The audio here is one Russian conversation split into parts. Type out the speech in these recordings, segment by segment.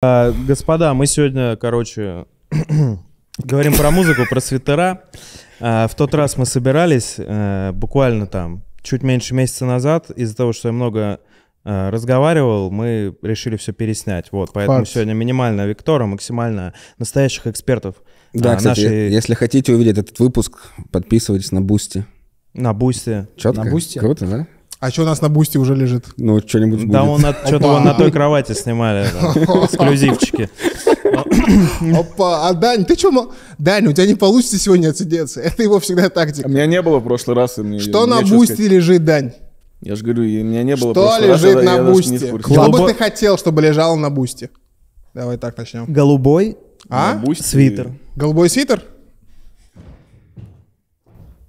А, господа, мы сегодня, короче, говорим про музыку, про свитера. А, в тот раз мы собирались а, буквально там чуть меньше месяца назад. Из-за того, что я много а, разговаривал, мы решили все переснять. Вот, поэтому Факт. сегодня минимально Виктора, максимально настоящих экспертов. Э, да, а, кстати, нашей... если хотите увидеть этот выпуск, подписывайтесь на Бусти. На Бусти. Четко? На Бусти. Круто, да? А что у нас на бусте уже лежит? Ну, что-нибудь будет. Да, он от, что-то он на той кровати снимали. Эксклюзивчики. Опа, а Дань, ты что? Дань, у тебя не получится сегодня отсидеться. Это его всегда тактика. У меня не было в прошлый раз. И мне, что на бусте лежит, Дань? Я же говорю, у меня не было Что лежит раз, на бусте? Что бы ты хотел, чтобы лежал на бусте? Давай так начнем. Голубой а? свитер. Голубой свитер?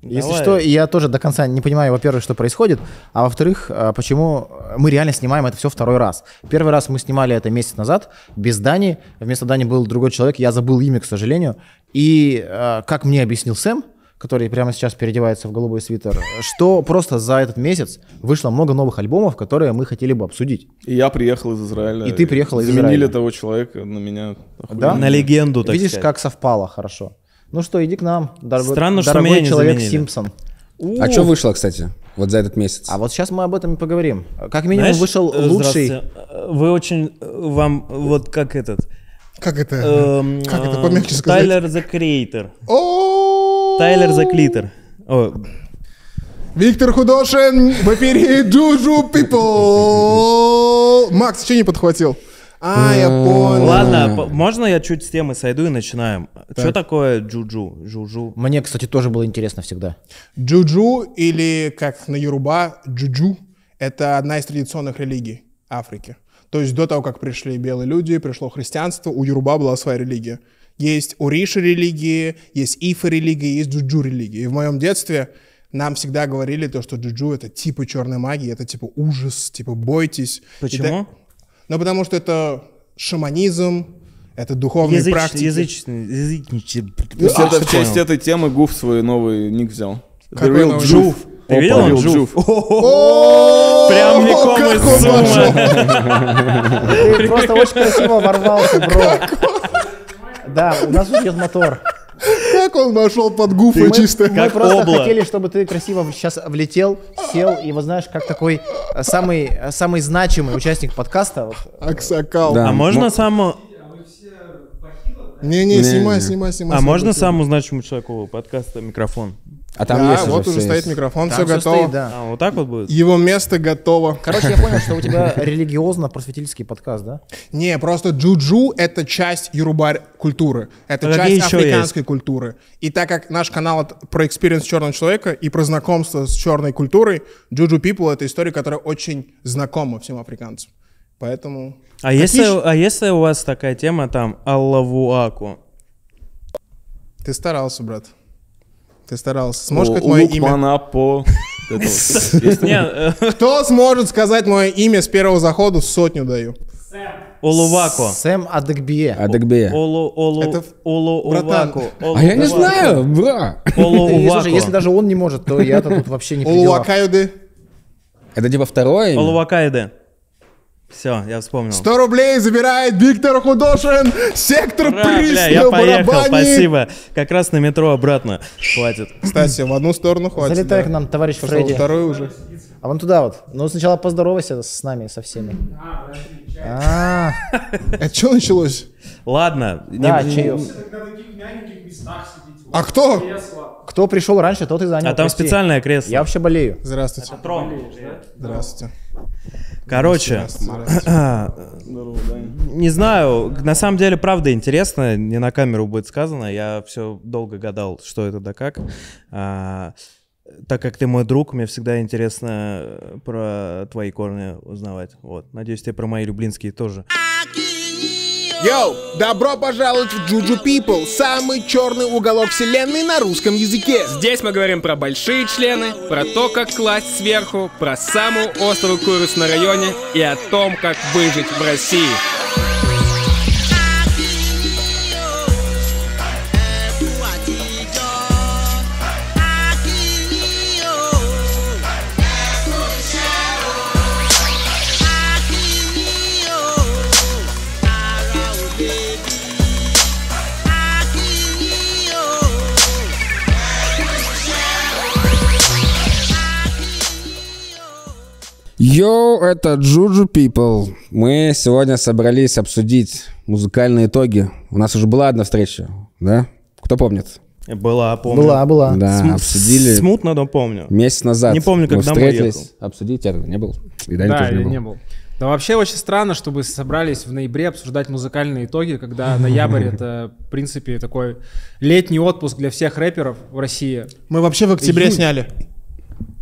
Если что, я тоже до конца не понимаю, во-первых, что происходит, а во-вторых, э, почему мы реально снимаем это все второй раз. Первый раз мы снимали это месяц назад без Дани, вместо Дани был другой человек, я забыл имя, к сожалению, и э, как мне объяснил Сэм, который прямо сейчас переодевается в голубой свитер, что просто за этот месяц вышло много новых альбомов, которые мы хотели бы обсудить. И я приехал из Израиля. И ты приехал из Израиля. Заменили того человека на меня. Охуенно. Да? На легенду, так Видишь, сказать. как совпало хорошо. Ну что, иди к нам, дорогой, Странно, что дорогой меня человек заменили. Симпсон. А Ух. А что вышло, кстати, вот за этот месяц? А вот сейчас мы об этом и поговорим. Как минимум Знаешь, вышел э, лучший. Вы очень э, вам вот как этот. Как это? Эм, как это э, помягче сказать? Тайлер за Creator. Тайлер за Клитер. Виктор Худошин в эфире Джужу People. Макс, что не подхватил? А, я понял. Ладно, можно я чуть с темы сойду и начинаем? Что такое джуджу? Джуджу. Мне, кстати, тоже было интересно всегда. Джуджу или, как на Юруба, джуджу — это одна из традиционных религий Африки. То есть до того, как пришли белые люди, пришло христианство, у Юруба была своя религия. Есть уриши религии, есть ифа религии, есть джуджу религии. И в моем детстве нам всегда говорили то, что джуджу это типа черной магии, это типа ужас, типа бойтесь. Почему? но потому что это шаманизм, это духовные Языч, практики. Язычный, язычничество. А, в честь этой темы Гуф свой новый ник взял. Какой The Real Джуф. Ты Опа, видел, он жув? Прям веком из сумма. просто очень красиво ворвался, бро. Да, у нас тут идет мотор. Как он нашел под гуфы чисто? Мы просто хотели, чтобы ты красиво сейчас влетел, сел, и вот знаешь, как такой э, самый, э, самый значимый участник подкаста. Аксакал. Да. А можно М- сам... Не-не, снимай, снимай, снимай. А можно самому значимому человеку подкаста микрофон? А там да, есть вот уже, стоит есть. микрофон, там все, все готово. Стоит, да. а, вот так вот будет? Его место готово. Короче, я понял, что у тебя религиозно-просветительский подкаст, да? Не, просто джуджу — это часть юрубарь культуры. Это часть африканской культуры. И так как наш канал про экспириенс черного человека и про знакомство с черной культурой, джуджу people — это история, которая очень знакома всем африканцам. Поэтому... А если, а если у вас такая тема там «Аллавуаку»? Ты старался, брат. Ты старался. Сможешь сказать мое имя? по... Э, Кто сможет сказать мое имя с первого захода? Сотню даю. Олувако. Сэм Адыгбие. Адыгбие. Олу, олу, Это олу, братан. А я не знаю, бра. Олу, если даже он не может, то я-то тут вообще не при делах. Это типа второй? имя? Олувакайде. Все, я вспомнил. 100 рублей забирает Виктор Худошин, сектор Ура, приз бля, я поехал, спасибо. Как раз на метро обратно хватит. Кстати, в одну сторону хватит. Залетай да. к нам, товарищ Пошел Фредди. Второй уже. А вон туда вот. Ну, сначала поздоровайся с нами, со всеми. А, Это что началось? Ладно. Да, чаев. А кто? Кто пришел раньше, тот и занял. А там специальное кресло. Я вообще болею. Здравствуйте. Здравствуйте. Короче, не знаю, на самом деле, правда, интересно, не на камеру будет сказано, я все долго гадал, что это да как. А, так как ты мой друг, мне всегда интересно э, про твои корни узнавать. Вот, надеюсь, ты про мои люблинские тоже. Йоу, добро пожаловать в Джуджу People, самый черный уголок вселенной на русском языке. Здесь мы говорим про большие члены, про то, как класть сверху, про самую острую курицу на районе и о том, как выжить в России. Йоу, это Джуджу People. Мы сегодня собрались обсудить музыкальные итоги. У нас уже была одна встреча, да? Кто помнит? Была, помню. Была, была. Да, См- обсудили. Смутно, но помню. Месяц назад. Не помню, когда мы встретились. Мы обсудить это не был. И да, тоже не был. не был. Да вообще очень странно, чтобы собрались в ноябре обсуждать музыкальные итоги, когда ноябрь это, в принципе, такой летний отпуск для всех рэперов в России. Мы вообще в октябре Июнь. сняли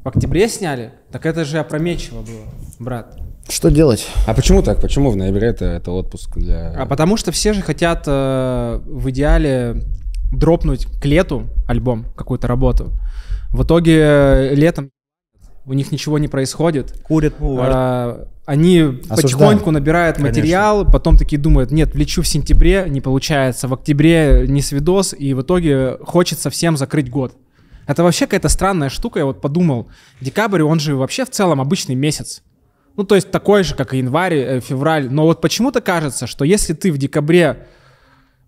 в октябре сняли, так это же опрометчиво было, брат. Что делать? А почему так? Почему в ноябре это, это отпуск для... А потому что все же хотят э, в идеале дропнуть к лету альбом, какую-то работу. В итоге э, летом у них ничего не происходит. Курят, ну, а, Они Осуждаем. потихоньку набирают материал, Конечно. потом такие думают, нет, влечу в сентябре, не получается, в октябре не свидос, и в итоге хочется всем закрыть год. Это вообще какая-то странная штука, я вот подумал. Декабрь, он же вообще в целом обычный месяц. Ну, то есть такой же, как и январь, э, февраль. Но вот почему-то кажется, что если ты в декабре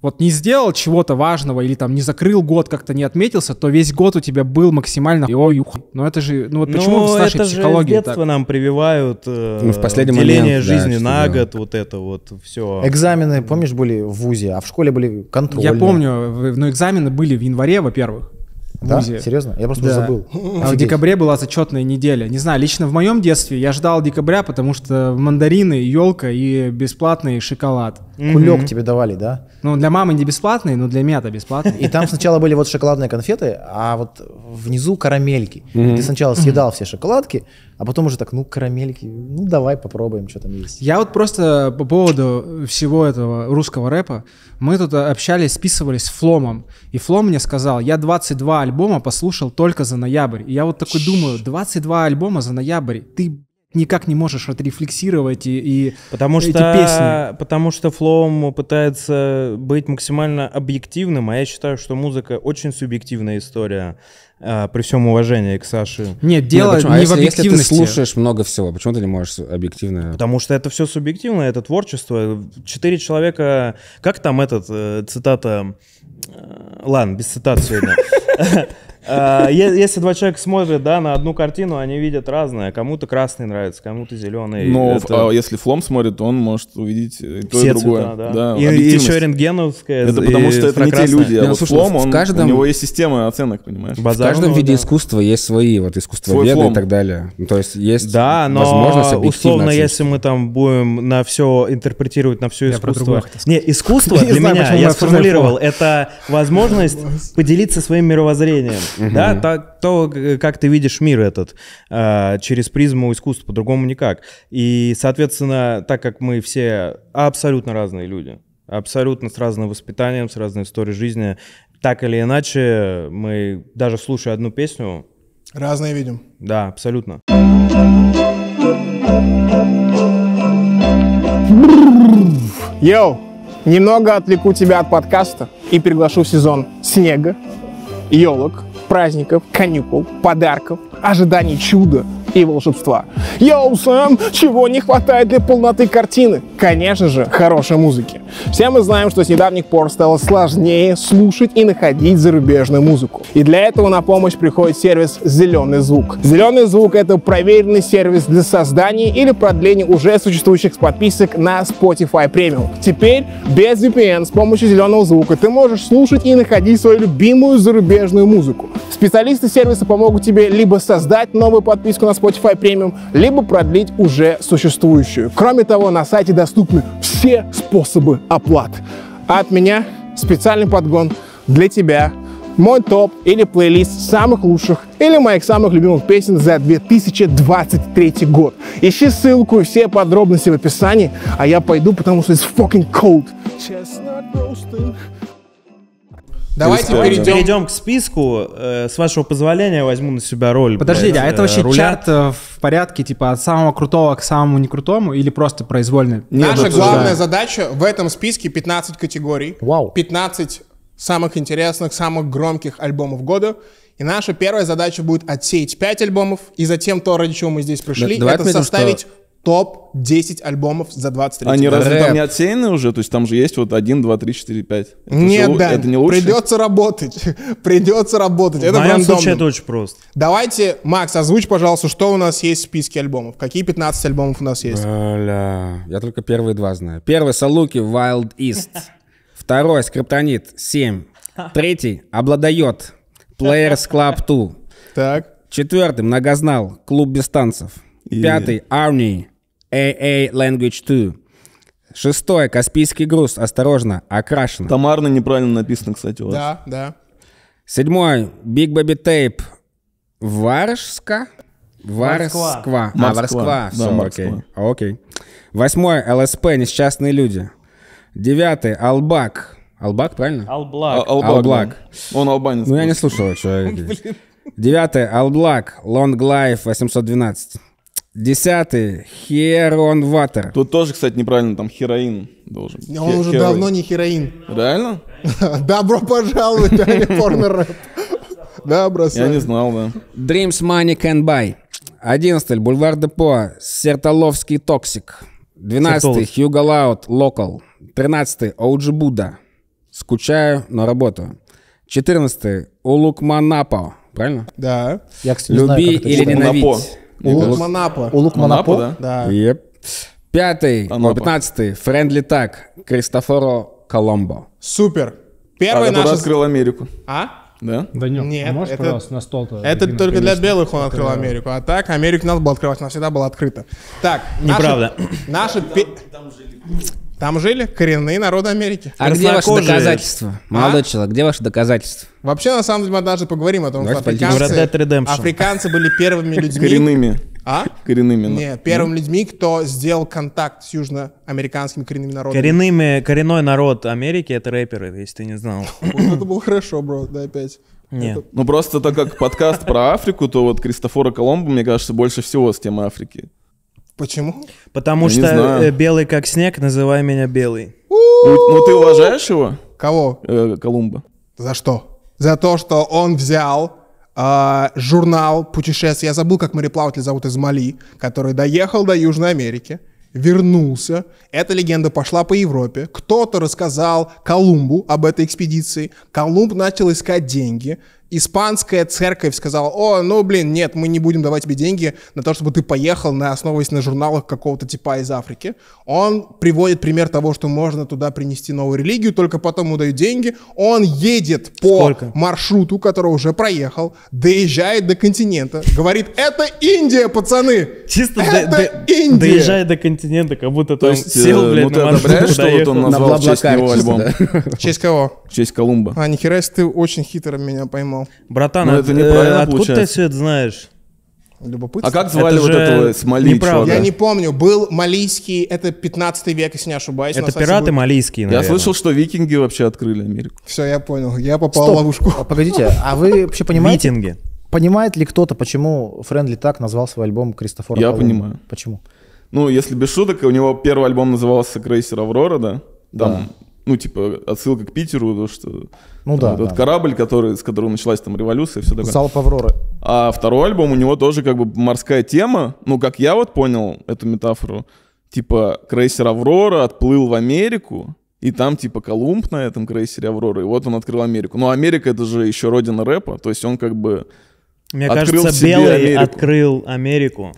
вот не сделал чего-то важного или там не закрыл год, как-то не отметился, то весь год у тебя был максимально ой, ух. Но это же, ну вот почему Но ну, с нашей это психологией же с детства так? нам прививают э, ну, в последний деление момент, жизни да, на год, да. вот это вот все. Экзамены, помнишь, были в ВУЗе, а в школе были контрольные. Я помню, но ну, экзамены были в январе, во-первых. Да? Музе. Серьезно? Я просто да. забыл. А в декабре была зачетная неделя. Не знаю, лично в моем детстве я ждал декабря, потому что мандарины, елка и бесплатный шоколад. Кулек тебе давали, да? Ну, для мамы не бесплатный, но для меня то бесплатный. И там сначала были вот шоколадные конфеты, а вот внизу карамельки. Ты сначала съедал все шоколадки, а потом уже так, ну, карамельки, ну, давай попробуем, что там есть. Я вот просто по поводу всего этого русского рэпа, мы тут общались, списывались с Фломом, и Флом мне сказал, я 22 альбома послушал только за ноябрь. И я вот такой думаю, 22 альбома за ноябрь, ты никак не можешь отрефлексировать и, и потому что, песни. Потому что Флоум пытается быть максимально объективным, а я считаю, что музыка очень субъективная история. А, при всем уважении к Саше. Нет, ну дело Нет, почему? А не если, в объективности. Если ты слушаешь много всего, почему ты не можешь объективно? Потому что это все субъективно, это творчество. Четыре человека... Как там этот, э, цитата... Э, ладно, без цитат сегодня. Э, если два человека смотрят, да, на одну картину, они видят разное. Кому-то красный нравится, кому-то зеленый. Но ну, а если флом смотрит, он может увидеть и то, и другое. Да, и еще рентгеновская. Это потому что это не те люди, а вот флом, он, у него есть система оценок, понимаешь? В каждом виде искусства есть свои, вот искусство искусствоведы и так далее. Ну, то есть есть Да, но условно, если мы там будем на все интерпретировать, на все искусство. Не, искусство для меня, я сформулировал, это возможность поделиться своим мировоззрением да, так, то, э, как ты видишь мир этот, а, через призму искусства, по-другому никак. И, соответственно, так как мы все абсолютно разные люди, абсолютно с разным воспитанием, с разной историей жизни, так или иначе, мы даже слушая одну песню... Разные видим. Да, абсолютно. Йоу, немного отвлеку тебя от подкаста и приглашу в сезон снега, елок, праздников, каникул, подарков, ожиданий чуда и волшебства. Йоу, Сэм, чего не хватает для полноты картины? конечно же, хорошей музыки. Все мы знаем, что с недавних пор стало сложнее слушать и находить зарубежную музыку. И для этого на помощь приходит сервис «Зеленый звук». «Зеленый звук» — это проверенный сервис для создания или продления уже существующих подписок на Spotify Premium. Теперь без VPN с помощью «Зеленого звука» ты можешь слушать и находить свою любимую зарубежную музыку. Специалисты сервиса помогут тебе либо создать новую подписку на Spotify Premium, либо продлить уже существующую. Кроме того, на сайте доступны доступны все способы оплат. А от меня специальный подгон для тебя. Мой топ или плейлист самых лучших или моих самых любимых песен за 2023 год. Ищи ссылку и все подробности в описании, а я пойду, потому что it's fucking cold. Chestnut roasting. Давайте перейдем. перейдем к списку. Э, с вашего позволения я возьму на себя роль. Подождите, а э, это вообще руля. чарт э, в порядке, типа от самого крутого к самому некрутому или просто произвольный? Нет, Наша ну, главная задача в этом списке 15 категорий. Вау. 15 самых интересных, самых громких альбомов года. И наша первая задача будет отсеять 5 альбомов, и затем то, ради чего мы здесь пришли, да, это составить что топ-10 альбомов за 23 Они год. разве там не отсеяны уже? То есть там же есть вот 1, 2, 3, 4, 5. Это Нет, же, да, это не лучше? придется работать. придется работать. это в моем рандомным. случае это очень просто. Давайте, Макс, озвучь, пожалуйста, что у нас есть в списке альбомов. Какие 15 альбомов у нас есть? Бля, я только первые два знаю. Первый — Салуки Wild East. Второй — Скриптонит 7. Третий — Обладает Players Club 2. Так. Четвертый — Многознал Клуб без танцев. Пятый — Army, AA Language 2. Шестое — Каспийский груз, осторожно, окрашено. Тамарно неправильно написано, кстати, у вас. Да, да. Седьмой Big Baby Tape, Варшска? Варсква. А, Ворсква. да, окей. Восьмой Восьмое, ЛСП, несчастные люди. Девятый, Албак. Албак, правильно? Алблак. А, албак. албак. Он албанец. Ну, я не слушал, что. Девятый Алблак, Long Life 812. Десятый. Херон Ватер. Тут тоже, кстати, неправильно, там хероин должен. Он уже давно не хероин. Реально? Добро пожаловать, а не Добро. Я не знал, да. Dreams Money Can Buy. Одиннадцатый. Бульвар Депо. Сертоловский Токсик. Двенадцатый. Хьюго Лаут. Локал. Тринадцатый. Оуджи Будда. Скучаю, но работаю. Четырнадцатый. Улук Манапо, Правильно? Да. Я, кстати, не знаю, как это или читается. ненавидь. Улук Манапа. Улук Манапа, да? Да. Yep. Пятый, пятнадцатый, Френдли Так, Кристофоро Коломбо. Супер. Первый а, наш... открыл Америку. А? Да? Да Нет, можешь, это, пожалуйста, на стол-то? Это только принести? для белых он открыл Америку, а так Америку надо было открывать, она всегда была открыта. Так, Неправда. Наши... наши там, там там жили коренные народы Америки. А где ваши доказательства? Молодой а? человек, где ваши доказательства? Вообще, на самом деле, мы даже поговорим о том, что африканцы, африканцы были первыми людьми. Коренными. А? Коренными. Нет, первыми людьми, кто сделал контакт с южноамериканскими коренными народами. Коренными, коренной народ Америки — это рэперы, если ты не знал. Вот это было хорошо, бро, да, опять. Нет. Ну просто так как подкаст про Африку, то вот Кристофора Коломбо, мне кажется, больше всего с темы Африки. Почему? Потому я что э, белый как снег, называй меня белый. Ну, ну ты уважаешь его? Кого? Э, Колумба. За что? За то, что он взял э, журнал путешествий. Я забыл, как мореплаватель зовут из Мали, который доехал до Южной Америки, вернулся. Эта легенда пошла по Европе. Кто-то рассказал Колумбу об этой экспедиции. Колумб начал искать деньги испанская церковь сказала, о, ну, блин, нет, мы не будем давать тебе деньги на то, чтобы ты поехал, на основываясь на журналах какого-то типа из Африки. Он приводит пример того, что можно туда принести новую религию, только потом ему дают деньги. Он едет по Сколько? маршруту, который уже проехал, доезжает до континента, говорит, это Индия, пацаны! Чисто это до, Индия! Доезжает до континента, как будто то есть, сел, э, блядь, ну, на маршрут, что вот он назвал на честь него альбом? Да. честь кого? честь Колумба. А, нихера, ты очень хитро меня поймал знал. Братан, Но ну, от, а это неправильно э, откуда получается. ты все это знаешь? Любопытно. А как звали это вот этого Смоли Я не помню. Был малийский, это 15 век, если не ошибаюсь. Это пираты был... малийские, наверное. Я слышал, что викинги вообще открыли Америку. Все, я понял. Я попал Стоп. в ловушку. А, Погодите, а вы вообще понимаете? Викинги. Понимает ли кто-то, почему Френдли так назвал свой альбом Кристофора Я Колумба? понимаю. Почему? Ну, если без шуток, у него первый альбом назывался «Крейсер Аврора», да? Там да ну, типа, отсылка к Питеру, то, что ну, там, да, этот да. корабль, который, с которого началась там революция все такое. Залп Авроры. А второй альбом у него тоже как бы морская тема. Ну, как я вот понял эту метафору, типа, крейсер Аврора отплыл в Америку, и там, типа, Колумб на этом крейсере Аврора, и вот он открыл Америку. Но ну, Америка — это же еще родина рэпа, то есть он как бы Мне открыл кажется, себе Белый Америку. открыл Америку.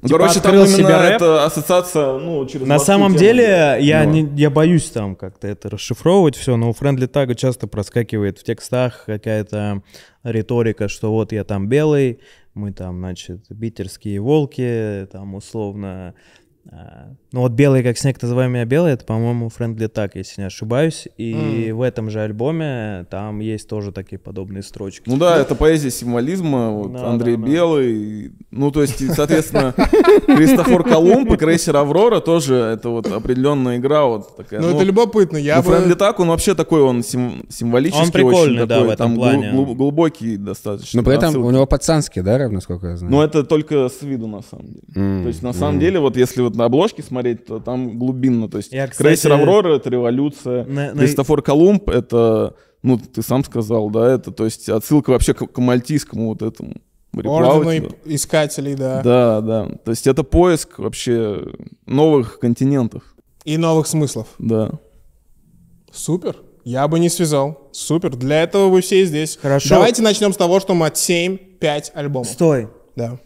Ну, типа, Короче, открыл там именно себя рэп. это ассоциация, ну, через На самом тему. деле, я, ну. не, я боюсь там как-то это расшифровывать все, но у Френдли Тага часто проскакивает в текстах какая-то риторика, что вот я там белый, мы там, значит, битерские волки, там условно а, ну вот «Белый как снег», «Называй меня белый» — это, по-моему, «Френдли так», если не ошибаюсь. И mm. в этом же альбоме там есть тоже такие подобные строчки. Ну да, это поэзия символизма, вот да, Андрей да, да. Белый. Ну то есть, соответственно, Кристофор Колумб и Крейсер Аврора тоже это вот определенная игра вот такая. Ну, это ну, любопытно. Я «Френдли ну, так», он вообще такой, он символический Он прикольный, да, в этом плане. глубокий достаточно. Но при этом у него пацанский, да, насколько я знаю? Ну это только с виду, на самом деле. То есть, на самом деле, вот если вот на обложке смотреть, смотреть, то там глубинно. То есть Я, кстати, крейсер Аврора — это революция, на, на... Христофор Колумб — это, ну, ты сам сказал, да, это, то есть отсылка вообще к, к мальтийскому вот этому Ордену искателей, да. Да, да. То есть это поиск вообще новых континентов. И новых смыслов. Да. Супер. Я бы не связал. Супер. Для этого вы все здесь. Хорошо. Давайте начнем с того, что мы отсеем 5 альбомов. Стой. Да.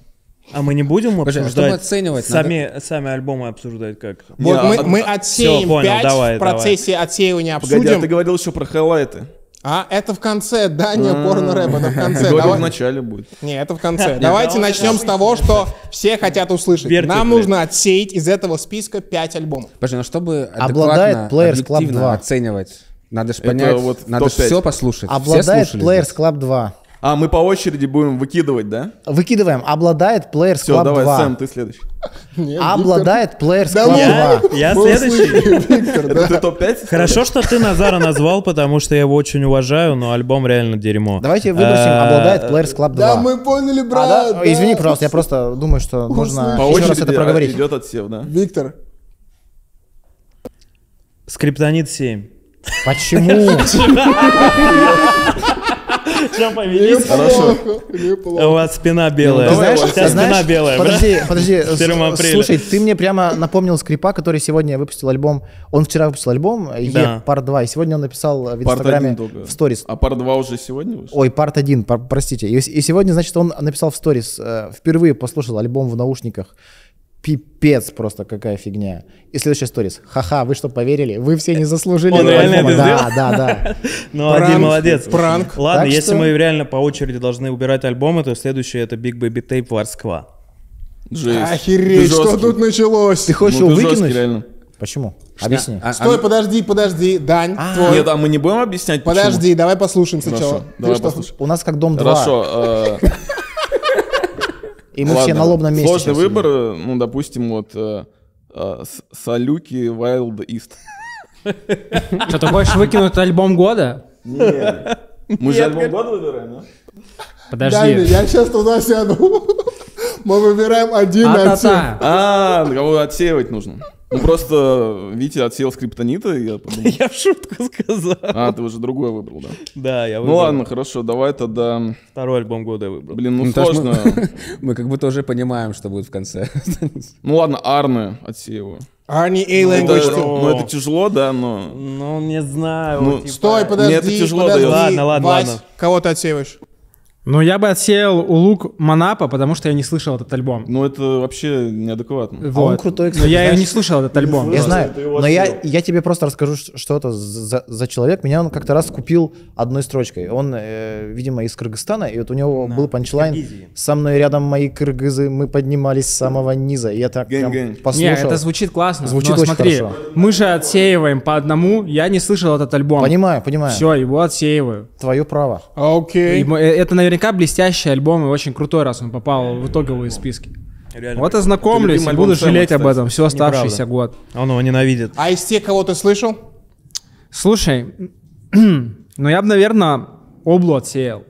А мы не будем обсуждать? Подожди, а оценивать? Сами, надо... сами альбомы обсуждать как? Вот Я... мы, мы отсеем Все, понял, 5, давай, в процессе давай. отсеивания обсудим. Погоди, а ты говорил еще про хайлайты. А, это в конце, да, не порно рэп, это в конце. Говорю, в начале будет. Не, это в конце. Давайте начнем с того, что все хотят услышать. Нам нужно отсеять из этого списка 5 альбомов. Подожди, но ну чтобы Обладает Players Club 2. оценивать, надо же понять, надо все послушать. Обладает Players Club 2. А, мы по очереди будем выкидывать, да? Выкидываем. Обладает Players Все, Club давай, 2. Сэм, ты следующий. Нет, Обладает Players Club я, 2. Я следующий. Виктор, да. Ты топ-5? Хорошо, что ты Назара назвал, потому что я его очень уважаю, но альбом реально дерьмо. Давайте выбросим э, «Обладает Players Club 2». Да, мы поняли, брат. А, да? да. Извини, пожалуйста, я просто думаю, что нужно по еще раз это а, проговорить. идет отсев, да? Виктор. Скриптонит 7. Почему? Все повелись. Хорошо. У вас спина белая. Ты знаешь, Вся спина белая. Подожди, подожди. Слушай, ты мне прямо напомнил скрипа, который сегодня выпустил альбом. Он вчера выпустил альбом Е пар 2. И сегодня он написал в Инстаграме в сторис. А пар 2 уже сегодня вышел? Ой, парт 1, простите. И сегодня, значит, он написал в сторис. Э, впервые послушал альбом в наушниках пипец просто какая фигня. И следующая сторис. Ха-ха, вы что, поверили? Вы все не заслужили. Он реально это да, сделал? Да, да, да. Ну, один молодец. Пранк. Ладно, если мы реально по очереди должны убирать альбомы, то следующий это Big Baby Tape Варсква. Жесть. Охереть, что тут началось? Ты хочешь ну, его выкинуть? реально. Почему? Объясни. А, Стой, а подожди, подожди, Дань. А. Нет, а мы не будем объяснять. Подожди, давай послушаем сначала. давай послушаем. У нас как дом 2. Хорошо. Э, И мы Ладно. все на лобном месте. Сложный выбор, сидим. ну, допустим, вот э, э, Салюки Wild East. Что, ты хочешь выкинуть альбом года? Нет. Мы же альбом года выбираем, да? Подожди. я сейчас туда сяду. Мы выбираем один а отсев. А, кого отсеивать нужно. Ну просто Витя отсел скриптонита, и я подумал. Я в шутку сказал. А, ты уже другой выбрал, да? Да, я ну выбрал. Ну ладно, хорошо, давай тогда... Второй альбом года я выбрал. Блин, ну, ну сложно. Мы... мы как будто уже понимаем, что будет в конце. Ну ладно, Арны отсеиваю. Арни A ну, ну, ну это тяжело, да, но... Ну не знаю. Ну, типа... Стой, подожди, Мне это тяжело подожди. Дает. Ладно, ладно, Вась, ладно. кого ты отсеиваешь? Ну, я бы отсеял у Лук Манапа, потому что я не слышал этот альбом. Ну, это вообще неадекватно. Вот. А он крутой, кстати. Но я знаешь, не слышал этот альбом. Я знаю, но я, я тебе просто расскажу, что это за, за человек. Меня он как-то раз купил одной строчкой. Он, э, видимо, из Кыргызстана, и вот у него да. был панчлайн «Со мной рядом мои кыргызы, мы поднимались с самого низа». И я так гэнь, гэнь. послушал. Нет, это звучит классно. Звучит но, очень смотри, хорошо. мы же отсеиваем по одному. Я не слышал этот альбом. Понимаю, понимаю. Все, его отсеиваю. Твое право. Окей. Okay. Э, это, наверное, наверняка блестящий альбом и очень крутой, раз он попал в итоговые списки. Реально. Вот ознакомлюсь, и буду жалеть об этом всю оставшийся год. Он его ненавидит. А из тех, кого ты слышал? Слушай, ну я бы, наверное, облу отсеял.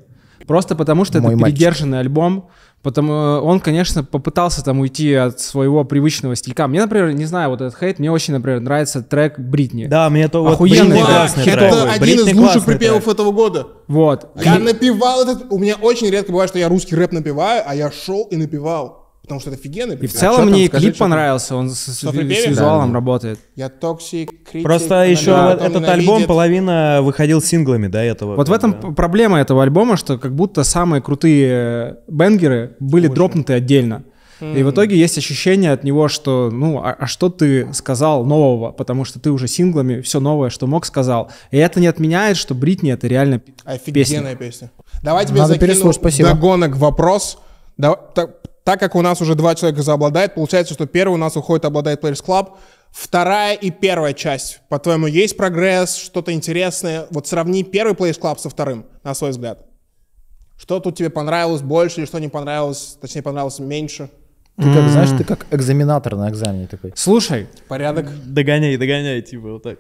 Просто потому, что Мой это мальчик. передержанный альбом. Потому э, он, конечно, попытался там уйти от своего привычного стилька. Мне, например, не знаю, вот этот хейт, мне очень, например, нравится трек Бритни. Да, мне то вот Охуенный классный хитовый. Это один Бритни из лучших припевов трек. этого года. Вот. Я и... напевал этот... У меня очень редко бывает, что я русский рэп напеваю, а я шел и напевал. Потому что это офигенный И в целом а мне там, скажи, клип понравился, он с, с, припеве? с визуалом да. работает. Я токсик, критик, Просто еще да, этот ненавидит. альбом половина выходил синглами до этого. Вот в этом да. проблема этого альбома, что как будто самые крутые э, бенгеры были Очень. дропнуты отдельно. Mm. И в итоге есть ощущение от него, что, ну, а, а что ты сказал нового, потому что ты уже синглами все новое, что мог, сказал. И это не отменяет, что Бритни это реально Офигенная песня. песня. Давай тебе Надо закину спасибо. догонок вопрос. Да, так, так как у нас уже два человека заобладает, получается, что первый у нас уходит обладает Players Club. Вторая и первая часть, по-твоему, есть прогресс, что-то интересное? Вот сравни первый Players Club со вторым, на свой взгляд. Что тут тебе понравилось больше или что не понравилось, точнее, понравилось меньше? Ты как, знаешь, ты как экзаменатор на экзамене такой. Слушай. Порядок. Догоняй, догоняй, типа вот так.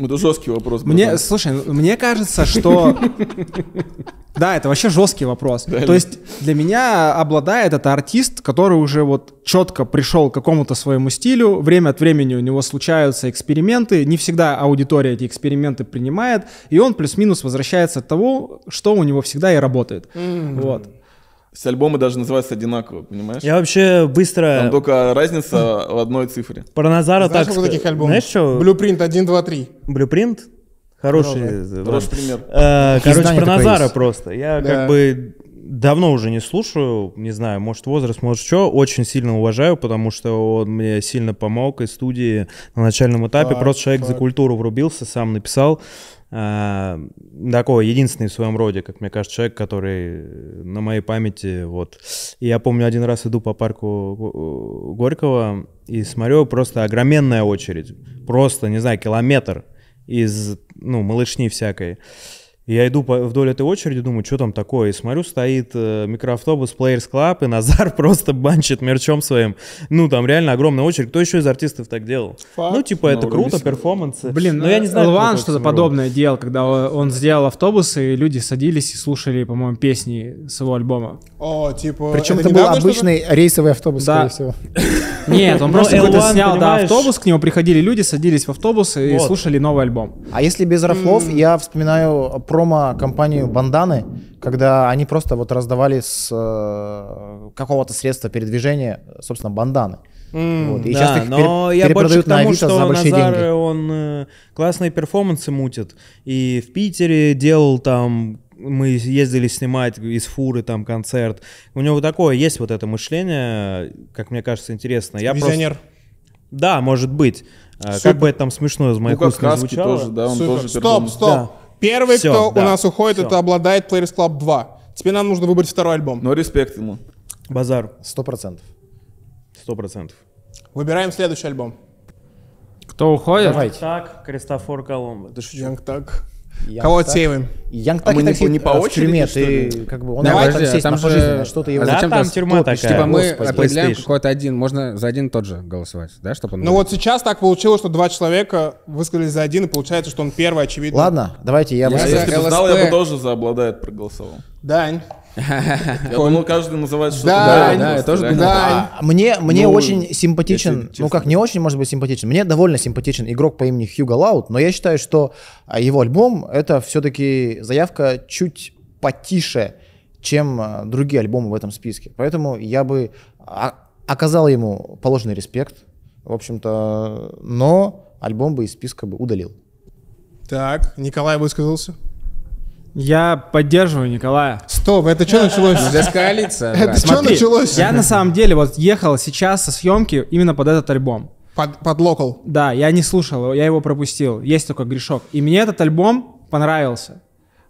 Это жесткий вопрос. Мне, слушай, ну, мне кажется, что Да, это вообще жесткий вопрос. Да, То есть для меня обладает это артист, который уже вот четко пришел к какому-то своему стилю, время от времени у него случаются эксперименты, не всегда аудитория эти эксперименты принимает, и он плюс-минус возвращается к тому, что у него всегда и работает. Mm-hmm. Вот. Все альбомы даже называются одинаково, понимаешь? Я вообще быстро... Там только разница в одной цифре. Про Назара Знаешь, так... Знаешь, таких альбомов? Знаешь, что? Blueprint 1, 2, 3. Blueprint? Хороший, Хороший э, короче, про Назара просто. Я как бы давно уже не слушаю, не знаю, может возраст, может что, очень сильно уважаю, потому что он мне сильно помог из студии на начальном этапе, просто человек за культуру врубился, сам написал. А, такой единственный в своем роде, как мне кажется, человек, который на моей памяти, вот. И я помню, один раз иду по парку Горького и смотрю, просто огроменная очередь, просто, не знаю, километр из, ну, малышни всякой я иду вдоль этой очереди, думаю, что там такое. И смотрю, стоит э, микроавтобус Players Club, и Назар просто банчит мерчом своим. Ну, там реально огромная очередь. Кто еще из артистов так делал? Факт. Ну, типа, это ну, круто, перформансы. Блин, но ну, я не знаю. Лван что-то подобное делал, когда он сделал автобусы, и люди садились и слушали, по-моему, песни с его альбома. О, типа... Причем это, это был обычный рейсовый автобус, да. скорее всего. Нет, он просто какой-то да, автобус, к нему приходили люди, садились в автобус и слушали новый альбом. А если без рофлов, я вспоминаю промо-компанию «Банданы», когда они просто вот раздавали с э, какого-то средства передвижения, собственно, банданы. Mm, вот. И да, сейчас их но пере, я больше к тому, на что за большие Назар, деньги. он э, классные перформансы мутит. И в Питере делал там мы ездили снимать из фуры там концерт. У него такое есть вот это мышление, как мне кажется, интересно. Я Визионер. Просто... Да, может быть. А, Супер. Как бы это там смешно из моих уст не звучало. Тоже, да, он Супер. тоже стоп, стоп. Да. Первый, Всё, кто да. у нас уходит, Всё. это обладает Players Club 2. Теперь нам нужно выбрать второй альбом. Но ну, респект ему. Базар. Сто процентов. Сто процентов. Выбираем следующий альбом. Кто уходит? Давайте. Так, Кристофор Колумб. Ты шучу. Янг так. Кого отсеиваем? Янг а так а мы такси, не по а очереди, тюрьме, ты, как бы, он Давай, подожди, таксист, там же... что-то его... А зачем там тюрьма топишь? Типа, такая? Типа мы определяем какой-то один, можно за один тот же голосовать, да, чтобы он... Ну вот сейчас так получилось, что два человека высказались за один, и получается, что он первый, очевидно. Ладно, давайте я... Если бы знал, я бы тоже за обладает проголосовал. Дань. Я думал, каждый называет что-то. Да, да, я тоже думаю. Мне, мне ну, очень симпатичен, ну как, не очень, может быть, симпатичен, мне довольно симпатичен игрок по имени Хьюго Лаут, но я считаю, что а, его альбом — это все-таки заявка чуть потише, чем а, другие альбомы в этом списке. Поэтому я бы а, оказал ему положенный респект, в общем-то, но альбом бы из списка бы удалил. Так, Николай высказался. Я поддерживаю Николая. Стоп, это что началось? Здесь коалиция. Это что началось? Я на самом деле вот ехал сейчас со съемки именно под этот альбом. Под, под локал? Да, я не слушал, я его пропустил. Есть только грешок. И мне этот альбом понравился.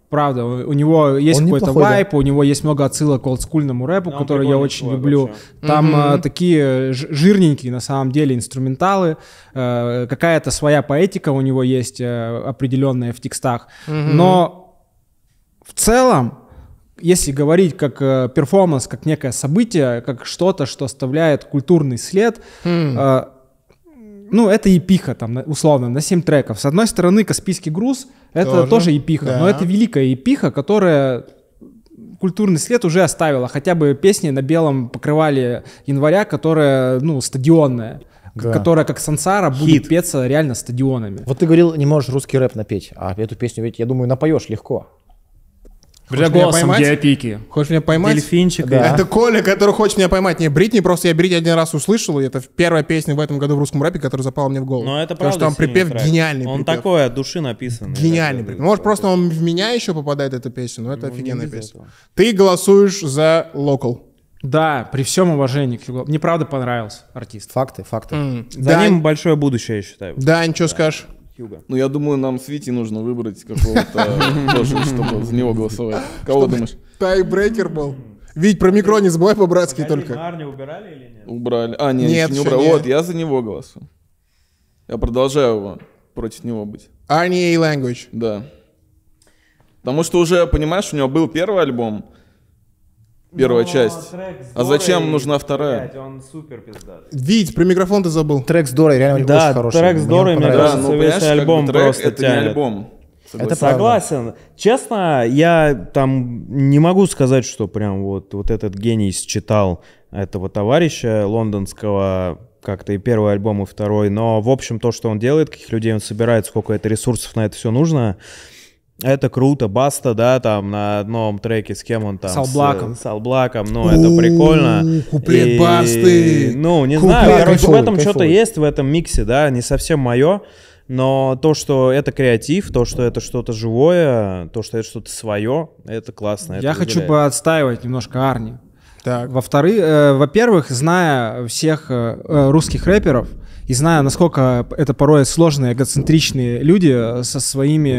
Правда, у, у него есть какой-то вайп, да? у него есть много отсылок к олдскульному рэпу, Но который я очень люблю. Вообще. Там угу. а, такие жирненькие, на самом деле, инструменталы. А, какая-то своя поэтика у него есть а, определенная в текстах. Угу. Но в целом, если говорить как э, перформанс, как некое событие, как что-то, что оставляет культурный след, mm. э, ну, это эпиха, там, условно, на 7 треков. С одной стороны, «Каспийский груз» — это тоже, тоже эпиха, да. но это великая эпиха, которая культурный след уже оставила. Хотя бы песни на белом покрывали января, которая, ну, стадионная. Да. которая как сансара будет Хит. петься реально стадионами. Вот ты говорил, не можешь русский рэп напеть, а эту песню ведь, я думаю, напоешь легко. Хочешь голосом диапики. Хочешь меня поймать? Дельфинчик. Да. Это Коля, который хочет меня поймать. Не Бритни, просто я Бритни один раз услышал, и это первая песня в этом году в русском рэпе, которая запала мне в голову. Но это Потому правда что там припев трек. гениальный Он припев. такой от души написанный. Гениальный припев. Может, просто он в меня еще попадает, эта песня, но это ну, офигенная песня. Этого. Ты голосуешь за локал. Да, при всем уважении к Мне правда понравился артист. Факты, факты. Mm. За да. ним большое будущее, я считаю. Да, ничего да. скажешь. Юга. Ну, я думаю, нам с Вити нужно выбрать какого-то тоже, чтобы за него голосовать. Кого думаешь? Тайбрейкер был. Вить, про микро не забывай по-братски только. Марни убирали или нет? Убрали. А, нет, нет не убрали. Вот, я за него голосую. Я продолжаю его против него быть. Arnie A. Language. Да. Потому что уже, понимаешь, у него был первый альбом, первая Но часть. А зачем нужна вторая? Блядь, он супер Вить, про микрофон ты забыл. Трек с Дорой реально да, очень хороший. трек с Дорой, мне, кажется, да, ну, весь альбом трек, просто это тянет. не альбом. Согласен. Это согласен. Честно, я там не могу сказать, что прям вот, вот этот гений считал этого товарища лондонского как-то и первый альбом, и второй. Но, в общем, то, что он делает, каких людей он собирает, сколько это ресурсов на это все нужно, это круто, Баста, да, там на одном треке с кем он там? С Алблаком. С, с Алблаком, ну, это прикольно. Куплет Басты! Ну, не знаю, короче, в этом что-то есть, в этом миксе, да, не совсем мое, но то, что это креатив, то, что это что-то живое, то, что это что-то свое, это классно. Я хочу выделяет. поотстаивать немножко Арни. Так. Во-вторых, э, во-первых, зная всех э, э, русских рэперов и зная, насколько это порой сложные, эгоцентричные люди э, со своими,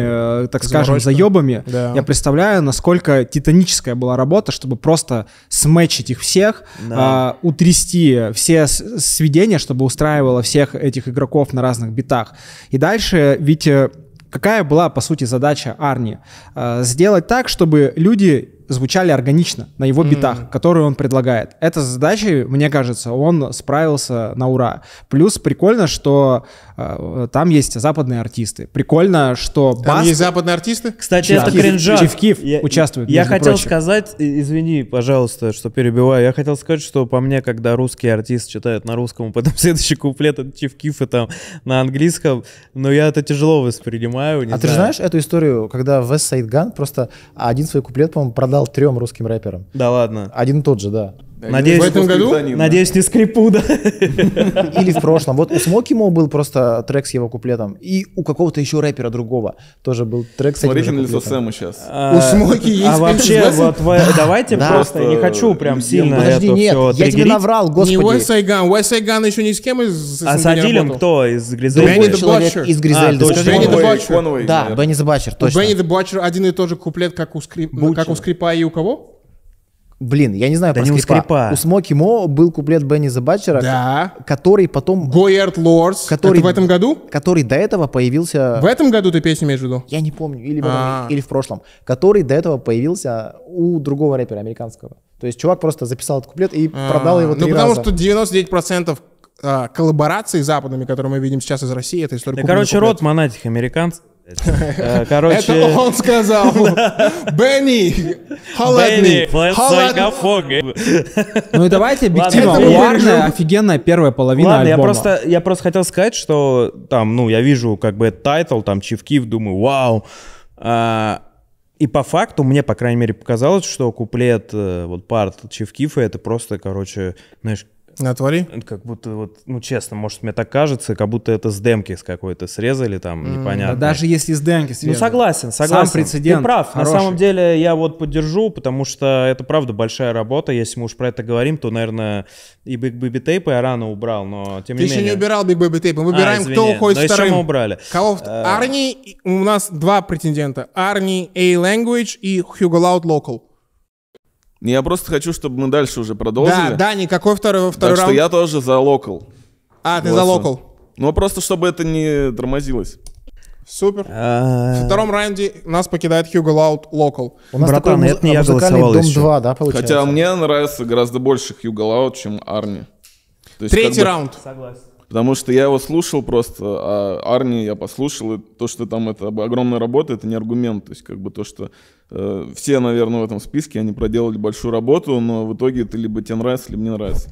э, так скажем, заебами, да. я представляю, насколько титаническая была работа, чтобы просто сметчить их всех, да. э, утрясти все сведения, чтобы устраивало всех этих игроков на разных битах. И дальше, ведь э, какая была, по сути, задача Арни? Сделать так, чтобы люди звучали органично на его битах, mm. которые он предлагает. Эта задача, мне кажется, он справился на ура. Плюс прикольно, что Э, там есть западные артисты. Прикольно, что Баск... Там есть западные артисты? Кстати, Чиф это кринжа. Чивкив я, участвует, Я хотел прочим. сказать, извини, пожалуйста, что перебиваю, я хотел сказать, что по мне, когда русский артист читает на русском, потом следующий куплет от Чивкифа там на английском, но я это тяжело воспринимаю. а знаю. ты же знаешь эту историю, когда Вес Сайдган просто один свой куплет, по-моему, продал трем русским рэперам? Да ладно. Один и тот же, да. Надеюсь, в этом году? Надеюсь, не скрипу, да. Или в прошлом. Вот у Смоки Мо был просто трек с его куплетом. И у какого-то еще рэпера другого тоже был трек с этим Смотрите на лицо Сэма сейчас. А, у Смоки а есть А вообще, вот давайте просто, не хочу прям сильно Подожди, нет, я тебе наврал, господи. Не West Сайган, West Сайган еще ни с кем из А с Адилем кто? Из Гризельды? Человек а, из Гризельды. Бенни the Да, Бенни the точно. Бенни the один и тот же куплет, как у Скрипа и у кого? Блин, я не знаю да про не скрипа. скрипа. У Смоки Мо был куплет Бенни Забачера, да. который потом... Goyard Lords. Который, Это в этом году? Который до этого появился... В этом году ты песню имеешь в виду? Я не помню, или в, этом, а. или в прошлом. Который до этого появился у другого рэпера американского. То есть чувак просто записал этот куплет и А-а-а. продал его ну, три Ну потому раза. что 99% а, коллабораций с западными, которые мы видим сейчас из России, это история Да, короче, рот монатих американцев. Э, короче... Это он сказал. Бенни! Холодный! Ну и давайте объективно. Ладно, офигенная первая половина Ладно, я просто, я просто хотел сказать, что там, ну, я вижу как бы тайтл, там, Чивкив, думаю, вау. А, и по факту мне, по крайней мере, показалось, что куплет э, вот парт Чивкифа это просто, короче, знаешь, ну, Отвори. Как будто вот, ну честно, может мне так кажется, как будто это с демки с какой-то срезали там, mm, непонятно. Да даже если с демки срезали. Ну согласен, согласен. Сам прецедент. Ты прав. Хороший. На самом деле я вот поддержу, потому что это правда большая работа. Если мы уж про это говорим, то, наверное, и Big Baby Tape я рано убрал, но тем Ты не менее. Ты еще не убирал Big Baby Tape, мы выбираем, а, кто уходит но вторым. Еще мы убрали. Кого? Э. Арни, у нас два претендента. Арни A Language и Hugo Loud Local. Я просто хочу, чтобы мы дальше уже продолжили. Да, да, никакой второй, второй так раунд. что я тоже за локал. А, ты за локал. Ну, просто чтобы это не тормозилось. Супер. А. Во втором раунде нас покидает Хьюго Лаут Локал. У нас Братан, такой это не я Дом еще. 2, да, получается? Хотя мне нравится гораздо больше Хьюго Лаут, чем Арни. Третий как бы- раунд. Согласен потому что я его слушал просто, а Арни я послушал, и то, что там это огромная работа, это не аргумент, то есть как бы то, что э, все, наверное, в этом списке, они проделали большую работу, но в итоге это либо тебе нравится, либо не нравится.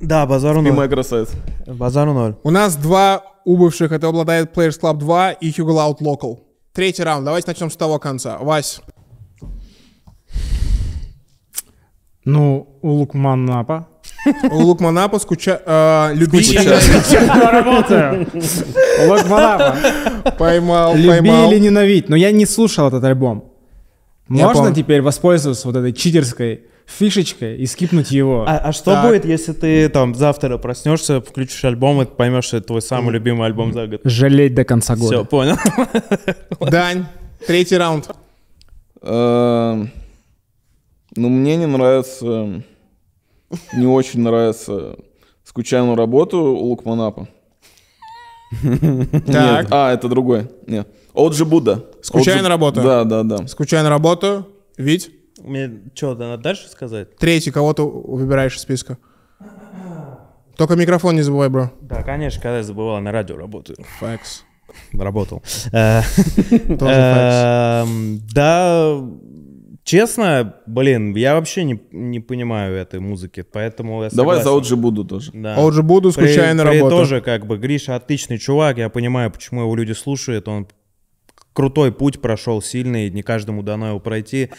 Да, базару ноль. Любимая красавица. Базару ноль. У нас два убывших, это обладает Players Club 2 и Hugo Loud Local. Третий раунд, давайте начнем с того конца. Вась. Ну, у Лукманапа Лукманапа скуча... Э, люби... Скуча. работаю. Лукманапа. Поймал, Люби или ненавидь. Но я не слушал этот альбом. Можно теперь воспользоваться вот этой читерской фишечкой и скипнуть его. А, а что Так. будет, если ты там завтра проснешься, включишь альбом и поймешь, что это твой самый любимый альбом за год? Жалеть до конца года. Все, понял. Дань, третий раунд. Эм, ну, мне не нравится эм, не очень нравится скучайную работу у Лукманапа. Так. А, это другой. Нет. Оджи Будда. Скучай на работу. Да, да, да. Скучай на работу. Вить? Мне что, надо дальше сказать? Третий, кого ты выбираешь из списка? Только микрофон не забывай, бро. Да, конечно, когда я забывал, на радио работаю. Факс. Работал. Э, эм, да, Честно, блин, я вообще не, не понимаю этой музыки, поэтому я Давай согласен. за Оджи Буду тоже. Да. А Оджи Буду, скучая на работу. тоже как бы, Гриша отличный чувак, я понимаю, почему его люди слушают, он крутой путь прошел, сильный, не каждому дано его пройти,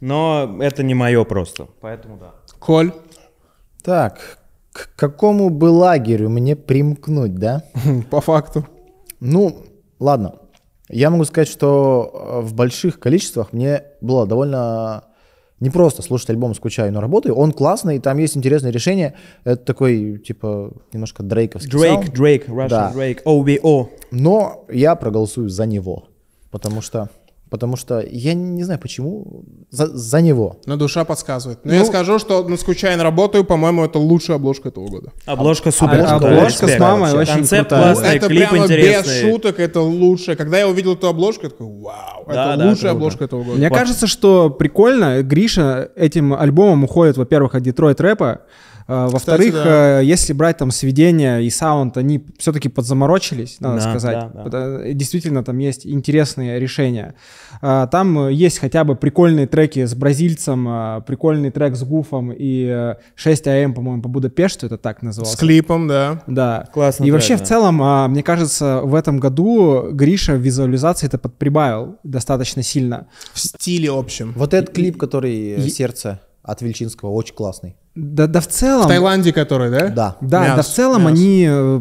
но это не мое просто, поэтому да. Коль? Так, к какому бы лагерю мне примкнуть, да? По факту. Ну, ладно, я могу сказать, что э, в больших количествах мне было довольно не просто слушать альбом «Скучаю, но работаю». Он классный, и там есть интересные решения. Это такой, типа, немножко дрейковский Дрейк, Drake, Дрейк, Russian да. Drake OBO. Но я проголосую за него, потому что... Потому что я не знаю почему, за, за него. Но душа подсказывает. Но ну, я скажу, что на ну, «Скучайно работаю», по-моему, это лучшая обложка этого года. Обложка а, супер. А, обложка, обложка с мамой вообще. очень Концепт крутая. классный, это клип прямо интересный. без шуток, это лучшая. Когда я увидел эту обложку, я такой, вау, да, это да, лучшая круто. обложка этого года. Мне вот. кажется, что прикольно, Гриша этим альбомом уходит, во-первых, от Детройт рэпа, а, во-вторых, да. Э, если брать там сведения и саунд, они все-таки подзаморочились, надо да, сказать. Да, да. Э, действительно, там есть интересные решения. А, там э, есть хотя бы прикольные треки с бразильцем, а, прикольный трек с Гуфом и 6 АМ, по-моему, по Будапешту это так называлось. С клипом, да. Да. Классно. И трек, вообще да. в целом, мне кажется, в этом году Гриша визуализации это подприбавил достаточно сильно. В стиле общем. Вот этот клип, который и... «Сердце» от Вельчинского, очень классный. Да, да в целом... В Таиланде который, да? Да. Да, мяс, да в целом мяс. они... Э,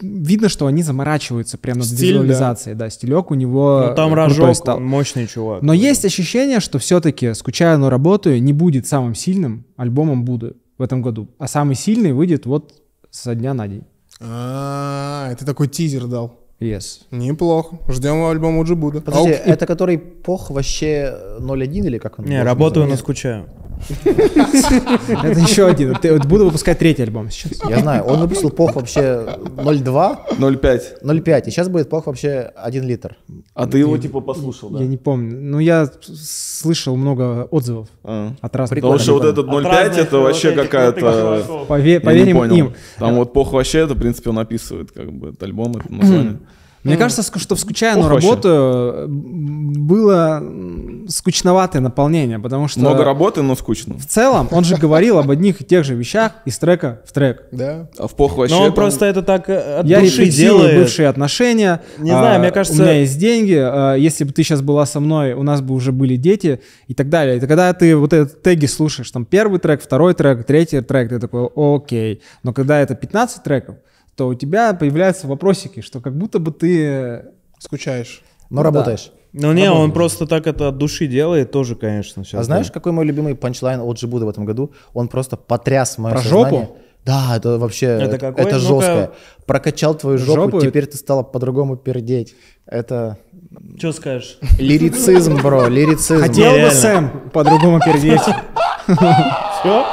видно, что они заморачиваются прямо над визуализацией. Да. да, стилек у него Но ну, там рожок, стал. мощный чувак. Но да. есть ощущение, что все-таки «Скучаю, но работаю» не будет самым сильным альбомом Буду в этом году. А самый сильный выйдет вот со дня на день. А, это такой тизер дал. Yes. Неплохо. Ждем альбом уже Будда. Подожди, Аук... это который пох вообще 01 или как он? Не, работаю, но скучаю. Это еще один. Буду выпускать третий альбом сейчас. Я знаю, он выпустил пох вообще 0,2. 0,5. 0,5. И сейчас будет пох вообще 1 литр. А ты его типа послушал, да? Я не помню. Ну, я слышал много отзывов от разных. Потому что вот этот 0,5 это вообще какая-то... Поверим им. Там вот пох вообще это, в принципе, он описывает как бы этот альбом, это название. Мне mm. кажется, что в «Скучаю, но работаю» э, было скучноватое наполнение, потому что... Много работы, но скучно. В целом, он же говорил об одних и тех же вещах из трека в трек. Да. А в пох вообще... Но он там... просто это так э, от Я души делает. бывшие отношения. Не а, знаю, мне кажется... У меня есть деньги. А, если бы ты сейчас была со мной, у нас бы уже были дети и так далее. И когда ты вот эти теги слушаешь, там первый трек, второй трек, третий трек, ты такой, окей. Но когда это 15 треков, что у тебя появляются вопросики, что как будто бы ты... Э, Скучаешь. Ну но ну, работаешь. Да. Ну не, он просто так это от души делает, тоже, конечно. А сейчас, а знаешь, какой мой любимый панчлайн от Джибуда в этом году? Он просто потряс мое Про сознание. жопу? Да, это вообще, это, какой? это жестко. ну Прокачал твою жопу, жопу, теперь ты стала по-другому пердеть. Это... Что скажешь? Лирицизм, бро, лирицизм. Хотел бы, Сэм, по-другому пердеть. Все?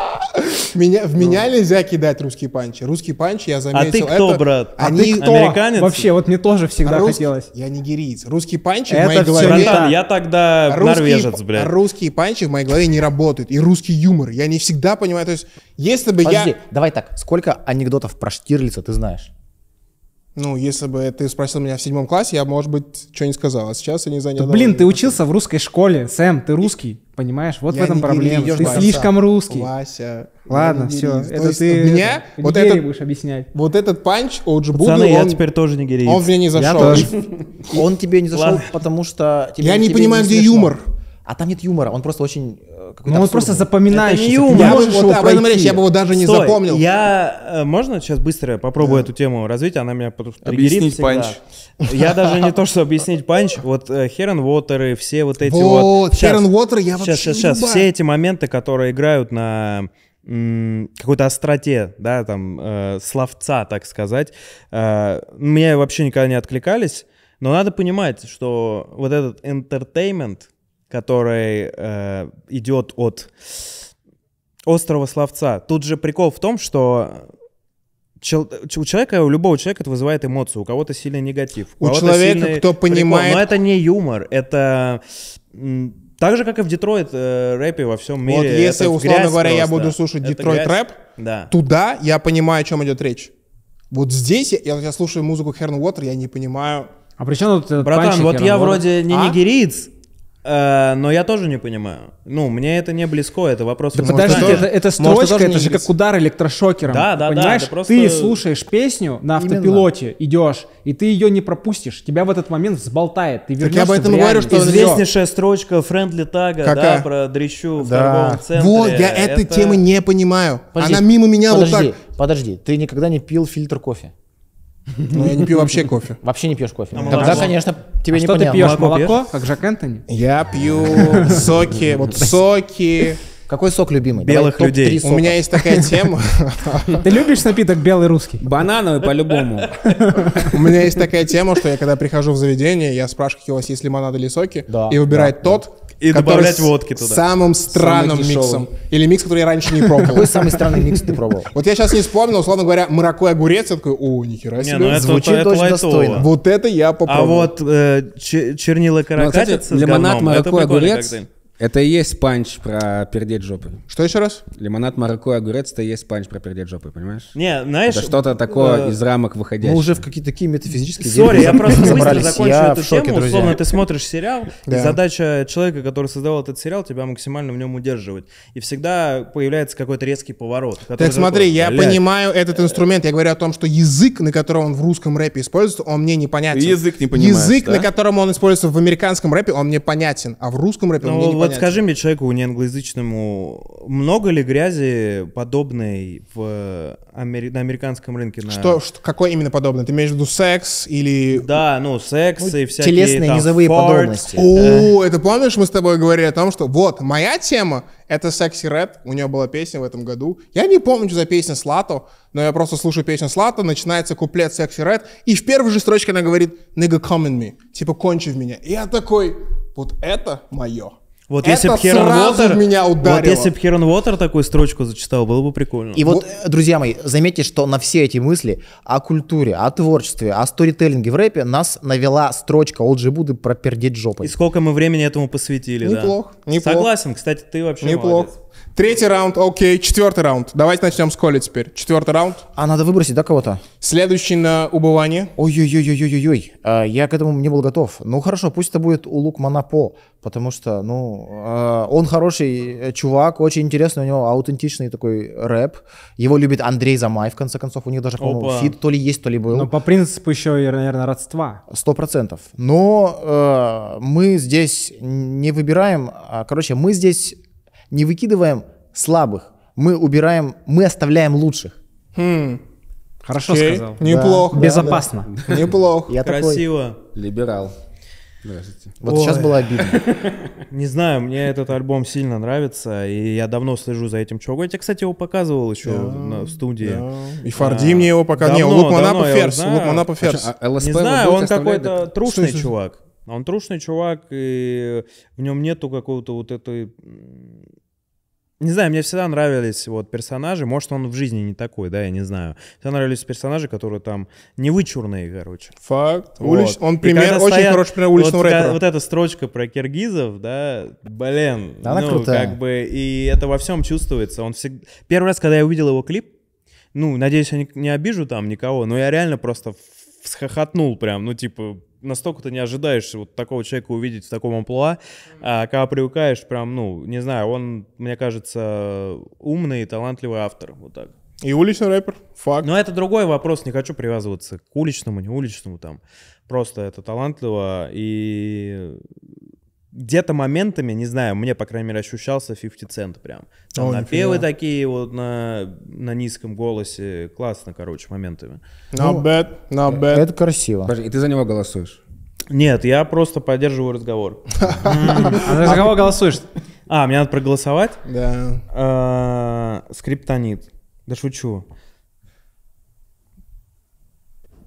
Меня, в ну. меня нельзя кидать русские панчи. Русские панчи, я а заметил. А ты кто, это, брат? А они а ты кто? Американец? Вообще, вот мне тоже всегда Рус... хотелось. Я нигериец. Русские панчи это в моей голове... Братан, я тогда русские, норвежец, блядь. Русские панчи в моей голове не работают. И русский юмор. Я не всегда понимаю. То есть, если бы Подожди, я... давай так. Сколько анекдотов про Штирлица ты знаешь? Ну, если бы ты спросил меня в седьмом классе, я, может быть, что-нибудь сказал. А сейчас я не занят. Блин, ты учился в русской школе, Сэм, ты русский. Понимаешь, вот я в этом проблема. Ты Вася, слишком русский. Вася. Ладно, все. Это ты меня это, вот этот, будешь объяснять. Вот этот панч Оджбуду, Пацаны, он, я теперь тоже нигериец. Он мне не зашел. Он тебе не зашел, потому что... Я не понимаю, где юмор. А там нет юмора, он просто очень ну, он просто запоминающийся. Это не юмор. Я бы, вот, об этом речь, я бы его даже Стой, не запомнил. Я, э, можно сейчас быстро попробую да. эту тему развить? Она меня потом Объяснить всегда. панч. Я даже не то, что объяснить панч. Вот Херен э, Уотеры, все вот эти вот. Вот, Херен Уотеры я вообще Сейчас, сейчас, Все эти моменты, которые играют на какой-то остроте, да, там, э, словца, так сказать, э, меня вообще никогда не откликались, но надо понимать, что вот этот entertainment, который э, идет от острова словца. Тут же прикол в том, что чел, у человека, у любого человека это вызывает эмоцию, у кого-то сильный негатив. У, у человека, сильный кто понимает... Прикол. Но это не юмор, это... Так же, как и в Детройт э, рэпе во всем мире. Вот если, это условно говоря, просто. я буду слушать Детройт рэп, да. туда я понимаю, о чем идет речь. Вот здесь я, я, слушаю музыку Херн Уотер, я не понимаю... А при чем тут Братан, вот я Water? вроде не а? нигериец, Э, но я тоже не понимаю. Ну, мне это не близко, это вопрос... Да подожди, это, это строчка, Может, это же как удар электрошокером. Да, да, понимаешь? да. Просто... Ты слушаешь песню на автопилоте, Именно. идешь, и ты ее не пропустишь. Тебя в этот момент взболтает. Ты вернешься так я об этом говорю, что... Известнейшая строчка Френдли Тага, да, про дрищу в торговом центре. Вот, я этой это... темы не понимаю. Подожди, Она мимо меня подожди, вот так... Подожди, ты никогда не пил фильтр кофе? Ну, я не пью вообще кофе. Вообще не пьешь кофе. А Тогда, молоко? конечно, тебе а не что понятно. ты пьешь? Молоко? молоко? Как Жак Энтони? Я пью соки, вот соки. Какой сок любимый? Белых Давай, людей. У меня есть такая тема. Ты любишь напиток белый русский? Банановый по-любому. У меня есть такая тема, что я когда прихожу в заведение, я спрашиваю, какие у вас есть лимонады или соки, и выбирает тот, и добавлять водки туда. самым странным миксом. Или микс, который я раньше не пробовал. Какой самый странный микс ты пробовал? Вот я сейчас не вспомнил, условно говоря, мраку огурец. Я такой, о, нихера себе. Ну Звучит очень достойно. Вот это я а попробовал. А вот э, чернила ну, каракатица лимонад, мраку огурец. Это и есть панч про пердеть жопы. Что еще раз? Лимонад, маракуйя, огурец, это и есть панч про пердеть жопы, понимаешь? Не, знаешь... Это что-то такое э, из рамок выходящее. Мы уже в какие-то такие метафизические... Сори, я просто быстро закончу я эту шоке, тему. Друзья. Условно, ты смотришь сериал, да. и задача человека, который создавал этот сериал, тебя максимально в нем удерживать. И всегда появляется какой-то резкий поворот. Так смотри, такой, я блядь. понимаю этот инструмент. Я говорю о том, что язык, на котором он в русском рэпе используется, он мне непонятен. Язык не понимаешь, Язык, да? на котором он используется в американском рэпе, он мне понятен, а в русском рэпе Но он ну мне непонятен. Вот скажи мне человеку неанглоязычному, много ли грязи подобной в амери... на американском рынке? На... Что, что, какой именно подобный? Ты имеешь в виду секс или... Да, ну, секс ну, и всякие Телесные там, низовые форт. подробности. О, э. это помнишь, мы с тобой говорили о том, что вот, моя тема — это секси рэп, у нее была песня в этом году. Я не помню, что за песня Слато, но я просто слушаю песню Слато, начинается куплет секси рэп, и в первой же строчке она говорит нига come in me», типа «кончи в меня». И я такой, вот это мое. Вот это если бы Херон Уотер, меня ударило. вот если бы Херон Уотер такую строчку зачитал, было бы прикольно. И вот, вот, ну, э, друзья мои, заметьте, что на все эти мысли о культуре, о творчестве, о сторителлинге в рэпе нас навела строчка Олджи Буды про пердеть жопой. И сколько мы времени этому посвятили, Неплох, да? Неплохо, неплохо. Согласен, кстати, ты вообще Неплохо. Молодец. Третий раунд, окей. Четвертый раунд. Давайте начнем с Коли теперь. Четвертый раунд. А надо выбросить, да, кого-то? Следующий на убывание. Ой-ой-ой-ой-ой-ой. А, я к этому не был готов. Ну хорошо, пусть это будет у Улук Монопо, потому что, ну, а, он хороший э, чувак, очень интересный, у него аутентичный такой рэп. Его любит Андрей Замай, в конце концов. У них даже, по-моему, фит то ли есть, то ли был. Ну, по принципу еще, наверное, родства. Сто процентов. Но э, мы здесь не выбираем. А, короче, мы здесь не выкидываем слабых, мы убираем, мы оставляем лучших. Хм. Хорошо okay. сказал. Неплохо. Да, Безопасно. Да, да. Неплохо. Я Красиво. Такой... Либерал. Здравствуйте. Вот Ой. сейчас было обидно. Не знаю, мне этот альбом сильно нравится, и я давно слежу за этим чуваком. Я тебе, кстати, его показывал еще да, на, в студии. Да. И Фарди а, мне его показывал. Не, Лукманапа Ферс. Лукманапа Ферс. А, а не знаю, он какой-то трушный чувак. Он трушный чувак, и в нем нету какого-то вот этой не знаю, мне всегда нравились вот персонажи, может, он в жизни не такой, да, я не знаю. Всегда нравились персонажи, которые там не вычурные, короче. Факт. Вот. Улич... Он пример, очень стоят... хороший пример уличного вот, рэпера. Вот эта строчка про киргизов, да, блин. Она ну, крутая. как бы, и это во всем чувствуется. Он всегда... Первый раз, когда я увидел его клип, ну, надеюсь, я не, не обижу там никого, но я реально просто всхохотнул прям, ну, типа, настолько ты не ожидаешь вот такого человека увидеть в таком амплуа, а когда привыкаешь, прям, ну, не знаю, он, мне кажется, умный и талантливый автор, вот так. И уличный рэпер, факт. Но это другой вопрос, не хочу привязываться к уличному, не уличному, там, просто это талантливо, и где-то моментами, не знаю, мне, по крайней мере, ощущался 50 Cent прям. Там О, напевы нифига. такие вот на, на низком голосе. Классно, короче, моментами. Not ну, bad, not bad. Это красиво. Подожди, и ты за него голосуешь? Нет, я просто поддерживаю разговор. А, а за кого голосуешь? А, мне надо проголосовать? Да. А, скриптонит. Да шучу.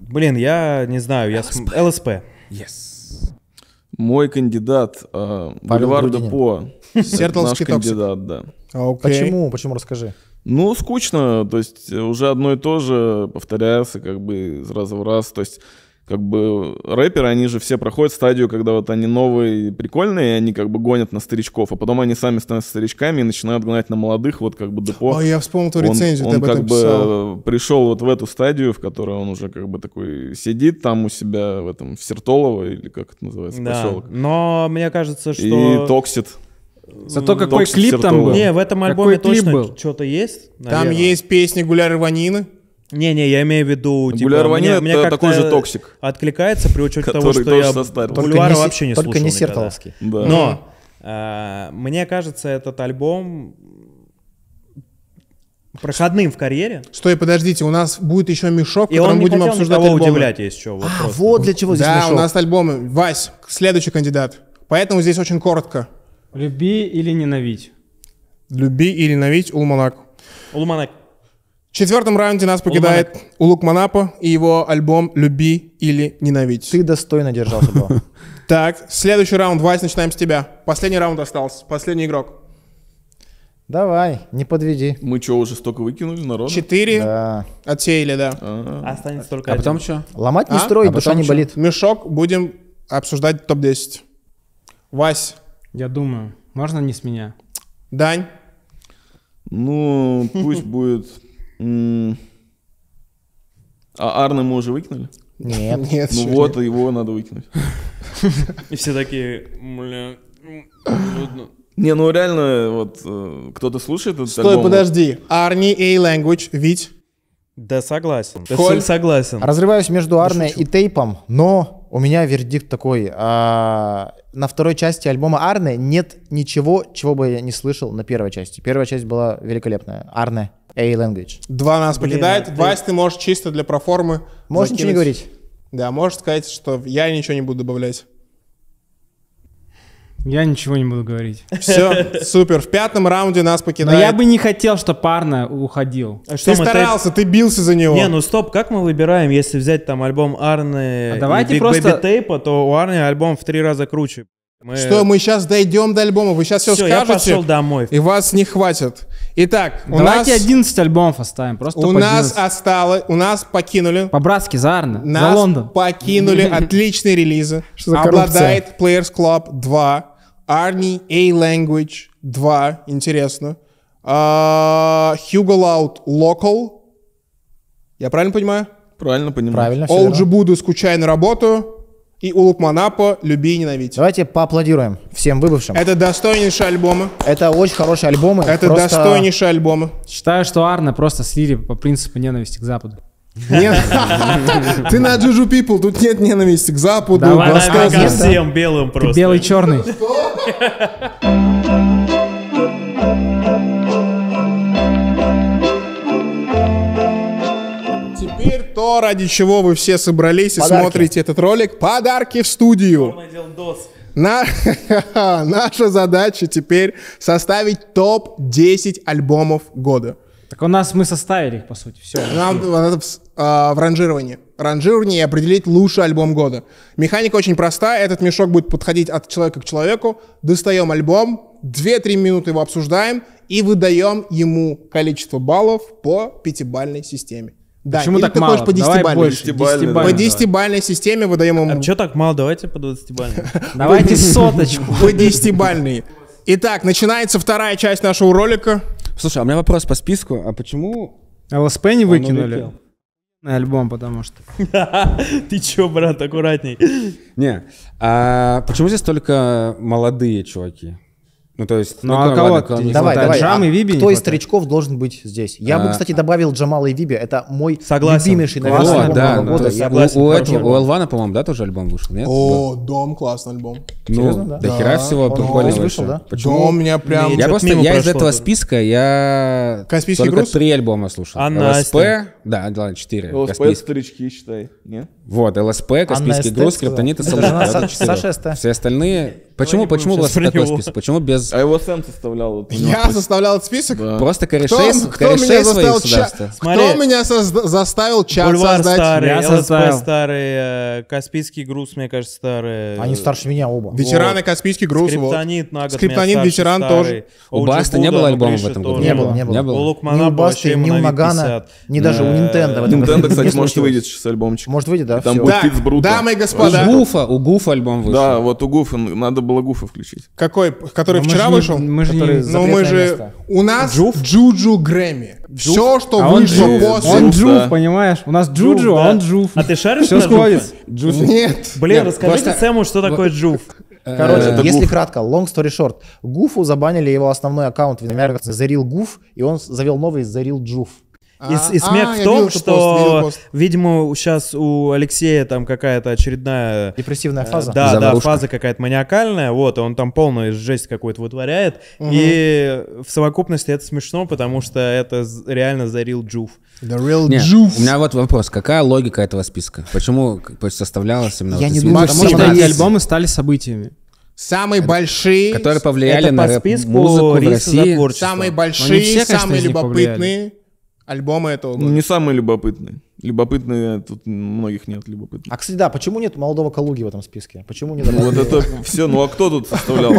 Блин, я не знаю, я... ЛСП. Yes. Мой кандидат а, бульвар Боливар Депо. Сердловский наш кандидат, да. А, Почему? Почему расскажи? Ну, скучно, то есть уже одно и то же повторяется как бы из раза в раз. То есть как бы рэперы, они же все проходят стадию, когда вот они новые, прикольные, и они как бы гонят на старичков, а потом они сами становятся старичками и начинают гнать на молодых, вот как бы депо. А я вспомнил ту рецензию, он, он ты об этом как писал. бы пришел вот в эту стадию, в которой он уже как бы такой сидит там у себя в этом в Сертолово или как это называется, да. поселок. Но мне кажется, что и токсит. Зато какой Токсит клип Сертолово. там был. Не, в этом альбоме какой точно что-то есть. Наверное. Там есть песня Гуляр Иванины. Не-не, я имею в виду... Типа, Бульвар мне, это такой же токсик. Откликается при учете того, что я состарил. Бульвара вообще не слушал Только не Сертовский. Но э, мне кажется, этот альбом проходным в карьере. Стой, подождите, у нас будет еще мешок, и он будем обсуждать никого альбомы. удивлять, если что. Вот, а, вот для чего здесь да, мешок. Да, у нас альбомы. Вась, следующий кандидат. Поэтому здесь очень коротко. Люби или ненавидь. Люби или ненавидь Улманак. Улманак. В четвертом раунде нас покидает Улук Манапо и его альбом «Люби или ненавидь». Ты достойно держался, Бо. Так, следующий раунд, Вась, начинаем с тебя. Последний раунд остался, последний игрок. Давай, не подведи. Мы что, уже столько выкинули, народ? Четыре да. отсеяли, да. А-а-а. Останется только А один. потом что? Ломать не а? строить, а душа не что? болит. Мешок будем обсуждать топ-10. Вась. Я думаю, можно не с меня? Дань. Ну, пусть будет а Арна мы уже выкинули? Нет. Нет ну вот, нет. его надо выкинуть. И все такие, бля, трудно. Ну, не, ну реально, вот, э, кто-то слушает этот Стой, альбом, подожди. Арни A Language, ведь? Да согласен. Коль? Согласен. Разрываюсь между Арне и Тейпом, но у меня вердикт такой. А, на второй части альбома Арны нет ничего, чего бы я не слышал на первой части. Первая часть была великолепная. Арне. A-language. Два нас Блин, покидает. А ты... Вась, ты можешь чисто для проформы Можешь закинуть. ничего не говорить. Да, можешь сказать, что я ничего не буду добавлять. Я ничего не буду говорить. Все, супер. В пятом раунде нас покидает. Но я бы не хотел, чтобы парно уходил. А что ты старался, тейп... ты бился за него. Не, ну стоп, как мы выбираем, если взять там альбом Арны а давайте и Big просто... Baby Тейпа, то у Арны альбом в три раза круче. Мы... Что, мы сейчас дойдем до альбома, вы сейчас все, все скажете. я пошел домой. И вас не хватит. Итак, у Давайте нас... 11 альбомов оставим. Просто у нас осталось, у нас покинули. По-братски, заарно. за Лондон. покинули отличные релизы. Обладает Players Club 2, Army A Language 2, интересно. А, Hugo Loud Local. Я правильно понимаю? Правильно понимаю. Правильно. Олджи Буду, скучаю на работу. И у Лукманапо «Люби и ненавидь». Давайте поаплодируем всем выбывшим. Это достойнейшие альбомы. Это очень хорошие альбомы. Это просто... достойнейшие альбомы. Считаю, что Арна просто слили по принципу ненависти к Западу. Нет. Ты на Джужу People, тут нет ненависти к Западу. Давай, давай ко всем белым просто. белый-черный. Что? то, ради чего вы все собрались Подарки. и смотрите этот ролик. Подарки в студию. На... Наша задача теперь составить топ-10 альбомов года. Так у нас мы составили их, по сути, все. Нам надо в, а, э, в ранжировании. Ранжирование и определить лучший альбом года. Механика очень простая. Этот мешок будет подходить от человека к человеку. Достаем альбом, 2-3 минуты его обсуждаем и выдаем ему количество баллов по пятибалльной системе. Да, Почему так ты мало? хочешь по 10 Давай больше. 10 10 По 10-бальной системе выдаем а ему... А что так мало? Давайте по 20-бальной. Давайте соточку. По 10-бальной. Итак, начинается вторая часть нашего ролика. Слушай, а у меня вопрос по списку. А почему... ЛСП не выкинули? На альбом, потому что. Ты чё, брат, аккуратней. Не, а почему здесь только молодые чуваки? Ну, то есть, ну, ну а кого? Ладно, давай, давай. Джам а и Виби Кто из старичков должен быть здесь? Я а... бы, кстати, добавил Джамала и Виби. Это мой согласен. любимейший, наверное, Классно, да, ну, года. Я согласен, у, у, этого, у Элвана, по-моему, да, тоже альбом вышел, нет? О, да. Типа. Дом, классный альбом. Ну, Серьезно, да? Да хера всего прикольно вышел, да? Почему? Дом меня прям... Я просто, я из этого списка, я только три альбома слушал. Анна ЛСП, да, ладно, четыре. ЛСП старички, считай, нет? Вот, ЛСП, Каспийский Анна груз, Криптониты, СЛЖ. Все остальные... Почему, почему у вас такой список? Почему без... А его Сэм составлял. Я составлял этот список? Просто корешей своих государства. Кто меня заставил чат создать? Я составил. старый, э, Каспийский груз, мне кажется, старый. Э, Они старше меня оба. Ветераны Каспийский груз. Скриптонит на год Скриптонит, ветеран тоже. У Баста не было ну, альбома в этом году? Не было, не было. У Ни у Баста, ни у Нагана, ни даже у Nintendo. Nintendo, кстати, может выйдет сейчас альбомчик. Может выйдет, да? про Там все. будет Да, Фитц дамы и господа. У Гуфа, у Гуфа альбом вышел. Да, вот у Гуфа, надо было Гуфа включить. Какой? Который Но мы вчера не- вышел? мы же не- Но ну, мы же... место. У нас джуф Джуджу Грэмми. Все, что А он вышло Джуф, он Джуф, да. понимаешь? У нас Джуджу, а он Джуф. А ты шаришь Все на Джуфа? Нет. Блин, Нет, расскажите просто- Сэму, что такое джуф. Э, Короче, это если Гуф. кратко, long story short, Гуфу забанили его основной аккаунт в Америке, The Real Goof, и он завел новый The Real Juf. И, а, и смех а, в том, видел, что, видел пост. видимо, сейчас у Алексея там какая-то очередная... Депрессивная э, фаза. Э, да, Заварушка. да, фаза какая-то маниакальная, вот, он там полную жесть какую-то вытворяет, угу. и в совокупности это смешно, потому что это реально за real джуф. The real Нет, juice. У меня вот вопрос, какая логика этого списка? Почему составлялась именно... Я вот не думаю, потому что они альбомы стали событиями. Самые э, большие, которые повлияли это на по списку музыку в России. Самые большие, все, конечно, самые любопытные. Повлияли. Альбомы этого года. Ну, не самые любопытные, Любопытные тут многих нет любопытных. А, кстати, да, почему нет молодого Калуги в этом списке? Почему не ну, Вот это все, ну а кто тут составлял?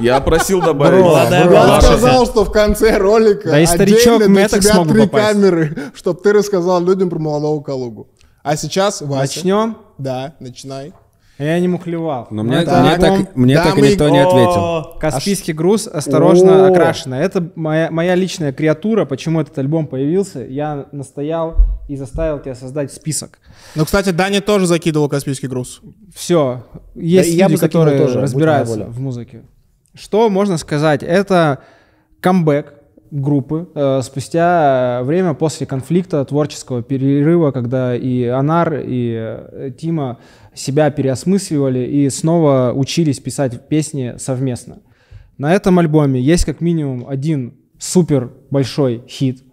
Я просил добавить. Бро, да, Я сказал, что в конце ролика да и старичок отдельно ну, для тебя три попасть. камеры, чтобы ты рассказал людям про молодого Калугу. А сейчас, Вася. Начнем? Да, начинай. А я не мухлевал. Но мне, так, мне, так, мне так никто не ответил. Каспийский груз осторожно окрашено. Это моя, моя личная креатура, почему этот альбом появился. Я настоял и заставил тебя создать список. Ну, кстати, Даня тоже закидывал Каспийский груз. Все. Есть да, люди, которые тоже, разбираются в музыке. Что можно сказать? Это камбэк группы э, спустя э, время после конфликта, творческого перерыва, когда и Анар, и э, Тима себя переосмысливали и снова учились писать песни совместно. На этом альбоме есть как минимум один супер большой хит,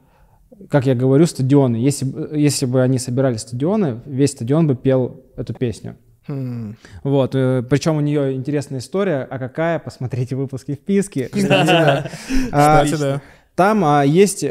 как я говорю, стадионы. Если, э, если бы они собирали стадионы, весь стадион бы пел эту песню. Хм. Вот, э, причем у нее интересная история, а какая, посмотрите выпуски в писке. Кстати, а, да. Там а, есть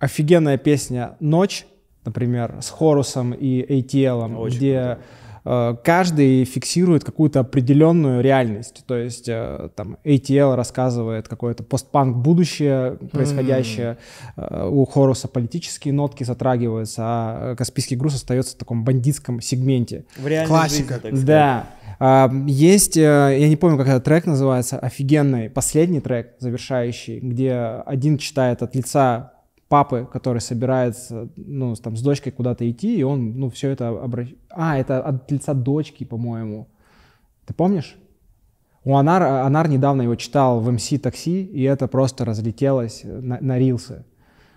офигенная песня «Ночь», например, с Хорусом и ATL, Очень где круто. Э, каждый фиксирует какую-то определенную реальность. То есть э, там ATL рассказывает какое-то постпанк будущее происходящее, mm. у Хоруса политические нотки затрагиваются, а Каспийский груз остается в таком бандитском сегменте. В Классика. Жизни, так сказать. да. А, есть, э, я не помню, как этот трек называется, офигенный, последний трек, завершающий, где один читает от лица папы, который собирается, ну, там, с дочкой куда-то идти, и он, ну, все это обращает... А, это от лица дочки, по-моему. Ты помнишь? У Анар, а, Анар недавно его читал в МС «Эм такси, и это просто разлетелось на, на рилсы.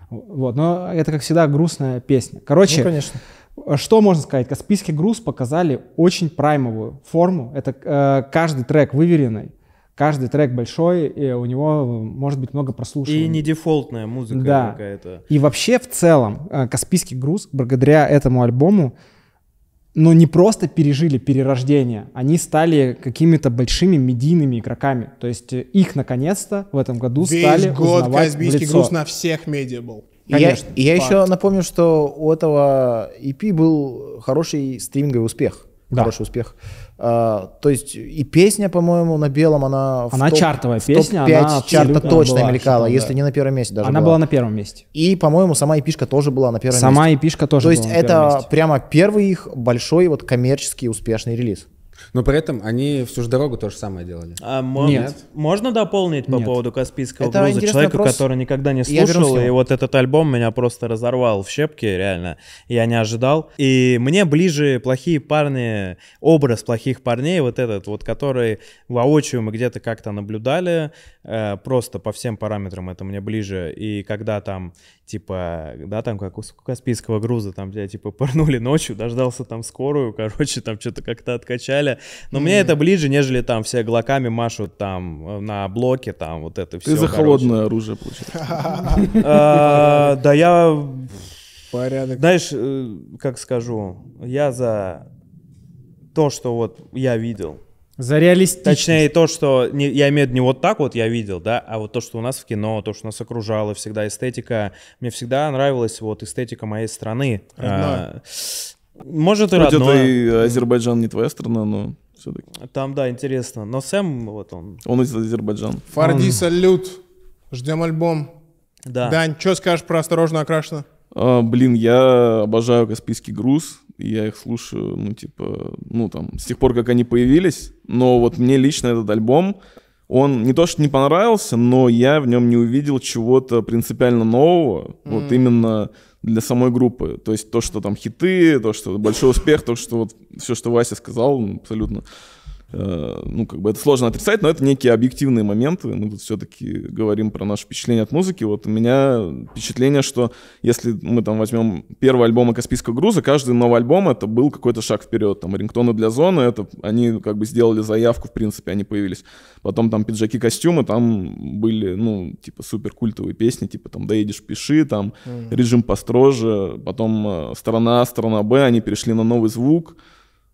Вот, но это, как всегда, грустная песня. Короче, ну, конечно. Э, что можно сказать? Каспийский груз показали очень праймовую форму. Это э, каждый трек выверенный, каждый трек большой, и у него э, может быть много прослушиваний. И не дефолтная музыка да. какая-то. И вообще в целом э, Каспийский груз благодаря этому альбому но ну, не просто пережили перерождение, они стали какими-то большими медийными игроками. То есть э, их наконец-то в этом году Весь стали год узнавать Казбийский в лицо. груз на всех медиа был. Конечно. И я, я еще напомню, что у этого EP был хороший стриминговый успех. Да. Хороший успех. А, то есть и песня, по-моему, на белом, она... Она топ, чартовая песня. топ-5 она чарта точно была, мелькала, если да. не на первом месте даже Она была. была на первом месте. И, по-моему, сама ep тоже была на первом сама месте. Сама e ep тоже То была есть это прямо первый их большой вот коммерческий успешный релиз. Но при этом они всю же дорогу то же самое делали. А, мон... Нет. Можно дополнить по Нет. поводу Каспийского это груза человека, вопрос. который никогда не слушал, и вот этот альбом меня просто разорвал в щепки, реально. Я не ожидал. И мне ближе плохие парни, образ плохих парней, вот этот, вот который воочию мы где-то как-то наблюдали, э, просто по всем параметрам это мне ближе. И когда там типа, да, там как у Каспийского груза, там, блядь, типа, порнули ночью, дождался там скорую, короче, там что-то как-то откачали. Но mm. мне это ближе, нежели там все глоками машут там э, на блоке, там вот это все. Ты за холодное оружие получил. А, да я... Порядок. Знаешь, э, как скажу, я за то, что вот я видел, за реалистичность. Точнее, то, что не, я имею в виду не вот так вот я видел, да, а вот то, что у нас в кино, то, что нас окружало, всегда эстетика. Мне всегда нравилась вот эстетика моей страны. А, может и Хоть это и Азербайджан не твоя страна, но все-таки. Там, да, интересно. Но Сэм, вот он. Он из Азербайджана. Фарди, он... салют. Ждем альбом. Да. Дань, что скажешь про «Осторожно, окрашено»? А, блин, я обожаю «Каспийский груз» я их слушаю, ну, типа, ну, там, с тех пор, как они появились, но вот мне лично этот альбом, он не то что не понравился, но я в нем не увидел чего-то принципиально нового, mm. вот именно для самой группы. То есть то, что там хиты, то, что большой успех, то, что вот все, что Вася сказал, ну, абсолютно. Э, ну, как бы это сложно отрицать, но это некие объективные моменты. Мы тут все-таки говорим про наше впечатление от музыки. Вот у меня впечатление, что если мы там возьмем первый альбом «Каспийского груза», каждый новый альбом — это был какой-то шаг вперед. Там рингтоны для зоны, это они как бы сделали заявку, в принципе, они появились. Потом там пиджаки, костюмы, там были, ну, типа супер культовые песни, типа там «Доедешь, пиши», там «Режим построже», потом э, «Страна», «Страна Б», они перешли на новый звук —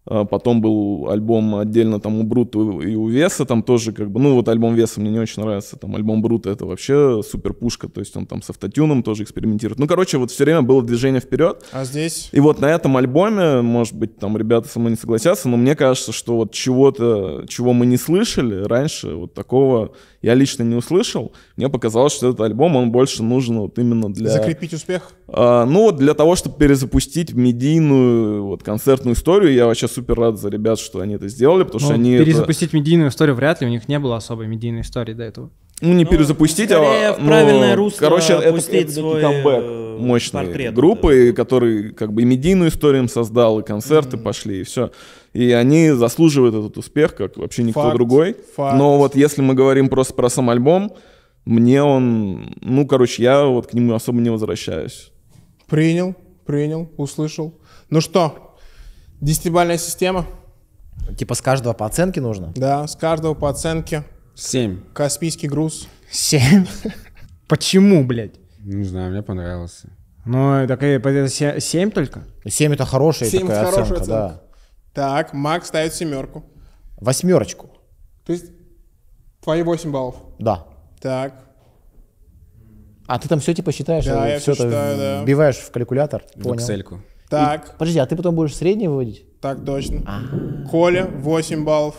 а потом был альбом отдельно там у Брута и у Веса, там тоже как бы, ну вот альбом Веса мне не очень нравится, там альбом Брута это вообще супер пушка, то есть он там с автотюном тоже экспериментирует. Ну короче, вот все время было движение вперед. А здесь? И вот на этом альбоме, может быть, там ребята со мной не согласятся, но мне кажется, что вот чего-то, чего мы не слышали раньше, вот такого я лично не услышал. Мне показалось, что этот альбом, он больше нужен вот именно для... Закрепить успех? А, ну, вот для того, чтобы перезапустить медийную вот концертную историю. Я вообще супер рад за ребят, что они это сделали, потому ну, что они... Перезапустить это... медийную историю вряд ли, у них не было особой медийной истории до этого. Ну, не ну, перезапустить, а... Ну, в правильное ну, русло Короче, это, это свой... камбэк э, мощной портрет, группы, это. который как бы и медийную историю им создал, и концерты mm-hmm. пошли, и все. И они заслуживают этот успех, как вообще никто факт, другой. Факт. Но вот если мы говорим просто про сам альбом, мне он, ну, короче, я вот к нему особо не возвращаюсь. Принял, принял, услышал. Ну что, десятибальная система? Типа с каждого по оценке нужно? Да, с каждого по оценке. Семь. Каспийский груз. Семь? Почему, блядь? Не знаю, мне понравился. Ну, так это семь только? Семь это хорошая 7 такая это хорошая оценка, оценка, да. Так, Макс ставит семерку. Восьмерочку. То есть твои восемь баллов? Да. Так. А ты там все типа считаешь, да, э, я все посчитаю, да. вбиваешь в калькулятор, понял. В Excel. Так. И, подожди, а ты потом будешь средний выводить? Так, точно. А. Коля, 8 баллов.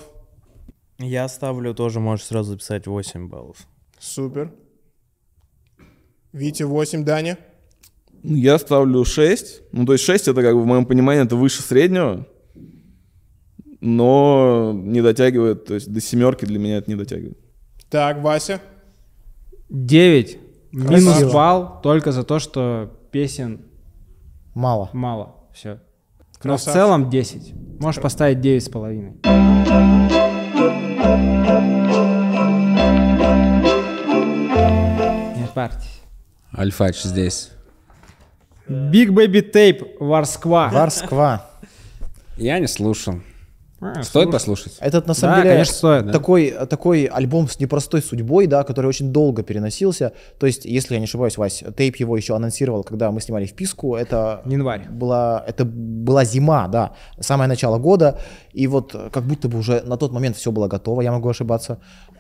Я ставлю тоже, можешь сразу записать 8 баллов. Супер. Витя, 8, Даня? Ну, я ставлю 6. Ну, то есть 6 это, как бы, в моем понимании, это выше среднего. Но не дотягивает, то есть до семерки для меня это не дотягивает. Так, Вася? 9 минус балл только за то, что песен мало. Мало. Все. Но в целом 10. Можешь поставить Красавцы. с половиной Не парьтесь. Альфач здесь. Big Baby Tape Варсква. Варсква. Я не слушал. А, стоит слушать. послушать? Этот, на самом да, деле, конечно, стоит, да. такой, такой альбом с непростой судьбой, да, который очень долго переносился. То есть, если я не ошибаюсь, Вась, тейп его еще анонсировал, когда мы снимали вписку. Это январь. Была, это была зима, да, самое начало года и вот э, как будто бы уже на тот момент все было готово, я могу ошибаться,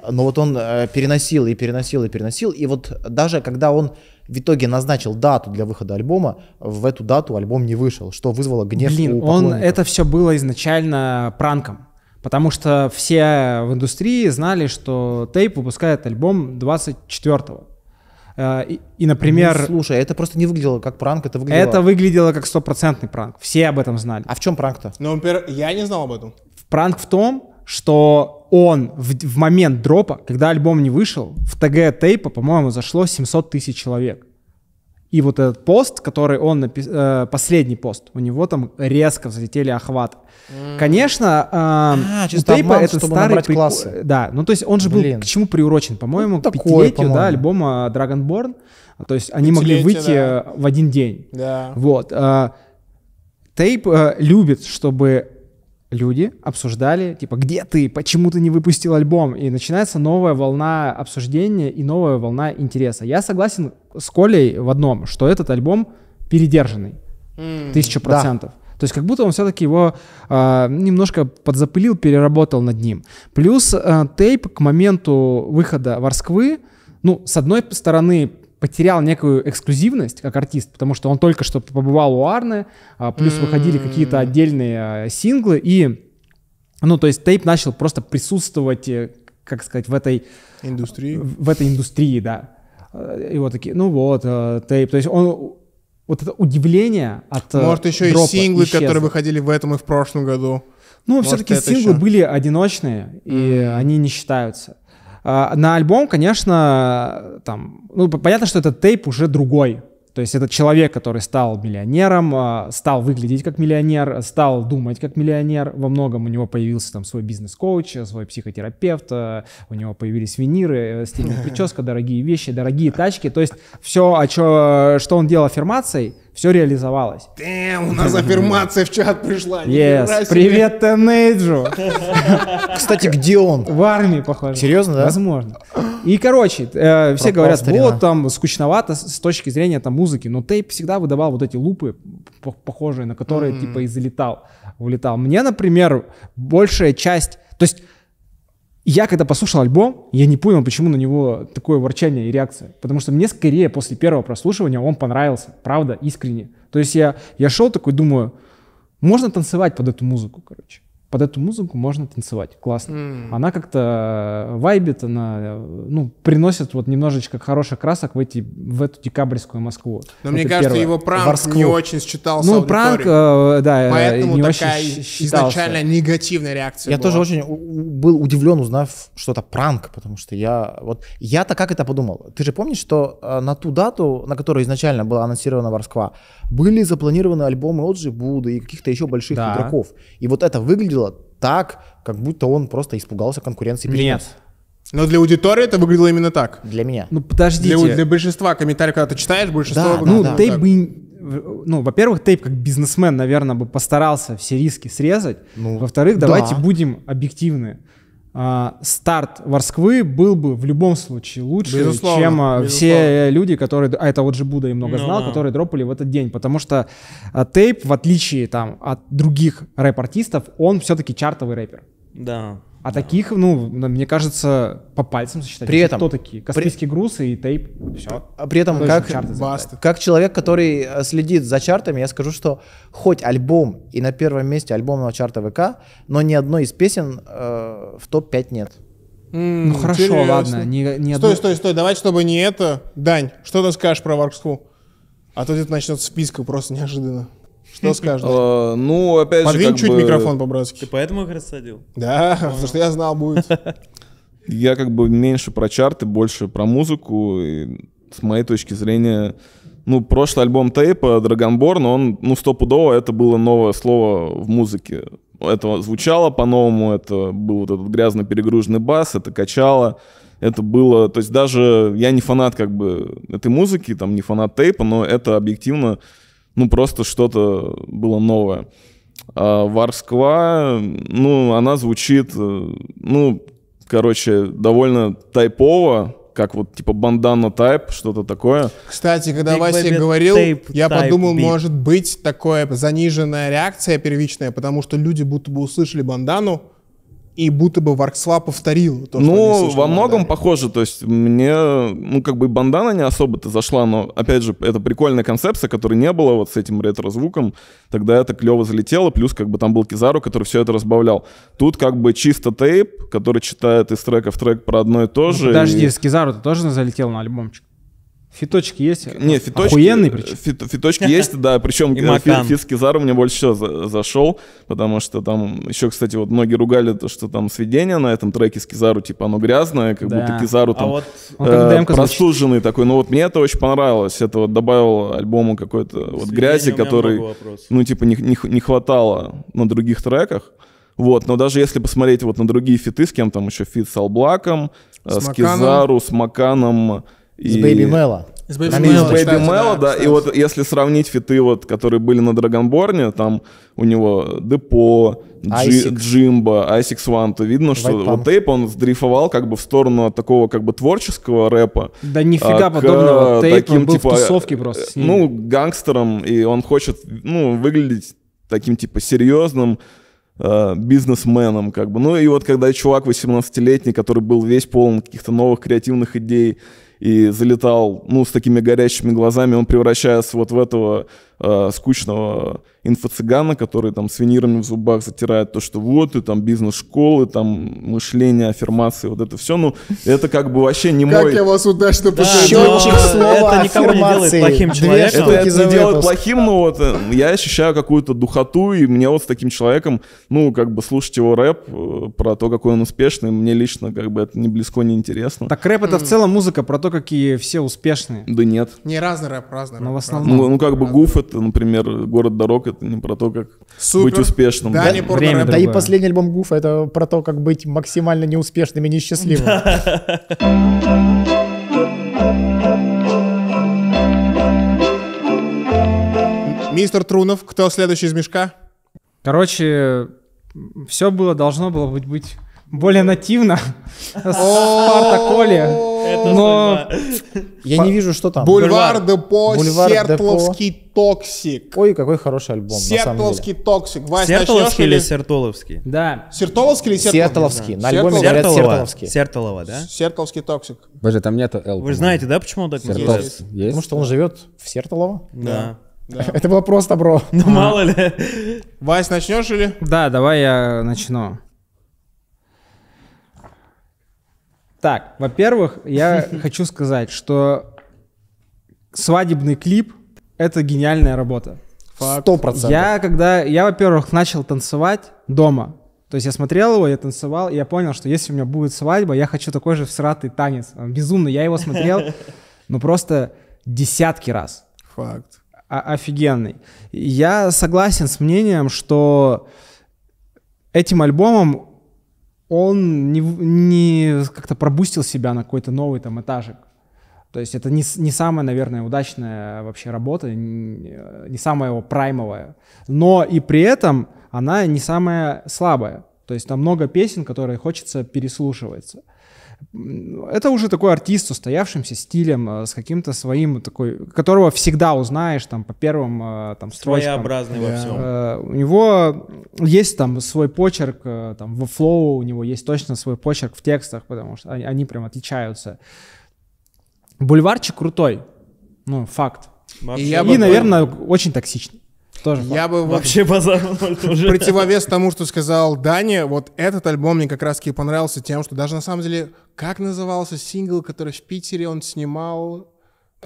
но вот он э, переносил и переносил и переносил, и вот даже когда он в итоге назначил дату для выхода альбома, в эту дату альбом не вышел, что вызвало гнев Блин, у он это все было изначально пранком. Потому что все в индустрии знали, что Тейп выпускает альбом 24-го. Э, и, и, например... Ну, слушай, это просто не выглядело как пранк, это выглядело... Это выглядело как стопроцентный пранк. Все об этом знали. А в чем пранк-то? Ну, например, я не знал об этом. Пранк в том, что он в, в момент дропа, когда альбом не вышел, в ТГ тейпа, по-моему, зашло 700 тысяч человек. И вот этот пост, который он написал, э, последний пост, у него там резко взлетели охват. Конечно, э, а, у Тейпа обман, этот старый... При... классы. Да, ну то есть он же Блин. был к чему приурочен? По-моему, ну, к пятилетию по да, альбома Dragonborn. То есть они могли выйти да. Э, в один день. Да. Вот. Э, Тейп э, любит, чтобы люди обсуждали, типа, где ты, почему ты не выпустил альбом? И начинается новая волна обсуждения и новая волна интереса. Я согласен с Колей в одном, что этот альбом передержанный, тысяча mm, процентов. Да. То есть как будто он все-таки его э, немножко подзапылил, переработал над ним. Плюс э, тейп к моменту выхода Ворсквы, ну, с одной стороны, потерял некую эксклюзивность как артист, потому что он только что побывал у Арны, а, плюс выходили какие-то отдельные а, синглы, и, ну, то есть тейп начал просто присутствовать, э, как сказать, в этой... Индустрии. В, этой индустрии, да. И вот такие, ну вот, э, тейп. То есть он вот это удивление от э, Может, еще и синглы, исчезло. которые выходили в этом и в прошлом году. Ну, все-таки синглы еще... были одиночные, и mm. они не считаются. А, на альбом, конечно, там, ну, понятно, что этот тейп уже другой. То есть это человек, который стал миллионером, а, стал выглядеть как миллионер, стал думать как миллионер. Во многом у него появился там свой бизнес-коуч, свой психотерапевт, а, у него появились виниры, э, стильная прическа, дорогие вещи, дорогие тачки. То есть все, о чё, что он делал аффирмацией, все реализовалось. Damn, у нас аффирмация в чат пришла. Yes. Привет, Тенейджу. Кстати, где он? В армии, похоже. Серьезно, да? Возможно. И, короче, э, все говорят, старина. вот там скучновато с, с точки зрения там музыки, но тейп всегда выдавал вот эти лупы, похожие на которые mm-hmm. типа и залетал, улетал. Мне, например, большая часть, то есть я когда послушал альбом, я не понял, почему на него такое ворчание и реакция. Потому что мне скорее после первого прослушивания он понравился, правда, искренне. То есть я, я шел такой, думаю, можно танцевать под эту музыку, короче под эту музыку можно танцевать. Классно. Mm. Она как-то э, вайбит, она э, ну, приносит вот немножечко хороших красок в, эти, в эту декабрьскую Москву. Но Это мне кажется, первое. его пранк Ворскву. не очень считался Ну, пранк, э, да, э, Поэтому не такая очень изначально негативная реакция Я была. тоже очень был удивлен, узнав, что это пранк, потому что я... Вот я-то как это подумал? Ты же помнишь, что на ту дату, на которую изначально была анонсирована Ворсква, были запланированы альбомы от Жибуды и каких-то еще больших да. игроков. И вот это выглядело так, как будто он просто испугался конкуренции. Нет. Но для аудитории это выглядело именно так. Для меня. Ну подождите. Для, для большинства комментариев, когда ты читаешь, большинство... Да, ну, да, тейп да. бы... Ну, во-первых, тейп как бизнесмен, наверное, бы постарался все риски срезать. Ну, Во-вторых, да. давайте будем объективны а, старт Ворсквы был бы в любом случае лучше, безусловно, чем а, безусловно. все э, люди, которые, а это вот же Буда и много Но... Ну знал, которые дропали в этот день, потому что а, Тейп, в отличие там от других рэп-артистов, он все-таки чартовый рэпер. Да. А таких, ну, мне кажется, по пальцам сосчитать. При этом... Кто такие? Каспийский при... груз и тейп. Все. А, а при этом, как, как человек, который э, следит за чартами, я скажу, что хоть альбом и на первом месте альбомного чарта ВК, но ни одной из песен э, в топ-5 нет. Mm, ну хорошо, интересно. ладно. Не, не стой, одну... стой, стой, давай, чтобы не это. Дань, что ты скажешь про Варкску? А то где-то начнется списка просто неожиданно. Что скажешь? А, ну, опять же, Подвинь чуть микрофон по-братски. Ты поэтому их рассадил? Да, потому что я знал будет. Я как бы меньше про чарты, больше про музыку. с моей точки зрения, ну, прошлый альбом Тейпа, Драгонборн, он, ну, стопудово это было новое слово в музыке. Это звучало по-новому, это был вот этот грязно перегруженный бас, это качало. Это было, то есть даже я не фанат как бы этой музыки, там не фанат Тейпа, но это объективно ну, просто что-то было новое. А Варскла, ну, она звучит, э, ну, короче, довольно тайпово, как вот типа бандана тайп, что-то такое. Кстати, когда Вася говорил, tape, я type подумал, beat. может быть такое заниженная реакция первичная, потому что люди будто бы услышали бандану, и будто бы Варксла повторил то, Ну, во многом похоже, то есть мне, ну, как бы бандана не особо-то зашла, но, опять же, это прикольная концепция, которой не было вот с этим ретро-звуком, тогда это клево залетело, плюс как бы там был Кизару, который все это разбавлял. Тут как бы чисто тейп, который читает из трека в трек про одно и то ну, же. Подожди, и... с Кизару ты тоже залетел на альбомчик? Фиточки есть? Не, фиточки, Охуенный причем. Фит, фиточки есть, да, причем э, фискизар мне больше всего за, зашел, потому что там еще, кстати, вот многие ругали то, что там сведение на этом треке с Кизару, типа оно грязное, как да. будто Кизару там а вот, э, простуженный такой, Но ну вот мне это очень понравилось, это вот добавило альбому какой-то вот Сведения грязи, который, ну типа не, не, не хватало на других треках. Вот, но даже если посмотреть вот на другие фиты, с кем там еще фит с Алблаком, э, с, с Кизару, с Маканом, с Бэйби Мэла. С Бэйби Мэла, да. Кстати. И вот если сравнить фиты, вот, которые были на Драгонборне, там у него Депо, Джи, Джимба, Айсикс One, то видно, что White вот тейп он сдрейфовал как бы в сторону такого как бы творческого рэпа. Да нифига а, подобного. Тейп таким, он был типа, в тусовке просто Ну, гангстером, и он хочет, ну, выглядеть таким типа серьезным, э, бизнесменом, как бы. Ну и вот когда чувак 18-летний, который был весь полон каких-то новых креативных идей, и залетал, ну, с такими горящими глазами, он превращается вот в этого э, скучного инфо-цыгана, который там с винирами в зубах затирает то, что вот, и там бизнес-школы, там мышление, аффирмации, вот это все. Ну, это как бы вообще не мой... Как я вас удачно да, Счетчик слова ну, Это никого не делает плохим человеком. Это, это не делает плохим, но вот э, я ощущаю какую-то духоту, и мне вот с таким человеком, ну, как бы слушать его рэп э, про то, какой он успешный, мне лично как бы это не близко не интересно. Так рэп это в целом музыка про то, какие все успешные. Да нет. Не разный рэп, разный Но ну, в основном. Ну, ну как бы гуф это это, например, город дорог, это не про то, как Супер. быть успешным. Да, да, не время да и последний альбом Гуфа это про то, как быть максимально неуспешным и несчастливым. Мистер Трунов, кто следующий из мешка? Короче, все было, должно было быть более нативно Спарта Коли. Но я не вижу, что там. Бульвар Депо, Сертоловский Токсик. Ой, какой хороший альбом. Сертоловский Токсик. Сертоловский или Сертоловский? Да. Сертоловский или Сертоловский? На альбоме говорят Сертоловский. Сертолова, да? Сертоловский Токсик. Боже, там нет Л. Вы знаете, да, почему он так называется? Потому что он живет в Сертолово. Да. Да. Это было просто, бро. Ну, мало ли. Вась, начнешь или? Да, давай я начну. Так, во-первых, я хочу сказать, что свадебный клип — это гениальная работа. Сто процентов. Я когда, я, во-первых, начал танцевать дома, то есть я смотрел его, я танцевал, и я понял, что если у меня будет свадьба, я хочу такой же всратый танец. Безумно, я его смотрел, ну просто десятки раз. Факт. О а, офигенный. Я согласен с мнением, что этим альбомом он не, не как-то пробустил себя на какой-то новый там этажик. То есть это не, не самая, наверное, удачная вообще работа, не, не самая его праймовая. Но и при этом она не самая слабая. То есть там много песен, которые хочется переслушиваться это уже такой артист с устоявшимся стилем, э, с каким-то своим такой, которого всегда узнаешь там по первым э, там строчкам. Своеобразный да. во всем. Э, у него есть там свой почерк, там во флоу у него есть точно свой почерк в текстах, потому что они, они прям отличаются. Бульварчик крутой, ну факт. Вообще. И, и, бы, наверное, очень токсичный. Тоже Я бы вообще базар Противовес тому, что сказал Даня, вот этот альбом мне как раз таки понравился тем, что даже на самом деле, как назывался сингл, который в Питере он снимал?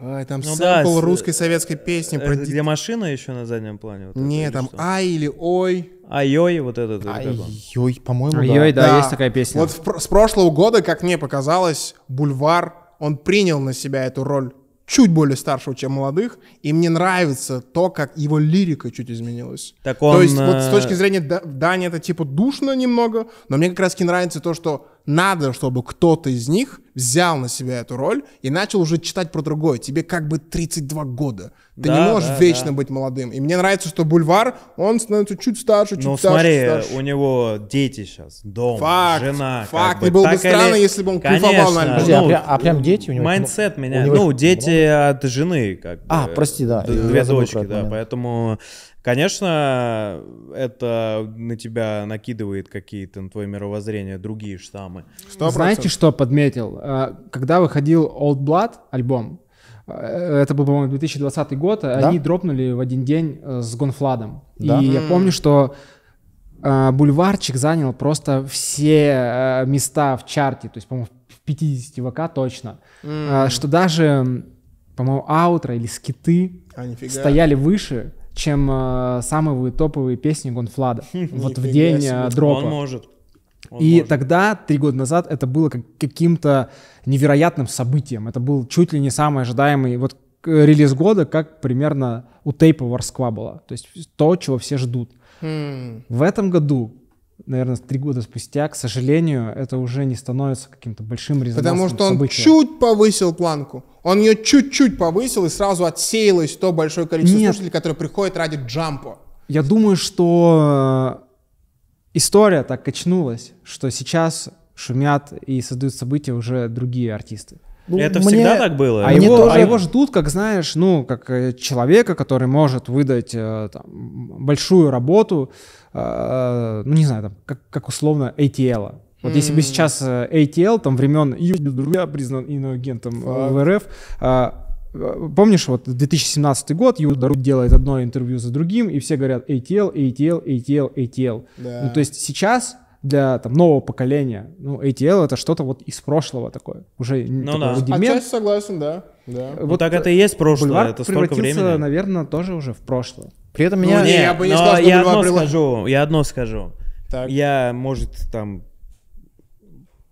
Ай, там ну, сэмпл да, русской советской песни. Про... Где машина еще на заднем плане? Вот Нет, там что? «Ай» или «Ой». «Ай-ой» вот этот. «Ай-ой», по-моему, да. «Ай-ой», да. да, да, есть такая песня. Вот в, с прошлого года, как мне показалось, «Бульвар», он принял на себя эту роль чуть более старшего, чем молодых, и мне нравится то, как его лирика чуть изменилась. Так он... То есть вот с э, точки зрения Дани это типа душно немного, но мне как раз-таки нравится то, что надо, чтобы кто-то из них взял на себя эту роль и начал уже читать про другое. Тебе как бы 32 года. Ты да, не можешь да, вечно да. быть молодым. И мне нравится, что Бульвар, он становится чуть старше, чуть ну, старше. Ну смотри, старше. у него дети сейчас, дом, факт, жена. Факт. Как бы. И было так бы странно, или... если бы он Конечно. кайфовал на ну, а, прям, а прям дети у него? Майндсет меня. У него... Ну, дети много? от жены. Как а, бы. А, прости, да. Две дочки, да. Момент. Поэтому Конечно, это на тебя накидывает какие-то, на твое мировоззрение, другие штаммы. 100%. Знаете, что подметил? А, когда выходил Old Blood альбом, э, это был, по-моему, 2020 год, да? они дропнули в один день э, с Гонфладом. Да? И я помню, что а, Бульварчик занял просто все э, места в чарте, то есть, по-моему, в 50 ВК точно, mm. что даже, по-моему, аутро или скиты а, стояли выше, чем э, самые топовые песни Гонфлада. Вот в день э, дропа. Он может. Он и может. тогда, три года назад, это было как, каким-то невероятным событием. Это был чуть ли не самый ожидаемый вот релиз года, как примерно у тейпа Варсква было. То есть то, чего все ждут. Hmm. В этом году наверное, три года спустя, к сожалению, это уже не становится каким-то большим резонансным Потому что он событием. чуть повысил планку. Он ее чуть-чуть повысил, и сразу отсеялось то большое количество Нет. слушателей, которые приходят ради джампа. Я думаю, что э, история так качнулась, что сейчас шумят и создают события уже другие артисты. Ну, это мне... всегда так было. А его, тоже... а его ждут, как знаешь, ну, как э, человека, который может выдать э, там, большую работу, а, ну не знаю, там, как, как условно ATL. Вот mm. если бы сейчас э, ATL, там, времен я признан иноагентом э, в РФ, а, э, Помнишь, вот 2017 год, Юдарут делает одно интервью за другим, и все говорят ATL, ATL, ATL, ATL. Да. Ну, то есть сейчас для там, нового поколения. Ну, ATL это что-то вот из прошлого такое. Уже ну, такой да. Рудимент. Отчасти согласен, да. да. Вот ну, так э, это и есть прошлое, это столько времени. наверное, тоже уже в прошлое. При этом ну, меня... Ну, не, я бы не сказал, что я одно прила... скажу, я одно скажу. Так. Я, может, там,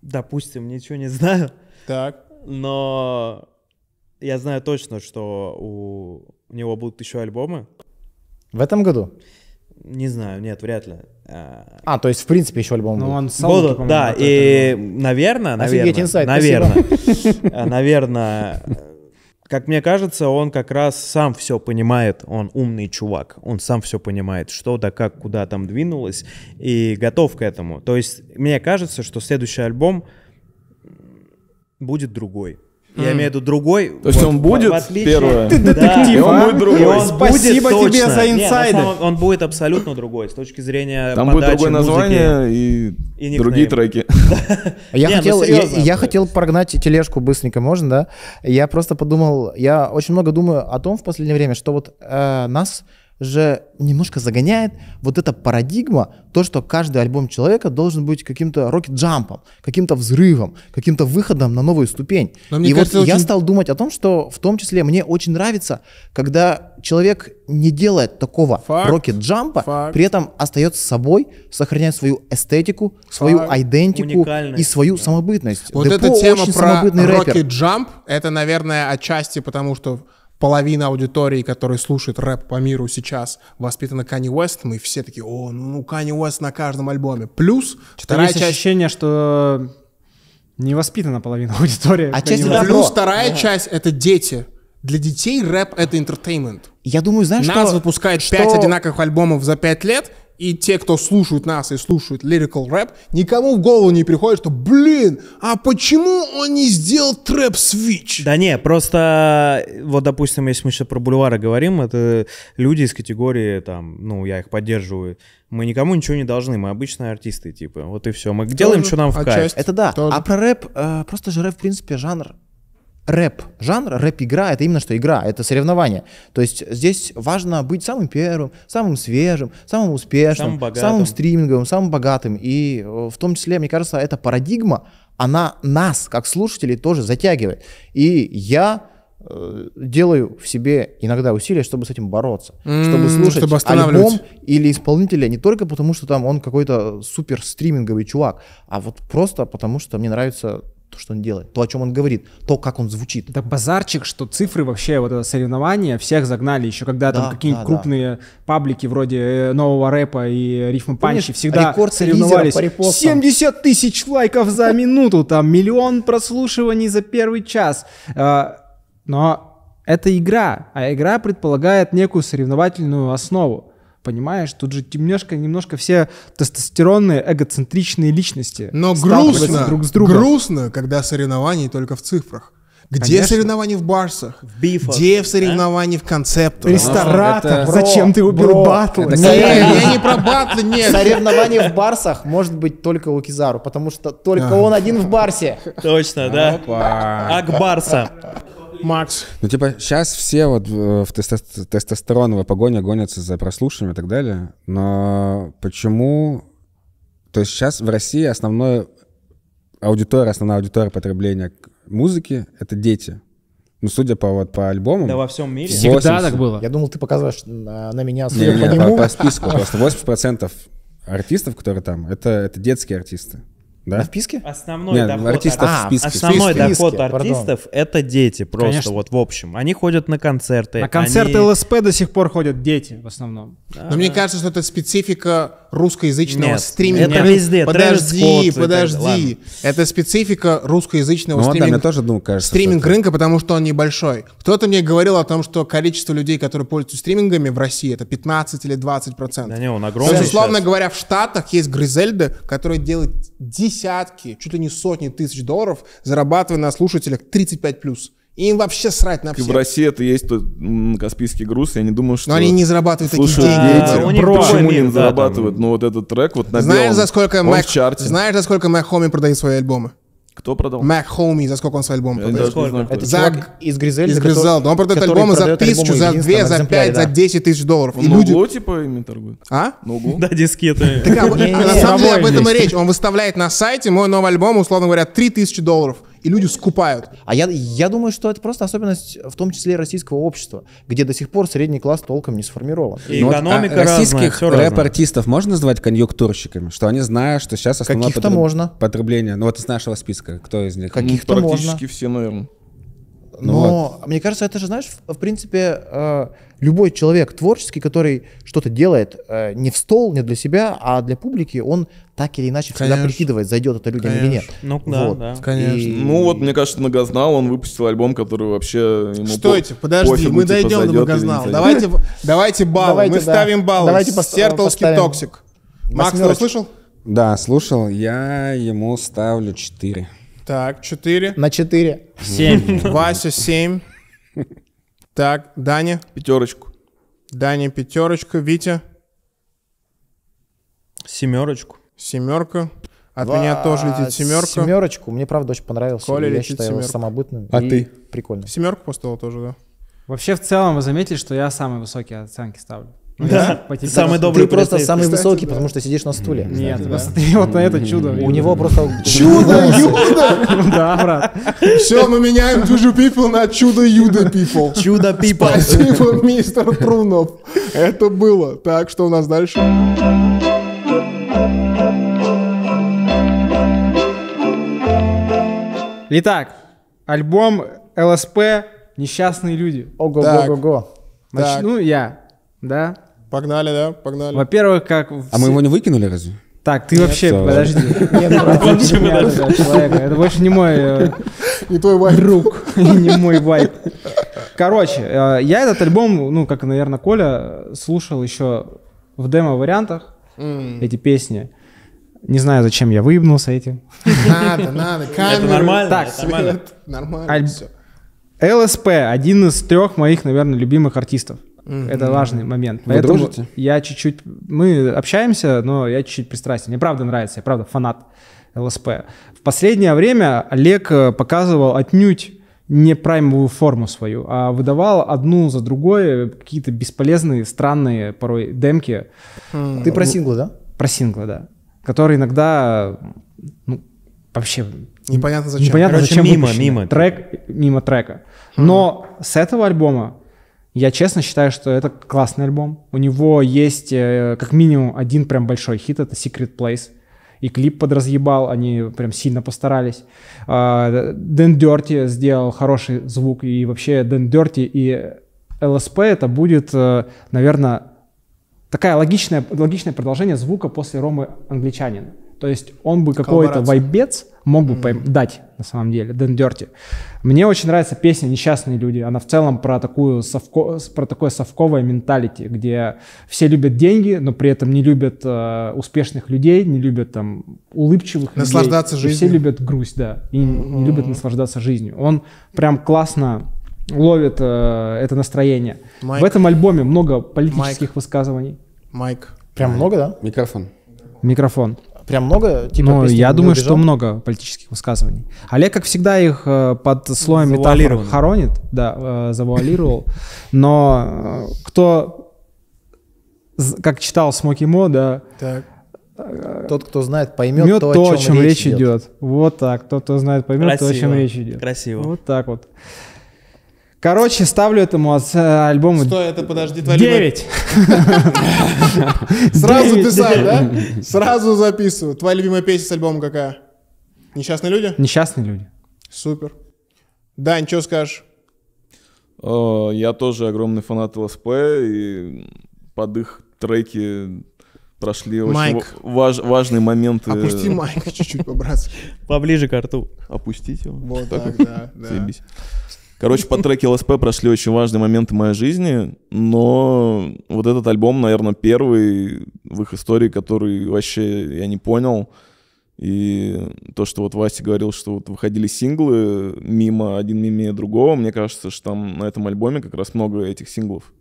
допустим, ничего не знаю. Так. Но я знаю точно, что у, у него будут еще альбомы. В этом году? Не знаю, нет, вряд ли. А, а то есть, в принципе, еще альбом ну, он будут, да, и, наверное, наверное, Офигеть, инсайт, наверное, наверное, как мне кажется, он как раз сам все понимает, он умный чувак, он сам все понимает, что да как, куда там двинулось, и готов к этому. То есть мне кажется, что следующий альбом будет другой. Я имею в виду другой. То есть он будет первый. детектив, да. он будет другой. Спасибо тебе за инсайды. он будет абсолютно другой с точки зрения Там будет другое название и, другие треки. А я, ну, хотел, я, хотел прогнать тележку быстренько, можно, да? Я просто подумал, я очень много думаю о том в последнее время, что вот э, нас же немножко загоняет вот эта парадигма, то, что каждый альбом человека должен быть каким-то рокет-джампом, каким-то взрывом, каким-то выходом на новую ступень. Но и кажется, вот очень... я стал думать о том, что в том числе мне очень нравится, когда человек не делает такого рокет-джампа, при этом остается собой, сохраняет свою эстетику, свою Факт. идентику и свою да. самобытность. Вот Депо эта тема про рокет-джамп, это, наверное, отчасти потому, что половина аудитории, которая слушает рэп по миру сейчас, воспитана Канни Уэстом и все такие, о, ну Канни ну, Уэст на каждом альбоме. Плюс что вторая есть часть... ощущение, что не воспитана половина аудитории. А часть Плюс вторая да. часть — это дети. Для детей рэп — это entertainment. Я думаю, знаешь, Нас что... выпускает что... одинаковых альбомов за пять лет — и те, кто слушают нас и слушают lyrical рэп, никому в голову не приходит, что, блин, а почему он не сделал трэп свич? Да не, просто, вот, допустим, если мы сейчас про бульвары говорим, это люди из категории, там, ну, я их поддерживаю, мы никому ничего не должны, мы обычные артисты, типа, вот и все, мы Тоже делаем, что нам в кайф. Это да, Тоже. а про рэп, э, просто же рэп, в принципе, жанр, рэп-жанр, рэп-игра это именно что игра, это соревнование. То есть здесь важно быть самым первым, самым свежим, самым успешным, самым, богатым. самым стриминговым, самым богатым. И э, в том числе, мне кажется, эта парадигма, она нас, как слушателей, тоже затягивает. И я э, делаю в себе иногда усилия, чтобы с этим бороться, mm, чтобы слушать чтобы альбом или исполнителя не только потому, что там он какой-то супер стриминговый чувак, а вот просто потому, что мне нравится то, что он делает, то, о чем он говорит, то, как он звучит. Это базарчик, что цифры вообще, вот это соревнование, всех загнали еще, когда да, там какие-нибудь да, крупные да. паблики вроде э, нового рэпа и Рифма панчи всегда рекорд соревновались. По 70 тысяч лайков за минуту, там миллион прослушиваний за первый час. А, но это игра, а игра предполагает некую соревновательную основу понимаешь, тут же немножко, немножко все тестостеронные, эгоцентричные личности. Но грустно, друг с другом. грустно, когда соревнования только в цифрах. Где Конечно. соревнования в барсах? В бифах. Где в соревновании да? в концептах? Ресторатор. Это... Зачем ты убил бро. батлы? Нет, я не про батлы, нет. Соревнование в барсах может быть только у Кизару, потому что только он один в барсе. Точно, да. А к Акбарса. Макс. Ну, типа, сейчас все вот э, в тестостероновой погоне гонятся за прослушиванием и так далее, но почему... То есть сейчас в России основная аудитория, основная аудитория потребления музыки — это дети. Ну, судя по, вот, по альбомам... Да во всем мире. Всегда 80... так было. Я думал, ты показываешь а, на, на меня, судя не, по не, нему. По, по списку просто. 80% артистов, которые там, это, это детские артисты. Да? В списке? Основной Нет, доход артистов а, в списке. Основной в списке. доход артистов Пардон. это дети просто Конечно. вот в общем. Они ходят на концерты. На концерты они... ЛСП до сих пор ходят дети в основном. А-а-а. Но мне кажется, что это специфика русскоязычного Нет, стриминга. Это везде. Подожди, Скотт, подожди. Это, это специфика русскоязычного ну, стриминга. Да, тоже, думаю, ну, кажется, стриминг рынка, потому что он небольшой. Кто-то мне говорил о том, что количество людей, которые пользуются стримингами в России, это 15 или 20 процентов. Да не, он огромный. Условно говоря, в Штатах есть Гризельда, которая делает 10 десятки, чуть ли не сотни тысяч долларов, зарабатывая на слушателях 35+. плюс. Им вообще срать на все. В России это есть тот Каспийский груз, я не думаю, что... Но они не зарабатывают такие деньги. Да, дети. Бро, почему не зарабатывают? Там... Ну вот этот трек вот на. Знаешь, за сколько он Мэг... Знаешь, за сколько Мэг Хоми продает свои альбомы? Кто продал? Мак Хоуми, за сколько он свой альбом продал? Сколько? Это за... из Гризель. Из Гризель. Он продает альбомы за тысячу, за две, за пять, за десять тысяч долларов. И люди... углу типа ими торгуют? А? А, а? На углу? Да, дискеты. На самом деле об этом и речь. Он выставляет на сайте мой новый альбом, условно говоря, три тысячи долларов и люди скупают. А я, я думаю, что это просто особенность в том числе российского общества, где до сих пор средний класс толком не сформирован. И ну, экономика вот, а российских рэп-артистов можно назвать конъюнктурщиками? Что они знают, что сейчас основное потреб... можно. потребление. Ну вот из нашего списка, кто из них? Каких-то ну, практически можно. все, наверное. Ну Но вот. мне кажется, это же, знаешь, в, в принципе, э, любой человек творческий, который что-то делает э, не в стол, не для себя, а для публики, он так или иначе Конечно. всегда прикидывает, зайдет это людям Конечно. или нет. Ну да, вот. да. Конечно. И... Ну вот, мне кажется, Многознал, он выпустил альбом, который вообще ему Стойте, по... подожди, пофигу, мы типа, дойдем до Многознал. Давайте, давайте баллы, давайте, мы да. ставим баллы. Давайте Сертовский токсик. Макс, ты услышал? Да, слушал. Я ему ставлю 4. Так, 4. На 4. 7. Вася 7. Так, Даня. Пятерочку. Даня пятерочка. Витя. Семерочку. Семерка. От Ва- меня тоже летит семерка. Семерочку. Мне правда очень понравился. Коля Я летит считаю его семерку. самобытным. А и ты? Прикольно. Семерку поставил тоже, да? Вообще, в целом, вы заметили, что я самые высокие оценки ставлю. Да. По самый добрый. Ты просто самый высокий, потому что сидишь на стуле. Нет, посмотри вот на это чудо. У него просто... Чудо Юда! Да, брат. Все, мы меняем Juju People на Чудо Юда People. Чудо People. Спасибо, мистер Прунов. Это было. Так, что у нас дальше? Итак, альбом ЛСП «Несчастные люди». Ого-го-го-го. Начну я, да? Погнали, да, погнали. Во-первых, как... А мы его не выкинули разве? Так, ты Нет, вообще, все, подожди. Это больше не мой э, не твой вайп. друг, не мой вайп. Короче, э, я этот альбом, ну, как, наверное, Коля, слушал еще в демо-вариантах эти песни. Не знаю, зачем я выебнулся этим. Надо, надо, камеры. Это нормально, так, это нормально. нормально, ЛСП, один из трех моих, наверное, любимых артистов. Это важный момент. Вы Поэтому дружите? я чуть-чуть... Мы общаемся, но я чуть-чуть пристрастен. Мне правда нравится, я правда фанат ЛСП. В последнее время Олег э, показывал отнюдь не праймовую форму свою, а выдавал одну за другой какие-то бесполезные, странные порой демки. Ты про синглы, да? Про синглы, да. Которые иногда ну, вообще непонятно зачем. Непонятно Короче, зачем мимо, мимо трек мимо трека. Mm. Но с этого альбома я честно считаю, что это классный альбом. У него есть э, как минимум один прям большой хит, это Secret Place. И клип подразъебал, они прям сильно постарались. А, Дэн Дёрти сделал хороший звук, и вообще Дэн Дёрти и ЛСП это будет, э, наверное, такая логичное, логичное продолжение звука после Ромы Англичанина. То есть он бы какой-то вайбец мог бы mm-hmm. дать, на самом деле, Дэн Дёрти. Мне очень нравится песня «Несчастные люди». Она в целом про, такую совко, про такое совковое менталити, где все любят деньги, но при этом не любят э, успешных людей, не любят там улыбчивых наслаждаться людей. жизнью. И все любят грусть, да, и mm-hmm. не любят наслаждаться жизнью. Он прям классно ловит э, это настроение. Майк. В этом альбоме много политических Майк. высказываний. Майк. Прям Майк. много, да? Микрофон. Микрофон. Прям много? Типа, ну, я думаю, убежал? что много политических высказываний. Олег, как всегда, их э, под слоем метафор хоронит, да, э, завуалировал. Но э, кто, как читал Смоки Мо, да, так. Э, Тот, кто знает, поймет Мет то, то, о чем, о чем речь идет. идет. Вот так. Тот, кто знает, поймет Красиво. то, о чем речь идет. Красиво. Вот так вот. Короче, ставлю этому э, альбому... Что это, подожди, твоя Девять. Сразу писать, да? Сразу записываю. Твоя любимая песня с альбома какая? Несчастные люди? Несчастные люди. Супер. Дань, что скажешь? Э, я тоже огромный фанат ЛСП, и под их треки прошли очень важные моменты. Опусти Майк чуть-чуть по-братски. Поближе к рту. Опустить его. Вот так, да. Короче, по треке ЛСП прошли очень важные моменты моей жизни, но вот этот альбом, наверное, первый в их истории, который вообще я не понял. И то, что вот Вася говорил, что вот выходили синглы мимо, один мимо другого, мне кажется, что там на этом альбоме как раз много этих синглов.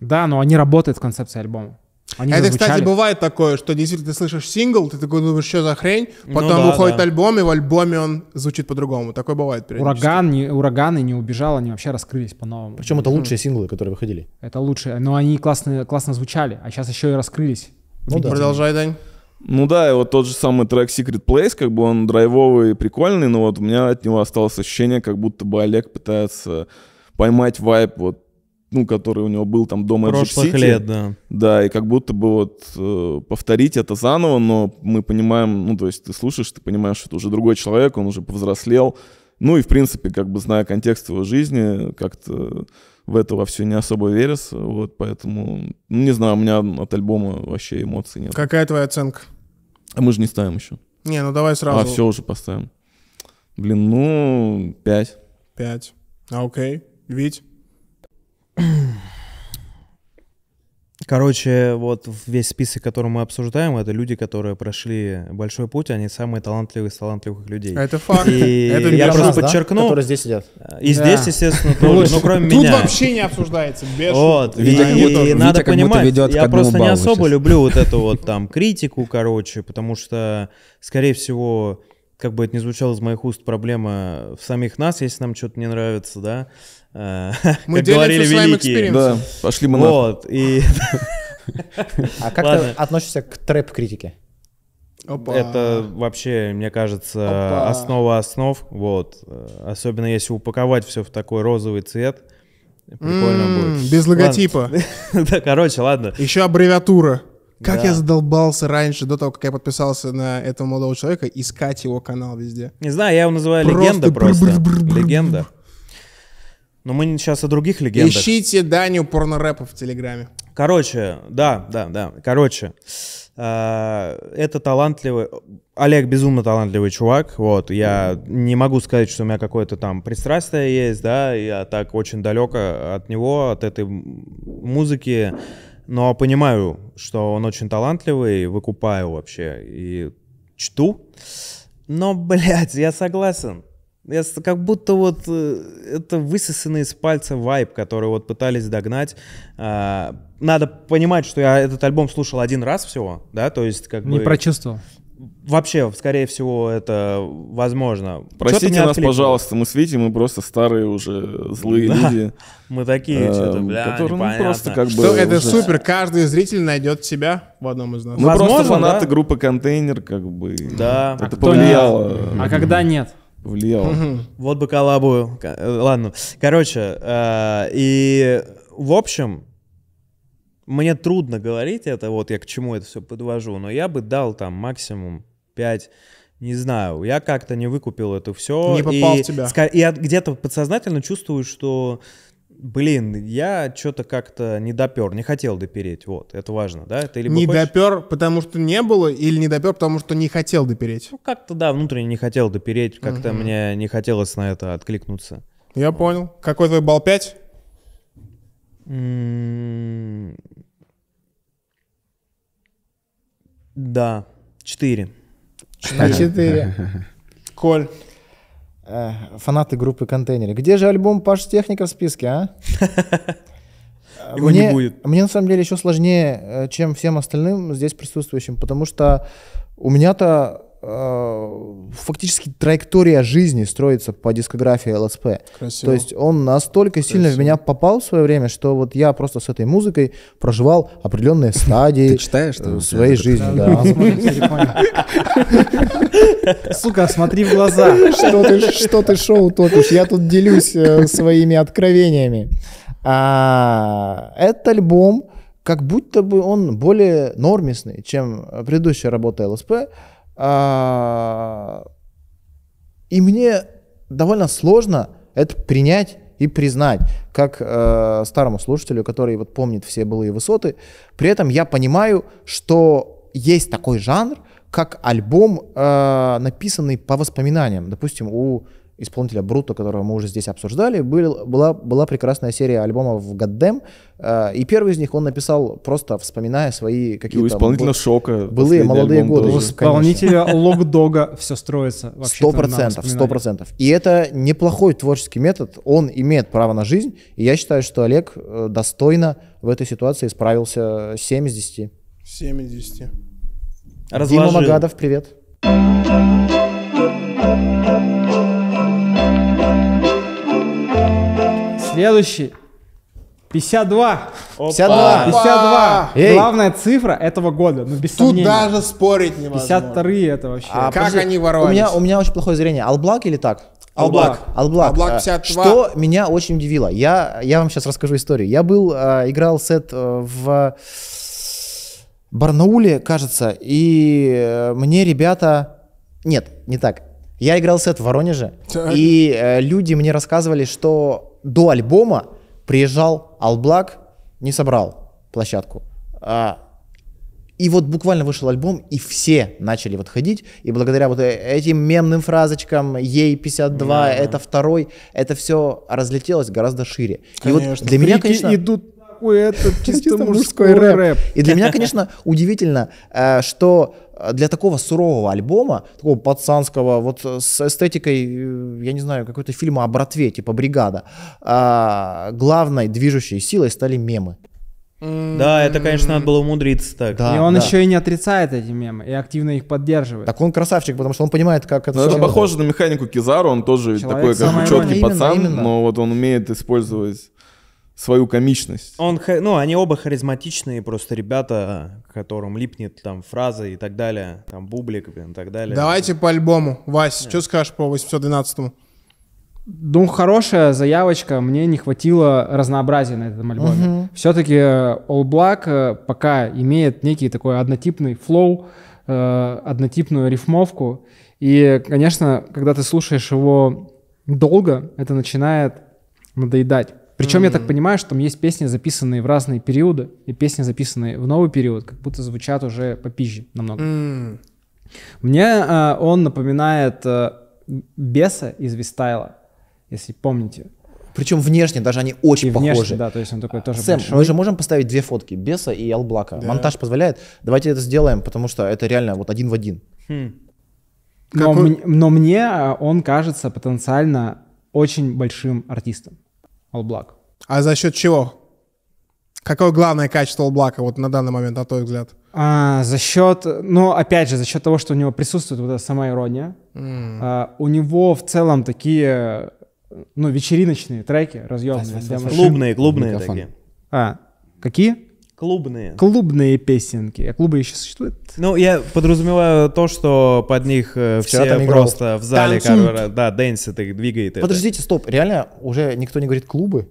Да, но они работают в концепции альбома. Они Это, зазвучали. кстати, бывает такое, что действительно ты слышишь сингл, ты такой думаешь, что за хрень, ну потом ну, да, выходит да. альбом, и в альбоме он звучит по-другому. Такое бывает. Ураган, не, ураганы не убежал, они вообще раскрылись по-новому. Причем это лучшие синглы, которые выходили. Это лучшие, но они классно, классно звучали, а сейчас еще и раскрылись. Ну, да. Продолжай, Дань. Ну да, и вот тот же самый трек Secret Place, как бы он драйвовый и прикольный, но вот у меня от него осталось ощущение, как будто бы Олег пытается поймать вайп вот ну, который у него был там до в City. лет, да. Да, и как будто бы вот э, повторить это заново, но мы понимаем, ну, то есть ты слушаешь, ты понимаешь, что это уже другой человек, он уже повзрослел. Ну и, в принципе, как бы зная контекст его жизни, как-то в это во все не особо верится, вот, поэтому, ну, не знаю, у меня от альбома вообще эмоций нет. Какая твоя оценка? А мы же не ставим еще. Не, ну давай а, сразу. А, все уже поставим. Блин, ну, пять. Пять. А, окей. Вить? Короче, вот весь список, который мы обсуждаем, это люди, которые прошли большой путь, они самые талантливые из талантливых людей. А это факт. И это я просто подчеркну. Да? Которые здесь сидят. И да. здесь, естественно, тоже, ну кроме Тут меня. Тут вообще не обсуждается. Без вот. И, и, и надо понимать, ведет я просто не особо сейчас. люблю вот эту вот там критику, короче, потому что, скорее всего, как бы это ни звучало из моих уст, проблема в самих нас, если нам что-то не нравится, да. Э, мы говорили великие. Да, пошли мы Вот, и... А как ты относишься к трэп-критике? Опа. Это вообще, мне кажется, Опа. основа основ. Вот. Особенно если упаковать все в такой розовый цвет. Прикольно м-м, будет. Без логотипа. Да, короче, ладно. Еще аббревиатура. Как я задолбался раньше, до того, как я подписался на этого молодого человека, искать его канал везде. Не знаю, я его называю легенда просто. Легенда. Но мы сейчас о других легендах. Ищите Даню рэпа в Телеграме. Короче, да, да, да. Короче, э, это талантливый... Олег безумно талантливый чувак, вот, я не могу сказать, что у меня какое-то там пристрастие есть, да, я так очень далеко от него, от этой музыки, но понимаю, что он очень талантливый, выкупаю вообще и чту, но, блядь, я согласен, как будто вот э, это высосанный из пальца вайб, который вот пытались догнать. А, надо понимать, что я этот альбом слушал один раз всего, да, то есть как Не бы... прочувствовал. Вообще, скорее всего, это возможно. Простите нас, пожалуйста, мы с Витей, мы просто старые уже злые да. люди. Мы такие, э, что-то, бля, которые, ну, просто как бы... Что, это уже... супер, каждый зритель найдет себя в одном из нас. Мы возможно, просто фанаты да? группы «Контейнер», как бы. Да. Это а повлияло. Да. А когда нет? влиял. Вот бы бакалабу. Э, ладно. Короче, э, и в общем, мне трудно говорить это, вот я к чему это все подвожу, но я бы дал там максимум 5 не знаю, я как-то не выкупил это все. Не попал и, в тебя. И где-то подсознательно чувствую, что блин, я что-то как-то не допер, не хотел допереть, вот, это важно, да? Ты либо не хочешь... допер, потому что не было, или не допер, потому что не хотел допереть? Ну, как-то, да, внутренне не хотел допереть, как-то угу. мне не хотелось на это откликнуться. Я вот. понял. Какой твой балл 5? М-м, да, 4. 4. 4. Коль. Э, фанаты группы «Контейнеры». Где же альбом Паш Техника в списке, а? Его мне, не будет. Мне на самом деле еще сложнее, э, чем всем остальным здесь присутствующим, потому что у меня-то Э, фактически траектория жизни строится по дискографии ЛСП. Красиво. То есть он настолько Красиво. сильно в меня попал в свое время, что вот я просто с этой музыкой проживал определенные стадии Ты читаешь, э, своей жизни. Сука, смотри в глаза. Что ты шоу топишь? Я тут делюсь э, своими откровениями. А, этот альбом как будто бы он более нормисный, чем предыдущая работа ЛСП. А, и мне довольно сложно это принять и признать, как э, старому слушателю, который вот помнит все былые высоты. При этом я понимаю, что есть такой жанр, как альбом, э, написанный по воспоминаниям. Допустим, у исполнителя Бруто, которого мы уже здесь обсуждали, был, была, была прекрасная серия альбомов «Годдэм», э, и первый из них он написал, просто вспоминая свои какие-то... И у исполнителя б... «Шока» были молодые годы. У исполнителя «Локдога» все строится Сто процентов, сто процентов. И это неплохой творческий метод, он имеет право на жизнь, и я считаю, что Олег э, достойно в этой ситуации справился 7 из 10. Разложил. Дима Магадов, привет. Привет. Следующий. 52. 52. 52. Эй. Главная цифра этого года, ну без Тут сомнения. даже спорить невозможно. 52 это вообще. А, как подожди, они ворвались? У меня, у меня очень плохое зрение. Алблак или так? Алблак. Алблак. Алблак 52. Э, что меня очень удивило. Я, я вам сейчас расскажу историю. Я был, э, играл сет э, в Барнауле, кажется, и мне ребята... Нет, не так. Я играл сет в Воронеже, так. и э, люди мне рассказывали, что до альбома приезжал Алблак, не собрал площадку. А, и вот буквально вышел альбом, и все начали вот ходить, и благодаря вот этим мемным фразочкам, ей 52, mm это второй, это все разлетелось гораздо шире. Конечно. И вот для Крики меня, конечно... идут такой это чисто, чисто мужской, мужской рэп. рэп. И для меня, конечно, удивительно, э, что а для такого сурового альбома, такого пацанского, вот э, с эстетикой, э, я не знаю, какой-то фильма о братве, типа «Бригада», а, главной движущей силой стали мемы. М-м. Да, это, конечно, надо было умудриться так. Да, и он да. еще и не отрицает эти мемы, и активно их поддерживает. Так он красавчик, потому что он понимает, как это... Ну, это похоже на механику Кизару, он тоже Человек такой, как бы, четкий именно, пацан, именно. но вот он умеет использовать свою комичность. Он, ну, они оба харизматичные просто ребята, которым липнет там фразы и так далее, там бублик и так далее. Давайте по альбому. Вась, Нет. что скажешь по 812-му? Ну, хорошая заявочка, мне не хватило разнообразия на этом альбоме. Угу. Все-таки э, All Black э, пока имеет некий такой однотипный флоу, э, однотипную рифмовку. И, конечно, когда ты слушаешь его долго, это начинает надоедать. Причем mm-hmm. я так понимаю, что там есть песни, записанные в разные периоды, и песни, записанные в новый период, как будто звучат уже попизже намного. Mm-hmm. Мне э, он напоминает э, Беса из Вистайла, если помните. Причем внешне даже они очень и похожи. Внешне, да, то есть он такой а, тоже Сэм, большой. мы же можем поставить две фотки, Беса и Алблака. Да. Монтаж позволяет. Давайте это сделаем, потому что это реально вот один в один. Хм. Но, он... но мне а, он кажется потенциально очень большим артистом. All Black. А за счет чего? Какое главное качество All Black вот на данный момент, на твой взгляд? А, за счет, ну, опять же, за счет того, что у него присутствует вот эта сама ирония. Mm. А, у него в целом такие, ну, вечериночные треки разъемные. Клубные, клубные такие. А, какие? Клубные. Клубные песенки. А клубы еще существуют? Ну, я подразумеваю то, что под них Вчера э, все просто в зале, камера, да, дэнсит их, двигает. Подождите, это. стоп, реально уже никто не говорит клубы?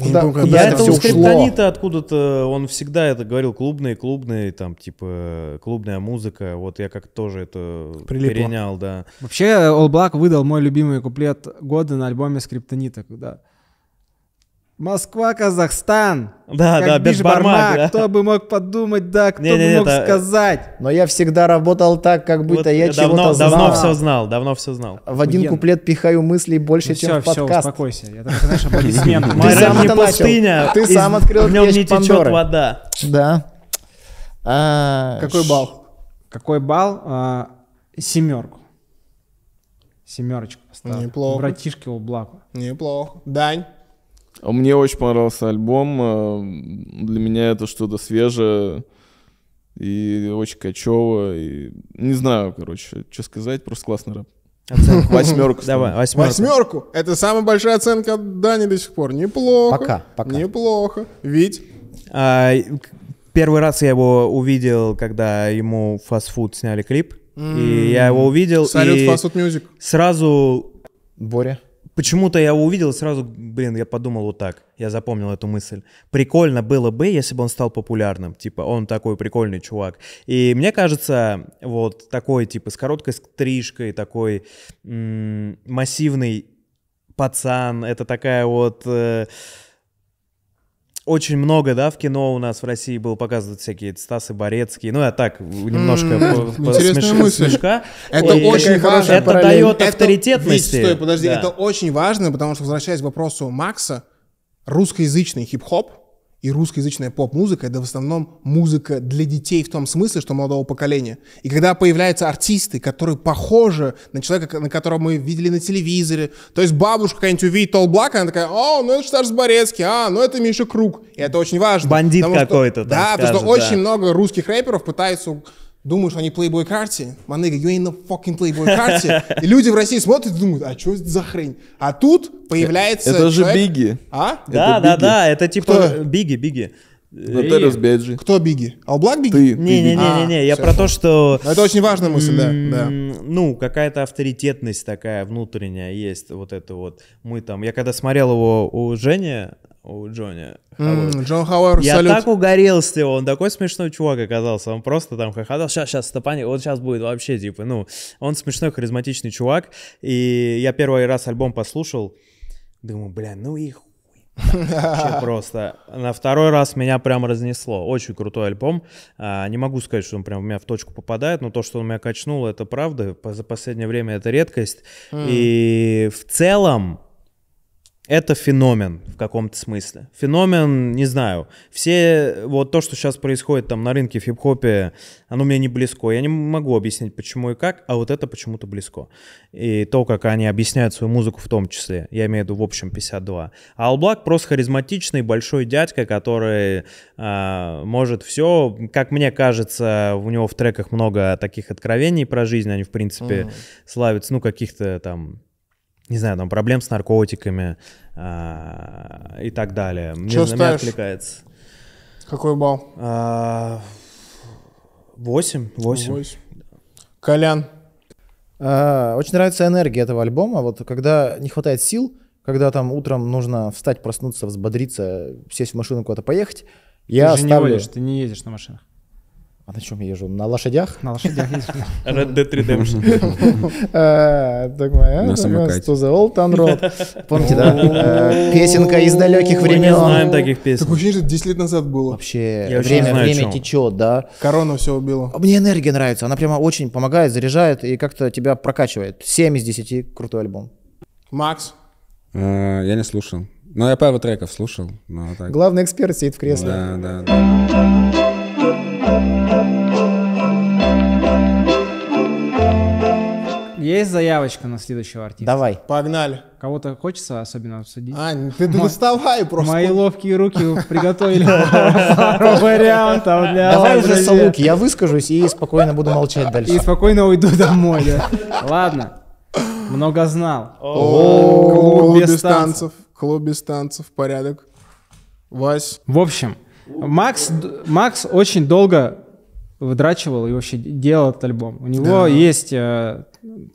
Куда, куда я это, это у Скриптонита откуда-то, он всегда это говорил, клубные, клубные, там, типа, клубная музыка, вот я как тоже это Прилипло. перенял, да. Вообще, All Black выдал мой любимый куплет года на альбоме Скриптонита, когда... Москва, Казахстан. Да, как да, без бармак. Да. Кто бы мог подумать, да, кто не, бы не, мог это... сказать. Но я всегда работал так, как будто вот я чего-то знал. Давно все знал, давно все знал. В один Уен. куплет пихаю мысли больше, ну, чем все, в подкаст. Все, успокойся. Я только, знаешь, аплодисменты. Ты сам это начал. Ты сам открыл В нем не течет вода. Да. А, Какой балл? Какой балл? А, семерку. Семерочку поставлю. Неплохо. Братишки Облаку. Неплохо. Дань. А мне очень понравился альбом. Э, для меня это что-то свежее и очень кочево. И... Не знаю, короче, что сказать, просто классный рэп. Оценку. Восьмерку. Давай, восьмерку. Восьмерку. Это самая большая оценка от Дани до сих пор. Неплохо. Пока, пока. Неплохо. Ведь... А, первый раз я его увидел, когда ему фастфуд сняли клип. Mm. И я его увидел. Салют, и фастфуд мюзик. Сразу... Боря. Почему-то я его увидел и сразу, блин, я подумал вот так. Я запомнил эту мысль. Прикольно было бы, если бы он стал популярным. Типа, он такой прикольный чувак. И мне кажется, вот такой, типа, с короткой стрижкой, такой м массивный пацан, это такая вот... Э- очень много, да, в кино у нас в России было показывают всякие Стасы Борецкие. Ну, я так, немножко смешка. Это очень важно. Это дает авторитетности. Стой, подожди, это очень важно, потому что, возвращаясь к вопросу Макса, русскоязычный хип-хоп — и русскоязычная поп-музыка — это в основном музыка для детей в том смысле, что молодого поколения. И когда появляются артисты, которые похожи на человека, на которого мы видели на телевизоре, то есть бабушка какая-нибудь увидит All Black, она такая, о, «А, ну это Штарс Борецкий, а, ну это Миша Круг. И это очень важно. Бандит какой-то. Да, скажет, потому что да. очень много русских рэперов пытаются думают, что они Playboy карте. Манега, you ain't no fucking Playboy карте. И люди в России смотрят и думают, а что это за хрень? А тут появляется Это же человек... Бигги. А? Да, да, да, это типа Кто? Бигги, Бигги. Нотариус ну, э, Бейджи. Кто Бигги? Алблак Бигги? Не-не-не, я про то, что... Ну, это очень важная мысль, да. да. Ну, какая-то авторитетность такая внутренняя есть, вот это вот. Мы там, я когда смотрел его у Жени, у Джонни. Mm, Джон Хауэр, Я салют. так угорел с него, он такой смешной чувак оказался, он просто там хохотал, сейчас, сейчас, Степани, вот сейчас будет вообще, типа, ну, он смешной, харизматичный чувак, и я первый раз альбом послушал, думаю, бля, ну и Вообще просто. На второй раз меня прям разнесло. Очень крутой альбом. А, не могу сказать, что он прям у меня в точку попадает, но то, что он меня качнул, это правда. За последнее время это редкость. Mm. И в целом это феномен в каком-то смысле. Феномен, не знаю, все, вот то, что сейчас происходит там на рынке в хип-хопе, оно мне не близко. Я не могу объяснить, почему и как, а вот это почему-то близко. И то, как они объясняют свою музыку в том числе. Я имею в виду, в общем, 52. А All просто харизматичный большой дядька, который э, может все. Как мне кажется, у него в треках много таких откровений про жизнь. Они, в принципе, mm-hmm. славятся, ну, каких-то там не знаю, там проблем с наркотиками а, и так далее. Что мне, ставишь? Мне откликается. Какой балл? А, восемь. Восемь. Колян. А, очень нравится энергия этого альбома. Вот когда не хватает сил, когда там утром нужно встать, проснуться, взбодриться, сесть в машину куда-то поехать, я ты же ставлю... не водишь, ты не едешь на машинах. А на чем я езжу? На лошадях? На лошадях езжу. Red Dead Redemption. Э, на самокате. To the old town road. Помните, да? Э, песенка из далеких времен. Мы не знаем таких песен. Так вообще что 10 лет назад было. Вообще, время течет, да. Корона все убила. А мне энергия нравится. Она прямо очень помогает, заряжает и как-то тебя прокачивает. 7 из 10. Крутой альбом. Макс? Э, я не слушал. Но я пару треков слушал. Главный эксперт сидит в кресле. Да, да, да. Есть заявочка на следующего артиста? Давай. Погнали. Кого-то хочется особенно обсудить? А, ты доставай просто. Мои ловкие руки приготовили пару вариантов для Давай уже салуки, я выскажусь и спокойно буду молчать дальше. И спокойно уйду домой, Ладно. Много знал. Клуб без танцев. Клуб без танцев, порядок. Вась. В общем, Макс, Макс очень долго выдрачивал и вообще делал этот альбом. У него да. есть э,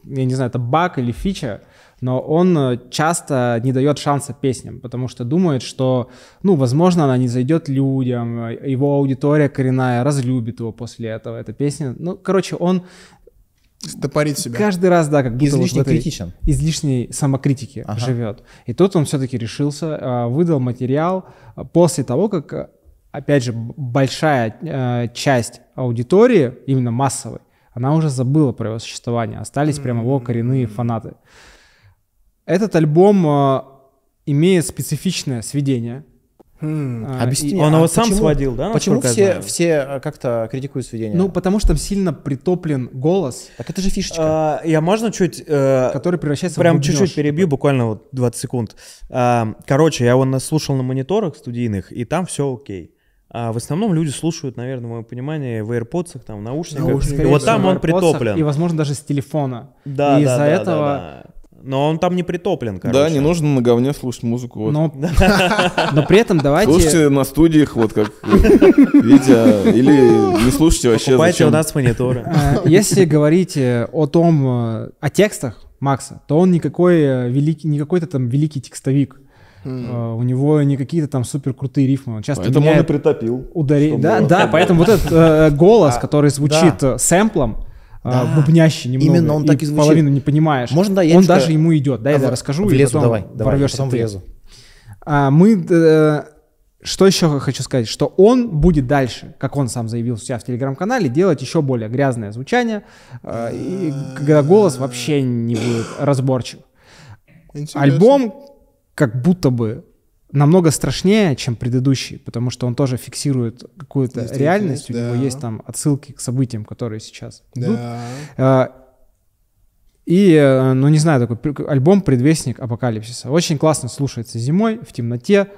я не знаю, это баг или фича, но он э, часто не дает шанса песням, потому что думает, что, ну, возможно, она не зайдет людям, э, его аудитория коренная разлюбит его после этого, эта песня. Ну, короче, он Стопорит себя. Каждый раз, да, как будто излишне вот критичен. излишней самокритики ага. живет. И тут он все-таки решился, э, выдал материал после того, как, опять же, большая часть аудитории, именно массовой, она уже забыла про его существование. Остались прямо его коренные фанаты. Этот альбом э, имеет специфичное сведение. Mm. Объясни, и, он а его почему, сам сводил, да? Почему все, все а, как-то критикуют сведения? Ну, потому что там сильно притоплен голос. Так это же фишечка. А, я можно чуть... Э, который превращается прям в Прям чуть-чуть перебью, такой. буквально вот 20 секунд. А, короче, я его слушал на мониторах студийных, и там все окей. А в основном люди слушают, наверное, мое понимание, в AirPods, там, в наушниках. наушниках. И вот там он притоплен. И, возможно, даже с телефона. Да, и да, из-за да, этого... Да, да. Но он там не притоплен, короче. Да, не нужно на говне слушать музыку. Вот. Но... Но при этом давайте... Слушайте на студиях, вот как э, Витя, или не слушайте вообще. Покупайте у нас мониторы. Э, если говорить э, о том, о текстах Макса, то он никакой великий, не какой-то там великий текстовик. А, у него не какие-то там супер крутые рифмы. Он часто поэтому он и притопил. Ударение. Да, было. да, поэтому вот этот э, э, голос, а, который звучит э, сэмплом, а, да. бубнящий немного. Именно он и так и звучит. половину не понимаешь. Можно, да, я Он даже ему идет. Да, я вот расскажу, влезу, давай, давай, ворвешься потом Влезу. мы... что еще хочу сказать, что он будет дальше, как он сам заявил у себя в телеграм-канале, делать еще более грязное звучание, и когда голос вообще не будет разборчив. Интересно. Альбом как будто бы намного страшнее, чем предыдущий, потому что он тоже фиксирует какую-то реальность, да. у него есть там отсылки к событиям, которые сейчас идут. Да. Э, и, э, ну не знаю, такой альбом «Предвестник апокалипсиса». Очень классно слушается зимой, в темноте.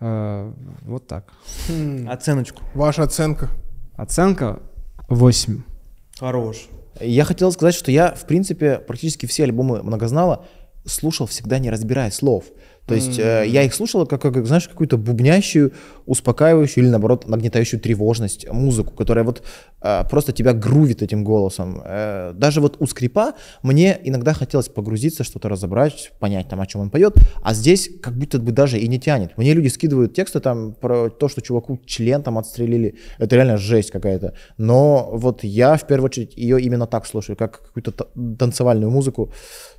Э, вот так. Хм, оценочку. Ваша оценка? Оценка 8. Хорош. Я хотел сказать, что я, в принципе, практически все альбомы многознала слушал всегда не разбирая слов. То есть mm-hmm. э, я их слушала, как, как, знаешь, какую-то бубнящую, успокаивающую или, наоборот, нагнетающую тревожность музыку, которая вот э, просто тебя грувит этим голосом. Э, даже вот у скрипа мне иногда хотелось погрузиться, что-то разобрать, понять там, о чем он поет, а здесь как будто бы даже и не тянет. Мне люди скидывают тексты там про то, что чуваку член там отстрелили. Это реально жесть какая-то. Но вот я в первую очередь ее именно так слушаю, как какую-то танцевальную музыку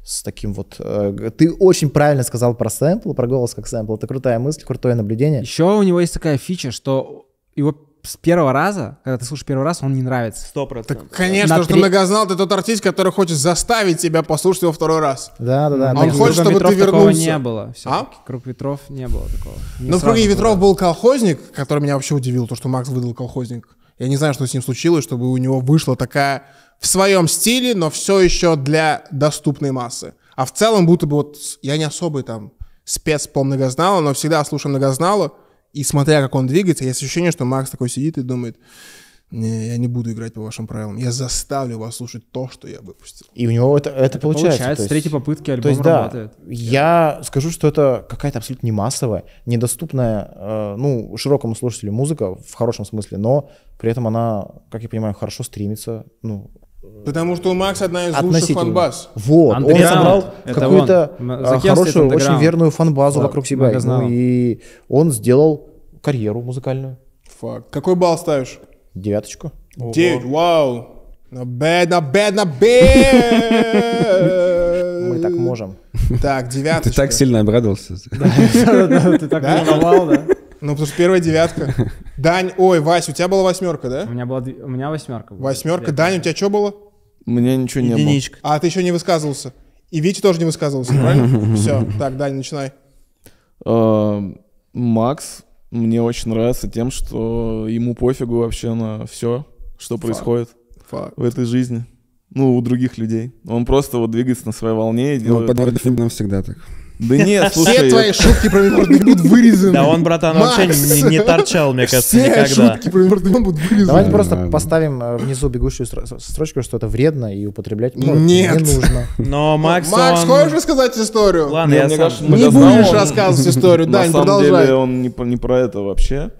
с таким вот... Э, ты очень правильно сказал про Сэм, сэмпл, про голос как сэмпл. Это крутая мысль, крутое наблюдение. Еще у него есть такая фича, что его с первого раза, когда ты слушаешь первый раз, он не нравится. Сто процентов. Конечно, на что три... многознал, ты тот артист, который хочет заставить тебя послушать его второй раз. Да, да, да. А он хочет, чтобы ты вернулся. не было. а? Круг ветров не было такого. Ну в круге ветров был колхозник, который меня вообще удивил, то, что Макс выдал колхозник. Я не знаю, что с ним случилось, чтобы у него вышла такая в своем стиле, но все еще для доступной массы. А в целом, будто бы вот я не особый там спец по многозналу, но всегда слушая многозналу и смотря, как он двигается, есть ощущение, что Макс такой сидит и думает, не, я не буду играть по вашим правилам. Я заставлю вас слушать то, что я выпустил. И у него это, это, это получается. Получается, с третьей попытки альбом то есть, работает. Да, я скажу, что это какая-то абсолютно не массовая, недоступная, э, ну, широкому слушателю музыка в хорошем смысле, но при этом она, как я понимаю, хорошо стримится, ну, Потому что у Макс одна из лучших фанбаз. Вот, он собрал какую-то а, хорошую, очень верную фанбазу да, вокруг себя. Ну, и он сделал карьеру музыкальную. Фак. Какой балл ставишь? Девяточку. Девять, вау. На бед, на бед, на бед. Мы так можем. Так, девятка. Ты так сильно обрадовался. Ты так волновал, да? Ну, потому что первая девятка. Дань, ой, Вась, у тебя была восьмерка, да? У меня была, у меня восьмерка. Была. Восьмерка. Дань, у тебя что было? У меня ничего не Единичка. было. А ты еще не высказывался. И Витя тоже не высказывался, правильно? Все, так, Дань, начинай. А, Макс мне очень нравится тем, что ему пофигу вообще на все, что происходит в этой жизни. Ну, у других людей. Он просто вот двигается на своей волне и ну, делает... Ну, по всегда так. Да нет, слушай. Все твои шутки про Милборд будут вырезаны. Да он, братан, вообще не, торчал, мне кажется, никогда. Все шутки про Милборд будут вырезаны. Давайте просто поставим э, внизу бегущую строчку, что это вредно и употреблять ну, не нужно. Но Макс, Макс, он... хочешь рассказать историю? Ладно, я, сам... Не будешь он... рассказывать историю, Дань, продолжай. На самом деле он не, про это вообще.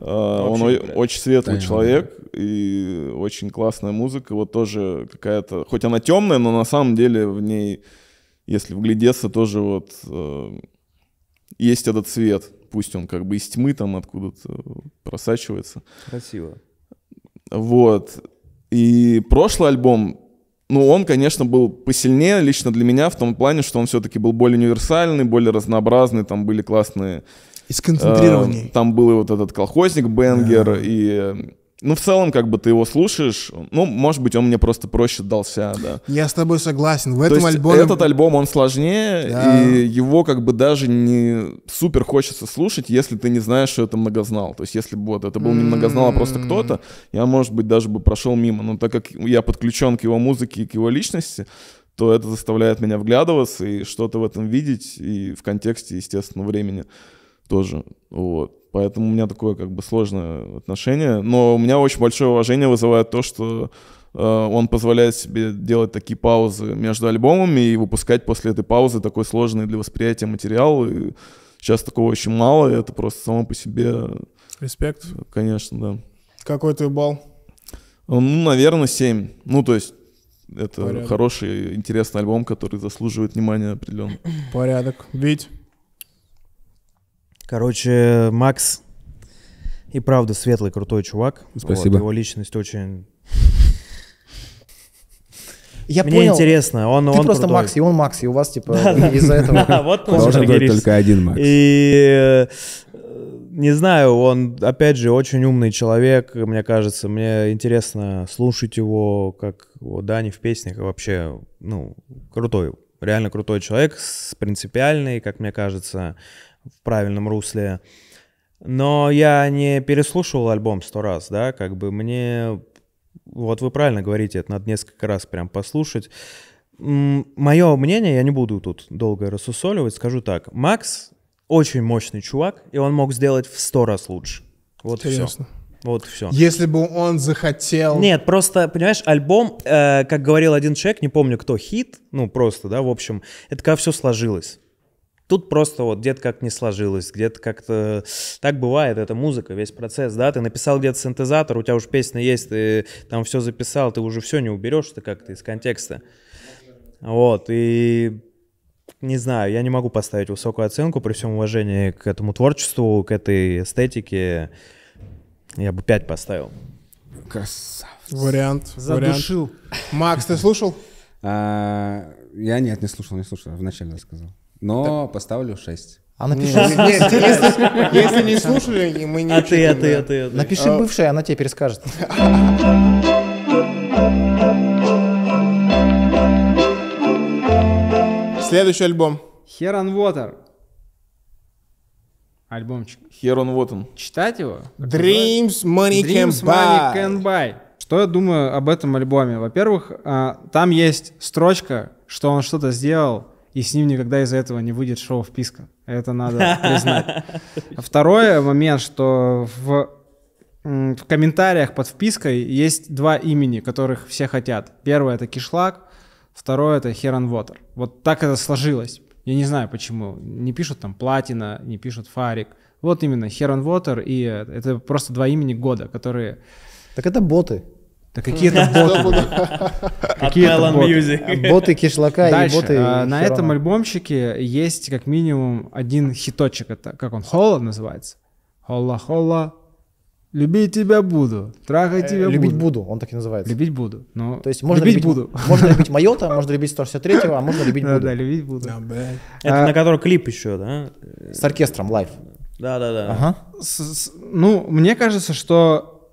А, он очень светлый человек и очень классная музыка. Вот тоже какая-то, хоть она темная, но на самом деле в ней если вглядеться, тоже вот э, есть этот цвет, пусть он как бы из тьмы там откуда-то просачивается. Красиво. Вот. И прошлый альбом, ну, он, конечно, был посильнее лично для меня в том плане, что он все-таки был более универсальный, более разнообразный, там были классные... И сконцентрированнее. Э, там был и вот этот колхозник Бенгер, yeah. и ну, в целом, как бы ты его слушаешь, ну, может быть, он мне просто проще дался, да. Я с тобой согласен. В этом То есть альбоме... Этот альбом, он сложнее, да. и его как бы даже не супер хочется слушать, если ты не знаешь, что это многознал. То есть, если бы вот это был не многознал, а просто м-м-м. кто-то, я, может быть, даже бы прошел мимо. Но так как я подключен к его музыке и к его личности, то это заставляет меня вглядываться и что-то в этом видеть, и в контексте, естественно, времени тоже. Вот. Поэтому у меня такое как бы сложное отношение. Но у меня очень большое уважение вызывает то, что э, он позволяет себе делать такие паузы между альбомами и выпускать после этой паузы такой сложный для восприятия материал. И сейчас такого очень мало, и это просто само по себе... Респект. Конечно, да. Какой ты балл? Э, ну, наверное, 7. Ну, то есть это Порядок. хороший, интересный альбом, который заслуживает внимания определенно. Порядок. Ведь Короче, Макс и правда светлый, крутой чувак. Спасибо. Вот, его личность очень... Я Мне понял. интересно, он, Ты он просто крутой. Макс, и он Макс, и у вас типа да, из-за да. этого... Да, вот Должен быть только один Макс. И э, не знаю, он, опять же, очень умный человек, мне кажется. Мне интересно слушать его, как у Дани в песнях. Вообще, ну, крутой, реально крутой человек, принципиальный, как мне кажется в правильном русле. Но я не переслушивал альбом сто раз, да, как бы мне... Вот вы правильно говорите, это надо несколько раз прям послушать. Мое мнение, я не буду тут долго рассусоливать, скажу так. Макс очень мощный чувак, и он мог сделать в сто раз лучше. Вот Интересно. все. Вот все. Если бы он захотел. Нет, просто, понимаешь, альбом, э, как говорил один человек, не помню кто, хит, ну просто, да, в общем, это как все сложилось. Тут просто вот где-то как не сложилось, где-то как-то... Так бывает, это музыка, весь процесс, да? Ты написал где-то синтезатор, у тебя уже песня есть, ты там все записал, ты уже все не уберешь ты как-то из контекста. Вот, и не знаю, я не могу поставить высокую оценку при всем уважении к этому творчеству, к этой эстетике. Я бы 5 поставил. Красавец. Вариант. Задушил. Вариант. Макс, ты слушал? А, я нет, не слушал, не слушал. Вначале я сказал но да. поставлю 6. А напиши... Нет, если, не слушали, мы не... А ты, а ты, а, а ты, Напиши а. бывшая, она тебе перескажет. Следующий альбом. Here on Water. Альбомчик. Here on Water. Читать его? Dreams Money Dreams Can Buy. Money Can Buy. Что я думаю об этом альбоме? Во-первых, а, там есть строчка, что он что-то сделал, и с ним никогда из-за этого не выйдет шоу вписка. Это надо признать. Второй момент, что в, в комментариях под впиской есть два имени, которых все хотят. Первое — это Кишлак, второе — это Херон Вотер. Вот так это сложилось. Я не знаю почему. Не пишут там Платина, не пишут Фарик. Вот именно Херон Вотер и это просто два имени года, которые... Так это боты. Да какие это боты? Какие это боты? Боты кишлака и боты... А, на этом альбомчике есть как минимум один хиточек. Это как он? Холла называется? Холла, холла, Любить тебя буду, трахать тебя буду. Любить буду, он так и называется. Любить буду. Ну, То есть можно любить, буду. Можно любить Майота, можно любить 163-го, а можно любить буду. Да, любить буду. А, это на который клип еще, да? С оркестром, лайф. Да, да, да. Ага. Ну, мне кажется, что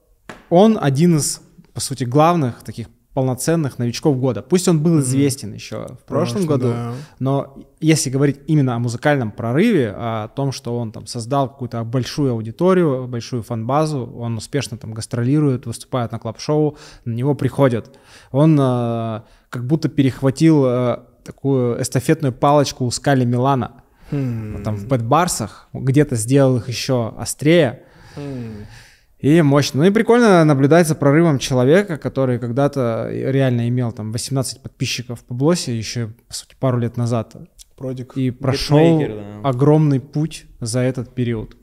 он один из по сути, главных таких полноценных новичков года. Пусть он был известен mm-hmm. еще в прошлом Прошло, году, да. но если говорить именно о музыкальном прорыве, о том, что он там создал какую-то большую аудиторию, большую фан-базу, он успешно там гастролирует, выступает на клаб-шоу, на него приходят. Он э, как будто перехватил э, такую эстафетную палочку у Скали Милана. Mm-hmm. Там в бэт-барсах где-то сделал их еще острее. Mm-hmm. И мощно. Ну и прикольно наблюдать за прорывом человека, который когда-то реально имел там 18 подписчиков по Блосе еще, по сути, пару лет назад. Продик. И прошел да. огромный путь за этот период.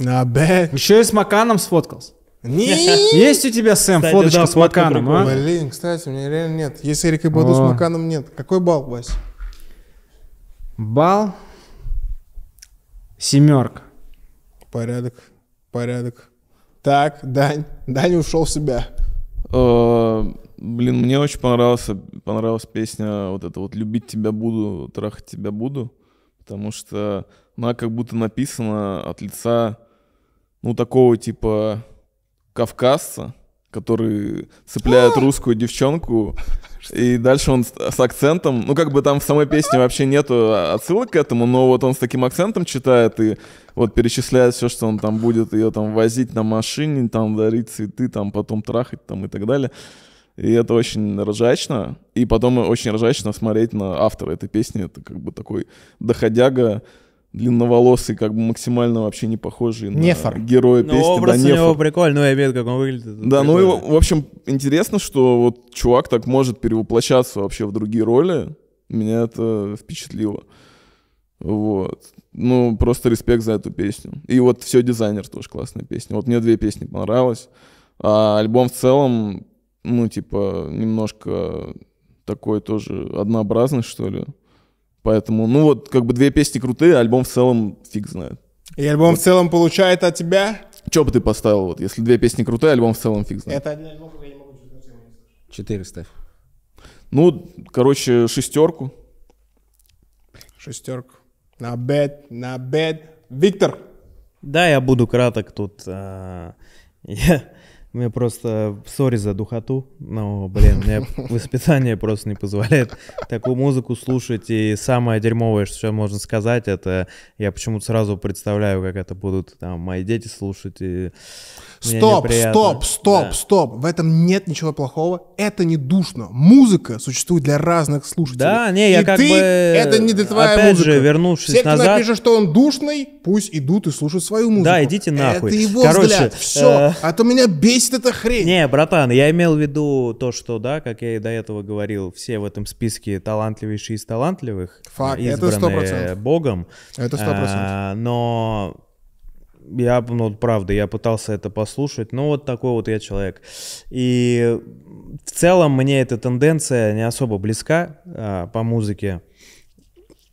На Еще и с Маканом сфоткался. Есть у тебя, Сэм, кстати, фоточка да, с Маканом, а? Блин, кстати, у меня реально нет. Если Эрик и Боду с Маканом нет. Какой балл, Вась? Бал? Семерка. Порядок. Порядок. Так, Дань. Дань ушел в себя. Э, блин, мне очень понравился, понравилась песня вот эта вот «Любить тебя буду, трахать тебя буду», потому что она как будто написана от лица, ну, такого типа кавказца, который цепляет а! русскую девчонку и дальше он с, акцентом, ну как бы там в самой песне вообще нету а, отсылок к этому, но вот он с таким акцентом читает и вот перечисляет все, что он там будет ее там возить на машине, там дарить цветы, там потом трахать там и так далее. И это очень ржачно. И потом очень ржачно смотреть на автора этой песни. Это как бы такой доходяга, длинноволосый, как бы максимально вообще не похожий на героя ну, песни. Ну, образ да, у Нефор. него прикольный, ну, я видел, как он выглядит. Да, ну прикольно. ну, его, в общем, интересно, что вот чувак так может перевоплощаться вообще в другие роли. Меня это впечатлило. Вот. Ну, просто респект за эту песню. И вот все дизайнер тоже классная песня. Вот мне две песни понравилось. А альбом в целом, ну, типа, немножко такой тоже однообразный, что ли. Поэтому, ну вот, как бы две песни крутые, альбом в целом фиг знает. И альбом вот. в целом получает от тебя? Че бы ты поставил, вот, если две песни крутые, альбом в целом фиг знает? Это один альбом, я не могу Четыре ставь. Ну, короче, шестерку. Шестерку. На бед, на бед. Виктор. Да, я буду краток тут. А, я мне просто, сори за духоту, но, блин, мне воспитание просто не позволяет такую музыку слушать. И самое дерьмовое, что можно сказать, это я почему-то сразу представляю, как это будут там мои дети слушать. И... Стоп, стоп, стоп, да. стоп. В этом нет ничего плохого. Это не душно. Музыка существует для разных слушателей. Да, не, я и как ты, бы... это не для твоя опять музыка. же, вернувшись Все, назад... кто напишет, что он душный, пусть идут и слушают свою музыку. Да, идите нахуй. Это его Короче, взгляд. Все. Э... А то меня бесит эта хрень. Не, братан, я имел в виду то, что, да, как я и до этого говорил, все в этом списке талантливейшие из талантливых. Факт, это 100%. Богом. Это 100%. А, но я, ну, правда, я пытался это послушать, но вот такой вот я человек. И в целом мне эта тенденция не особо близка а, по музыке.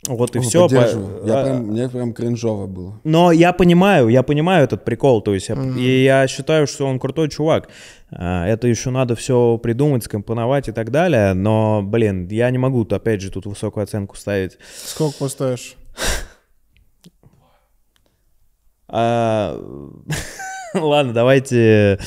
Вот и О, все. По... Я а, прям, мне прям кринжово было. Но я понимаю, я понимаю этот прикол, то есть, mm-hmm. и я считаю, что он крутой чувак. А, это еще надо все придумать, скомпоновать и так далее, но, блин, я не могу, опять же, тут высокую оценку ставить. Сколько поставишь? А, ладно, давайте...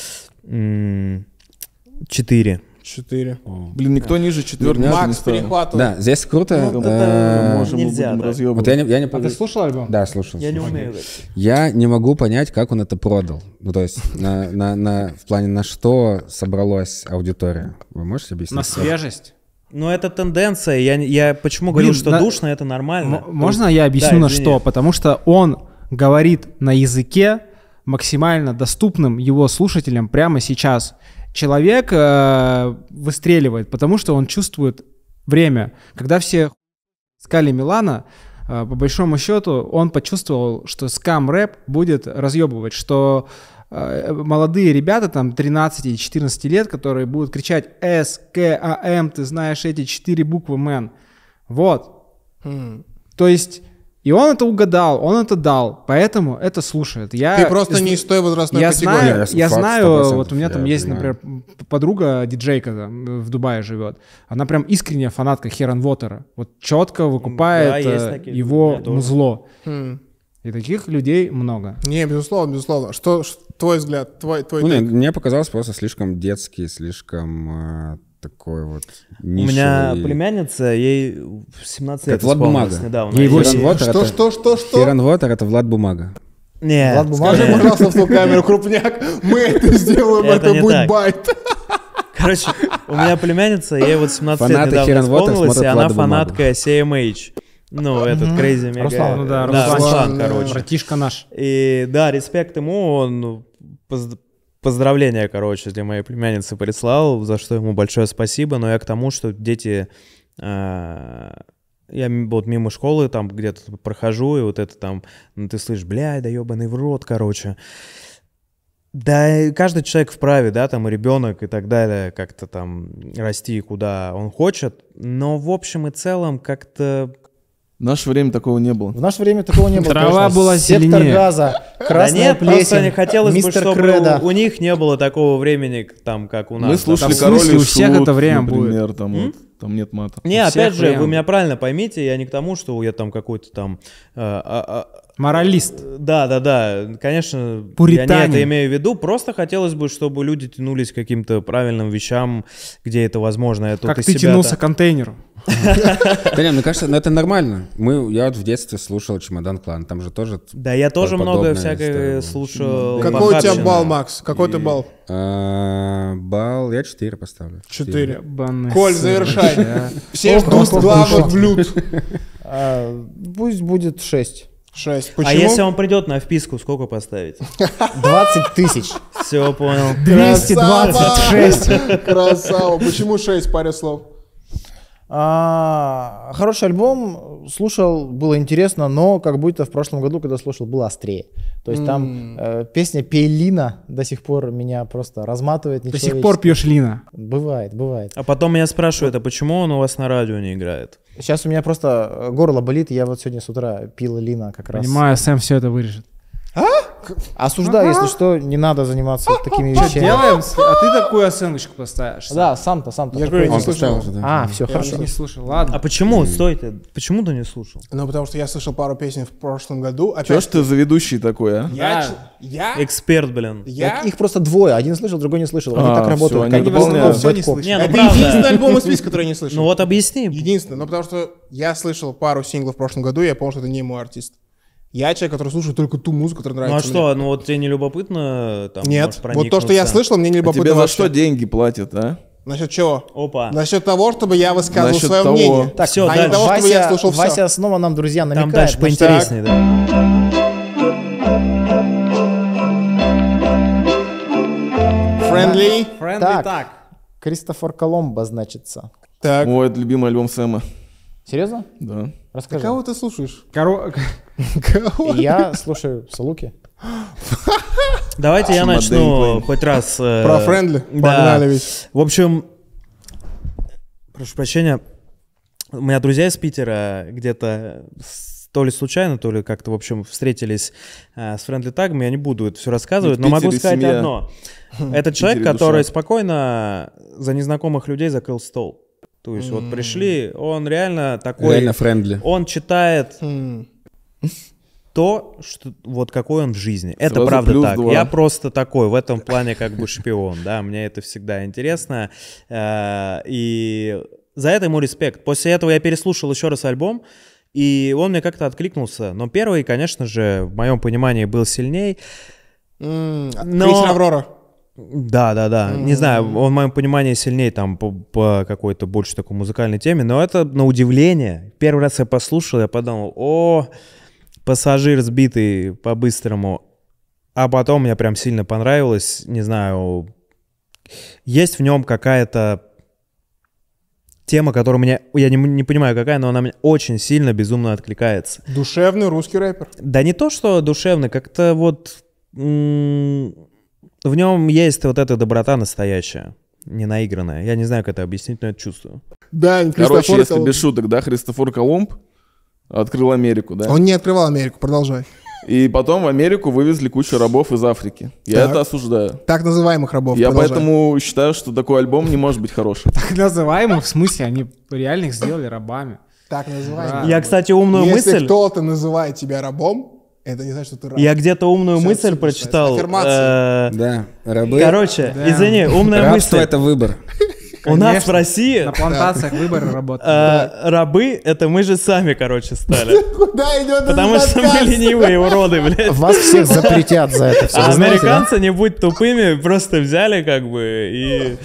Четыре. Четыре. Блин, никто ниже четверки Макс перехватывает. Да, здесь круто. Ну, э, нельзя, да. Вот я не, я не... А ты слушал альбом? Да, слушал. Я не умею. Я не могу понять, как он это продал. Ну, то есть, на, на, на, в плане, на что собралась аудитория. Вы можете объяснить? На свежесть. Но ну, это тенденция. Я, я почему говорю, что на... душно, это нормально. М- можно я объясню да, на что? Потому что он говорит на языке, максимально доступным его слушателям прямо сейчас. Человек э, выстреливает, потому что он чувствует время. Когда все искали Милана, э, по большому счету, он почувствовал, что скам-рэп будет разъебывать, что э, молодые ребята, там, 13 и 14 лет, которые будут кричать «С, К, А, М», ты знаешь эти четыре буквы, мэн. Вот. Mm. То есть и он это угадал, он это дал, поэтому это слушает. Я, Ты просто из... не из той возрастной я категории. Знаю, я знаю, вот у меня там есть, понимаю. например, подруга диджейка там, в Дубае живет. Она прям искренняя фанатка Херон Вотера. Вот четко выкупает да, э, такие, его музло. Хм. И таких людей много. Не, безусловно, безусловно. Что, что твой взгляд, твой, твой ну, нет, мне показалось просто слишком детский, слишком э, такой вот нишевый... У меня племянница, ей 17 лет Это Влад Бумага. Недавно. Ей 8. Вотер, что, что, что, что? Ферран Вотер — это Влад Бумага. Нет. Влад Бумага, скажи, пожалуйста, в ту камеру, крупняк, мы это сделаем, это, это будет так. байт. Короче, у меня племянница, ей вот 17 лет недавно исполнилось, и она фанатка CMH. Ну, этот Crazy Mega. Руслан, ну да, Руслан, Руслан, э, короче. Братишка наш. И да, респект ему, он поздравления, короче, для моей племянницы прислал, за что ему большое спасибо, но я к тому, что дети... Э, я вот мимо школы там где-то прохожу, и вот это там, ну ты слышишь, блядь, да ебаный в рот, короче. Да, каждый человек вправе, да, там, ребенок и так далее, как-то там расти куда он хочет, но в общем и целом как-то в наше время такого не было. В наше время такого не было. Трава конечно. была Сектор газа, красная да нет, плесень, просто не хотелось бы, чтобы Кредо. У, у них не было такого времени, там, как у нас. Мы слушали там, король у всех шут, это время например, будет. Там, вот, там нет мата. Не, у опять же, время. вы меня правильно поймите, я не к тому, что я там какой-то там... Э, а, а, Моралист. Э, да, да, да. Конечно, Пуританин. я не это имею в виду. Просто хотелось бы, чтобы люди тянулись к каким-то правильным вещам, где это возможно. Я как ты тянулся к контейнеру. Да мне кажется, но ну, это нормально. Мы, я в детстве слушал Чемодан Клан, там же тоже... Да, я тоже много всякой слушал. Какой у тебя бал, Макс? Какой ты бал? Бал, а, я 4 поставлю. 4. Коль, завершай. Все ждут главных блюд. А, пусть будет 6. 6. А Почему? А если он придет на вписку, сколько поставить? 20 тысяч. Все, понял. 226. Красава. Красава. Почему 6? Паре слов. А, хороший альбом, слушал, было интересно, но как будто в прошлом году, когда слушал, было острее. То есть там э, песня «Пей Лина» до сих пор меня просто разматывает. До сих пор пьешь Лина? Бывает, бывает. А потом меня спрашивают, а почему он у вас на радио не играет? Сейчас у меня просто э, горло болит, я вот сегодня с утра пил Лина как раз. Понимаю, Сэм все это вырежет. А? Осуждаю, ага. если что, не надо заниматься такими вещами. Делаем, а ты такую оценочку поставишь. Да, сам-то, сам-то. Я говорю, не слушал, да. А, все, хорошо. не слушал, ладно. А почему, стой ты, почему ты не слушал? Ну, потому что я слышал пару песен в прошлом году. Чё ж ты за ведущий такой, а? Я? я. Эксперт, блин. Я? Э, их просто двое, один слышал, другой не слышал. Они а, так работают. Они выполняют. Все не слышал. слышали. Ну это единственный альбом из списка, который не слышал. Ну вот объясни. Единственный, ну потому что я слышал пару синглов в прошлом году, я понял, что это не мой артист. Я человек, который слушает только ту музыку, которая нравится. Ну а мне. что, ну вот тебе не любопытно? Там, Нет, вот то, что я слышал, мне не любопытно. А тебе за вообще. что деньги платят, а? Насчет чего? Опа. Насчет того, чтобы я высказывал Насчет свое того. мнение. Так, все, а дальше. не того, чтобы Вася, я слушал все. Вася снова нам, друзья, намекает. Там дальше поинтереснее, так. да. Friendly. Friendly так. так. Кристофор Коломбо, значится. Так. Мой любимый альбом Сэма. Серьезно? Да. Расскажи. Ты кого ты слушаешь? Коро... Кого? Я слушаю Салуки. Давайте я начну хоть раз. Э, Про Френдли. Погнали ведь. В общем, прошу прощения, у меня друзья из Питера где-то то ли случайно, то ли как-то, в общем, встретились э, с френдли тагом. Я не буду это все рассказывать, но могу сказать семья. одно. Этот человек, который спокойно за незнакомых людей закрыл стол. То есть mm. вот пришли, он реально такой... Реально френдли. Он читает mm. то, что, вот какой он в жизни. Это правда так. 2. Я просто такой в этом плане как бы шпион, да, мне это всегда интересно. Э, и за это ему респект. После этого я переслушал еще раз альбом, и он мне как-то откликнулся. Но первый, конечно же, в моем понимании был сильней. Mm, но... Крейсер Аврора. Да, да, да. Mm-hmm. Не знаю, он в моем понимании сильнее там по, по какой-то больше такой музыкальной теме, но это на удивление. Первый раз я послушал, я подумал, о, пассажир сбитый по-быстрому. А потом мне прям сильно понравилось, не знаю, есть в нем какая-то тема, которая меня, я не, не понимаю какая, но она мне очень сильно, безумно откликается. Душевный русский рэпер. Да не то, что душевный, как-то вот... М- в нем есть вот эта доброта настоящая, не наигранная. Я не знаю, как это объяснить, но это чувствую. Да, Христофор Короче, если Колумб. без шуток, да, Христофор Колумб открыл Америку, да? Он не открывал Америку, продолжай. И потом в Америку вывезли кучу рабов из Африки. Я так. это осуждаю. Так называемых рабов. Я продолжай. поэтому считаю, что такой альбом не может быть хороший. Так называемых, в смысле, они реально их сделали рабами. Так называемых. Я, кстати, умную мысль... Если кто-то называет тебя рабом, это не значит, что ты раб. Я где-то умную Сейчас мысль прочитал. Э, да, рабы. Короче, да. извини, умная Рабство мысль. Рабство — это выбор. У нас в России... На плантациях выбор работает. Э, рабы — это мы же сами, короче, стали. Куда идет Потому что мы ленивые уроды, блядь. Вас всех запретят за это А американцы, не будь тупыми, просто взяли как бы и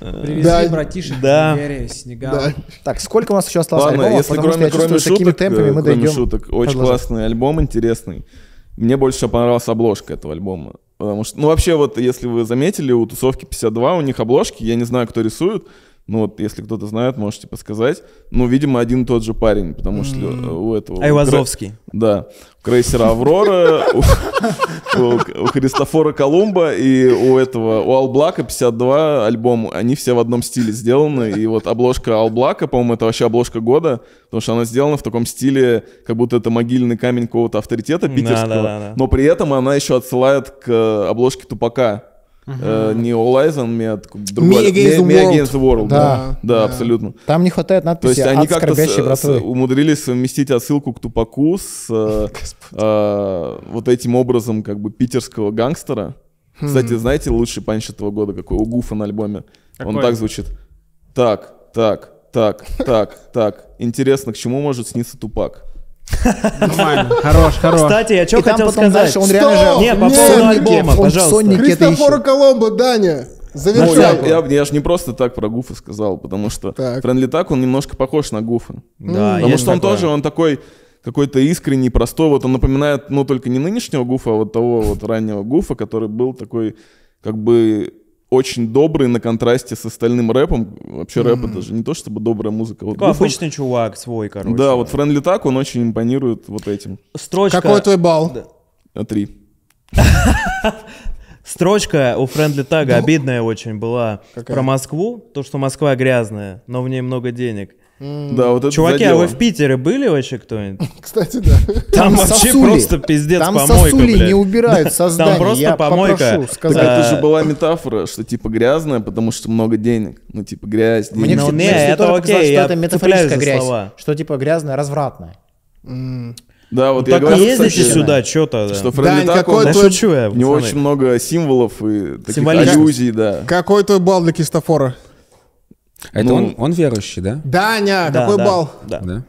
Привезли, да, братишек, да. Нигерия, Сенегал. Да. Так, сколько у нас еще осталось Ладно, альбомов? Если Потому кроме, что я чувствую, шуток, такими темпами э, мы кроме дойдем. шуток, очень Продолжим. классный альбом, интересный. Мне больше понравилась обложка этого альбома. Потому что, ну вообще вот, если вы заметили, у тусовки 52, у них обложки, я не знаю, кто рисует, ну вот, если кто-то знает, можете подсказать. Ну, видимо, один и тот же парень, потому что mm у этого... Айвазовский. У а Кра... Да. У крейсера Аврора, у Христофора Колумба и у этого, у Алблака 52 альбом, они все в одном стиле сделаны. И вот обложка Алблака, по-моему, это вообще обложка года, потому что она сделана в таком стиле, как будто это могильный камень какого-то авторитета питерского, но при этом она еще отсылает к обложке Тупака. Э, не All Eyes on Me, а другой. Me Against Me, Me Against the World. Да. Да, да, да, абсолютно. Там не хватает надписи То есть они как-то с, с, умудрились совместить отсылку к Тупаку с э, э, вот этим образом как бы питерского гангстера. Хм. Кстати, знаете лучший панч этого года какой? У Гуфа на альбоме. Какой? Он так звучит. Так, так, так, так, так. Интересно, к чему может сниться Тупак? Нормально. Хорош, хорош. Кстати, я что хотел сказать. Дальше, он реально же... Нет, по поводу альбома, пожалуйста. Кристофора Коломбо, Даня. Завершай. Ну, ну я, я, я же не просто так про Гуфа сказал, потому что так. Френдли Так, он немножко похож на Гуфа. Да, потому что он такое. тоже, он такой какой-то искренний, простой. Вот он напоминает, ну, только не нынешнего Гуфа, а вот того вот раннего Гуфа, который был такой, как бы очень добрый на контрасте с остальным рэпом. Вообще рэп mm-hmm. это же не то, чтобы добрая музыка. Вот Такой обычный он... чувак свой, короче. Да, вот френдли Так, он очень импонирует вот этим. Строчка... Какой твой балл? Да. А, три. Строчка у Френдли ну. Тага обидная очень была про Москву, то, что Москва грязная, но в ней много денег. Да, вот это Чуваки, а вы в Питере были вообще кто-нибудь? Кстати, да. Там, вообще просто пиздец там помойка, сосули не убирают создание. Там просто Я помойка. Так это же была метафора, что типа грязная, потому что много денег. Ну типа грязь, деньги. Ну, мне, это окей, что это метафорическая грязь. Что типа грязная, развратная. Да, вот ну, я так говорю, ездите кстати, сюда, что-то. Да. Что Фредди да, какой да шучу я, У него очень много символов и таких аллюзий, да. Какой твой балл для Кистофора? Это ну, он, он верующий, да? Даня, да, какой да, балл? Да. да.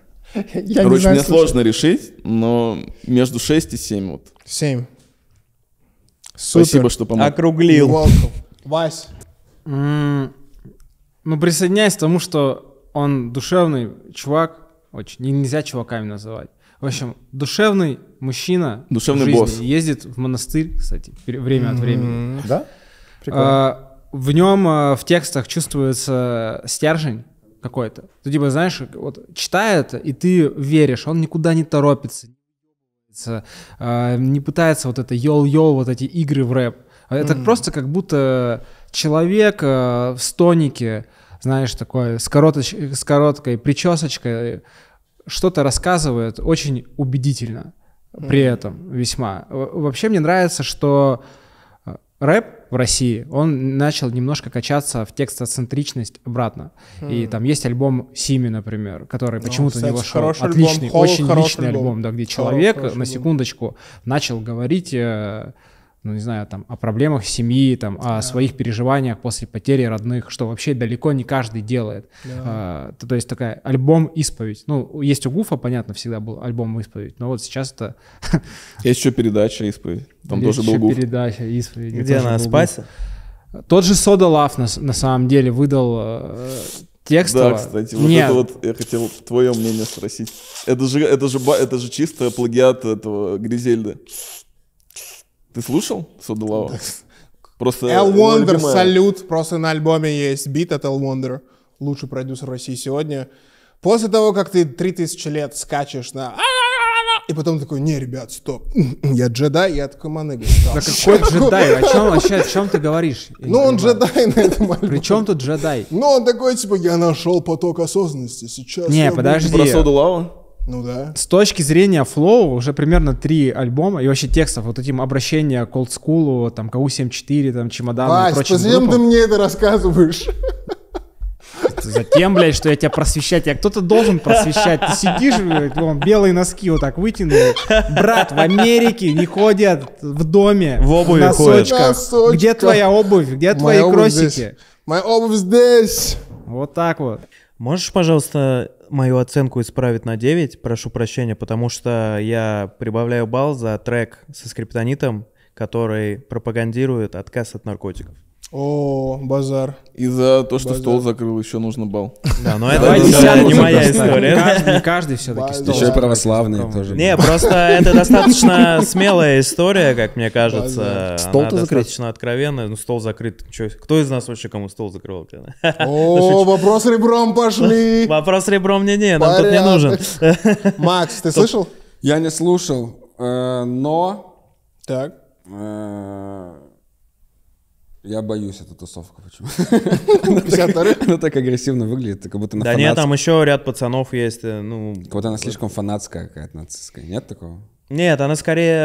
Я Короче, знаю, мне слушай. сложно решить, но между 6 и 7 вот. 7. Супер. Спасибо, что помог. Округлил. Вась. ну, присоединяюсь к тому, что он душевный чувак. Очень. Нельзя чуваками называть. В общем, душевный мужчина. Душевный босс. Ездит в монастырь, кстати, время от времени. Да? А, Прикольно в нем э, в текстах чувствуется стержень какой-то. Ты ну, типа знаешь, вот читает, и ты веришь, он никуда не торопится, не а, пытается вот это йол-йол, вот эти игры в рэп. А это mm. просто как будто человек э, в стонике, знаешь, такой с, короточ... с короткой причесочкой что-то рассказывает очень убедительно при mm. этом весьма. Вообще мне нравится, что рэп в России, он начал немножко качаться в текстоцентричность обратно. Mm. И хм. там есть альбом Сими, например, который ну, почему-то не вошел. Отличный, альбом, очень личный альбом, альбом, да, где человек, на секундочку, альбом. начал говорить... Э, ну, не знаю, там, о проблемах семьи, там, о да. своих переживаниях после потери родных, что вообще далеко не каждый делает. Да. А, то, то есть такая альбом-исповедь. Ну, есть у Гуфа, понятно, всегда был альбом-исповедь, но вот сейчас это... Есть еще передача «Исповедь». Там есть тоже был Гуф. передача «Исповедь». Где она, Спайса? Тот же Сода Лав на, на самом деле выдал э, текстово. Да, кстати, вот Нет. это вот я хотел твое мнение спросить. Это же, это же, это же чисто плагиат этого Гризельда. Ты слушал Содолова? Просто Эл Wonder салют, просто на альбоме есть бит от Эл Wonder лучший продюсер России сегодня. После того, как ты 3000 лет скачешь на... И потом такой, не, ребят, стоп, я джедай, я такой маныга Да какой джедай? О чем вообще, о чем ты говоришь? ну, он джедай на этом альбоме. При чем тут джедай? Ну, он такой, типа, я нашел поток осознанности, сейчас... Не, подожди. Буду... Про Соду Лава? Ну да. С точки зрения флоу уже примерно три альбома и вообще текстов, вот этим обращения к олдскулу, там, КУ-74, там, чемодан Вась, и прочим зачем ты мне это рассказываешь? Затем, блядь, что я тебя просвещать. Я кто-то должен просвещать. Ты сидишь, блядь, вон, белые носки вот так вытянул. Брат, в Америке не ходят в доме. В обуви в носочках. Где твоя обувь? Где твои обувь кросики? Моя обувь здесь. Вот так вот. Можешь, пожалуйста, мою оценку исправить на 9? Прошу прощения, потому что я прибавляю балл за трек со скриптонитом, который пропагандирует отказ от наркотиков. О, базар. И за то, что базар. стол закрыл, еще нужно бал. Да, но это не моя история. Не каждый все-таки стол. Еще и православные тоже. Не, просто это достаточно смелая история, как мне кажется. Стол достаточно откровенная. Ну, стол закрыт. Кто из нас вообще кому стол закрывал? О, вопрос ребром пошли. Вопрос ребром не-не, нам тут не нужен. Макс, ты слышал? Я не слушал, э, но... Так э, я боюсь эту тусовку. Почему? Она так агрессивно выглядит, как будто она Да нет, там еще ряд пацанов есть. Э, ну. Как будто она слишком фанатская какая-то нацистская. Нет такого? Нет, она скорее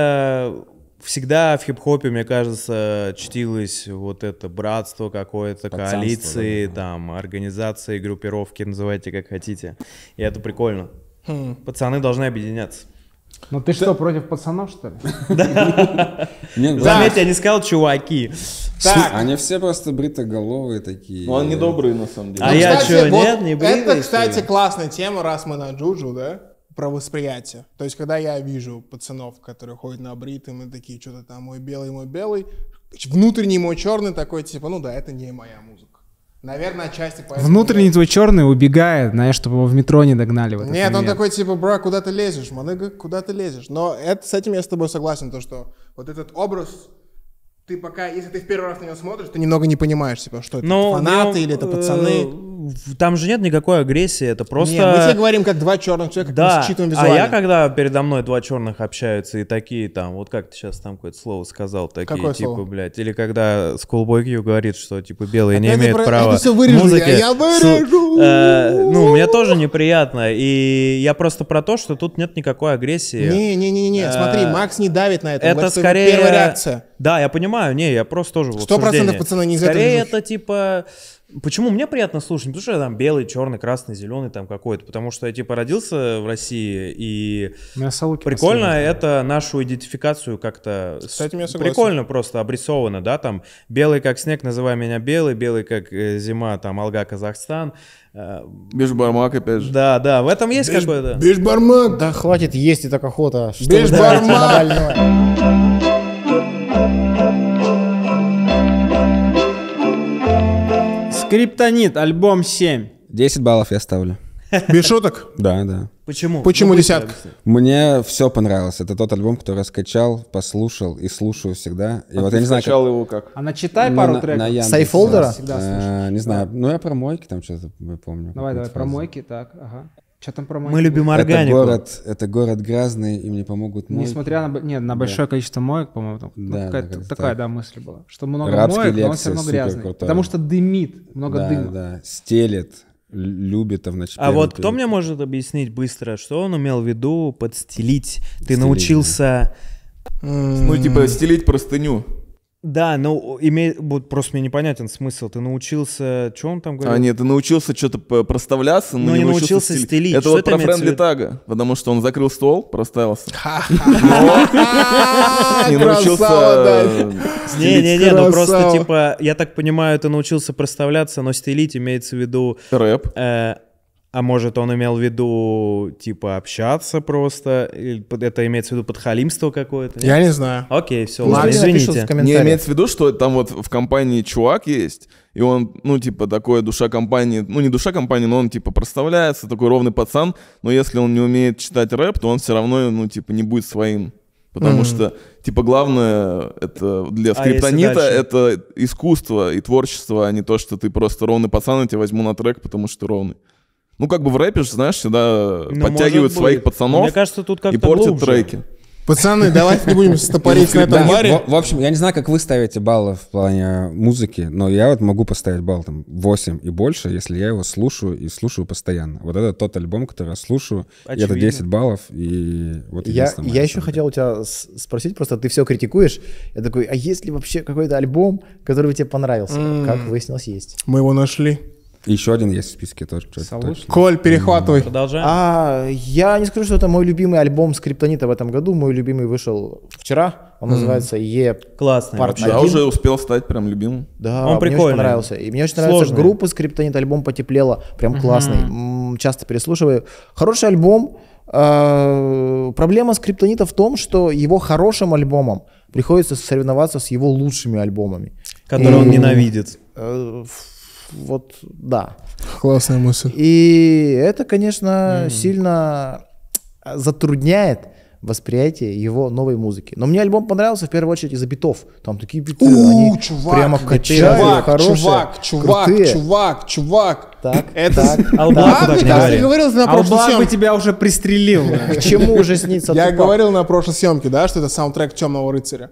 э, всегда в хип-хопе, мне кажется, чтилось вот это братство какое-то, коалиции, там, организации, группировки, называйте как хотите. И это прикольно. Хм. Пацаны должны объединяться. Ну ты что, против пацанов, что ли? Заметь, я не сказал чуваки. Так. Они все просто бритоголовые такие. Ну, они добрые, на самом деле. А я что, нет, не бритый? Это, кстати, классная тема, раз мы на джуджу, да? про восприятие. То есть, когда я вижу пацанов, которые ходят на бриты, мы такие, что-то там, мой белый, мой белый, внутренний мой черный такой, типа, ну да, это не моя музыка. Наверное, отчасти поэтому... Внутренний твой черный убегает, знаешь, чтобы его в метро не догнали. В Нет, момент. он такой, типа, бра, куда ты лезешь, маныга, куда ты лезешь? Но это, с этим я с тобой согласен, то, что вот этот образ, ты пока, если ты в первый раз на него смотришь, ты немного не понимаешь, типа, что это, Но, фанаты но, или это пацаны. Э, там же нет никакой агрессии, это просто... Нет, мы тебе говорим, как два черных человека, да, мы считываем а визуально. а я, когда передо мной два черных общаются и такие там, вот как ты сейчас там какое-то слово сказал, такие Какое типа, слово? блядь, или когда Schoolboy Q говорит, что типа белые Опять не имеют про... права это все вырежу музыки. Я, я вырежу! э, ну, мне тоже неприятно, и я просто про то, что тут нет никакой агрессии. Не-не-не, э, смотри, Макс не давит на это. Это скорее... Первая реакция. Да, я понимаю, не, я просто тоже... Сто процентов, пацаны, не Скорее это типа Почему мне приятно слушать? Не потому что я там белый, черный, красный, зеленый там какой-то, потому что я типа родился в России и прикольно это нашу идентификацию как-то Кстати, меня согласен. прикольно просто обрисовано, да, там белый как снег, называй меня белый, белый как э, зима, там Алга Казахстан. Э, Бешбармак опять же. Да, да, в этом есть Беш, как бы... Да. Бешбармак! Да хватит есть и так охота. Бешбармак! Скриптонит, альбом 7. 10 баллов я ставлю. Без шуток? Да, да. Почему? Почему ну, десятка? Мне все понравилось. Это тот альбом, который я скачал, послушал и слушаю всегда. И а вот ты я не знаю, скачал как... его как? А начитай ну, пару на, треков. На Яндекс, Сайфолдера? Да, а, не знаю. Ну, я про мойки там что-то помню. Давай, давай, фразу. про мойки, так, ага. Что там про Мы любим органику. Это город, это город грязный, и мне помогут мойки. Несмотря на, нет, на большое да. количество моек, по-моему, там, ну, да, какая-то, да, такая, да, мысль была, что много Рабский моек, но он все равно грязный. Крутой. Потому что дымит, много да, дыма. Да, стелет, любит там, значит, А вот период. кто мне может объяснить быстро, что он имел в виду подстелить? Ты стелить, научился... Да. Ну, типа, стелить простыню. Да, ну име... вот просто мне непонятен смысл. Ты научился, что он там говорит? А, нет, ты научился что-то проставляться, но, но не, не научился, научился стили... стилить. Это что вот это про Френдли в... Тага, потому что он закрыл стол, проставился. Не научился Не-не-не, ну просто типа, я так понимаю, ты научился проставляться, но стилить имеется в виду... Рэп. Э, а может, он имел в виду, типа, общаться просто? Это имеется в виду подхалимство какое-то? Я не знаю. Окей, все, ладно, извините. Не имеется в виду, что там вот в компании чувак есть, и он, ну, типа, такой душа компании, ну, не душа компании, но он, типа, проставляется, такой ровный пацан, но если он не умеет читать рэп, то он все равно, ну, типа, не будет своим. Потому mm-hmm. что, типа, главное это для а скриптонита а это искусство и творчество, а не то, что ты просто ровный пацан, я тебя возьму на трек, потому что ты ровный. Ну, как бы в рэпе, знаешь, всегда ну, подтягивают своих пацанов Мне кажется, тут и портят глубже. треки. Пацаны, давайте не будем стопорить на этом баре. В, общем, я не знаю, как вы ставите баллы в плане музыки, но я вот могу поставить балл там 8 и больше, если я его слушаю и слушаю постоянно. Вот это тот альбом, который я слушаю, и это 10 баллов, и вот Я, я еще хотел у тебя спросить, просто ты все критикуешь. Я такой, а есть ли вообще какой-то альбом, который бы тебе понравился? Как выяснилось, есть. Мы его нашли. Еще один есть в списке тоже. Точно. Коль, перехватывай. Продолжаем. А, я не скажу, что это мой любимый альбом Скриптонита в этом году. Мой любимый вышел вчера. Он mm-hmm. называется Е. Классный. Part я уже успел стать прям любимым. Да, он прикольный. мне очень понравился. И мне очень Сложный. нравится группа Скриптонит, альбом потеплело. Прям mm-hmm. классный. Часто переслушиваю. Хороший альбом. А, проблема Скриптонита в том, что его хорошим альбомом приходится соревноваться с его лучшими альбомами. Которые и... он ненавидит. Э, вот да. Классная мысль. И это, конечно, mm. сильно затрудняет восприятие его новой музыки. Но мне альбом понравился в первую очередь из-за битов. Там такие биты, У, они чувак, прямо качают, чувак, хорошие, чувак, чувак, крутые. чувак, чувак. Так, это так. Албан так не говорил. на прошлой Албан бы тебя уже пристрелил. К чему уже снится? Я говорил на прошлой съемке, да, что это саундтрек Темного рыцаря.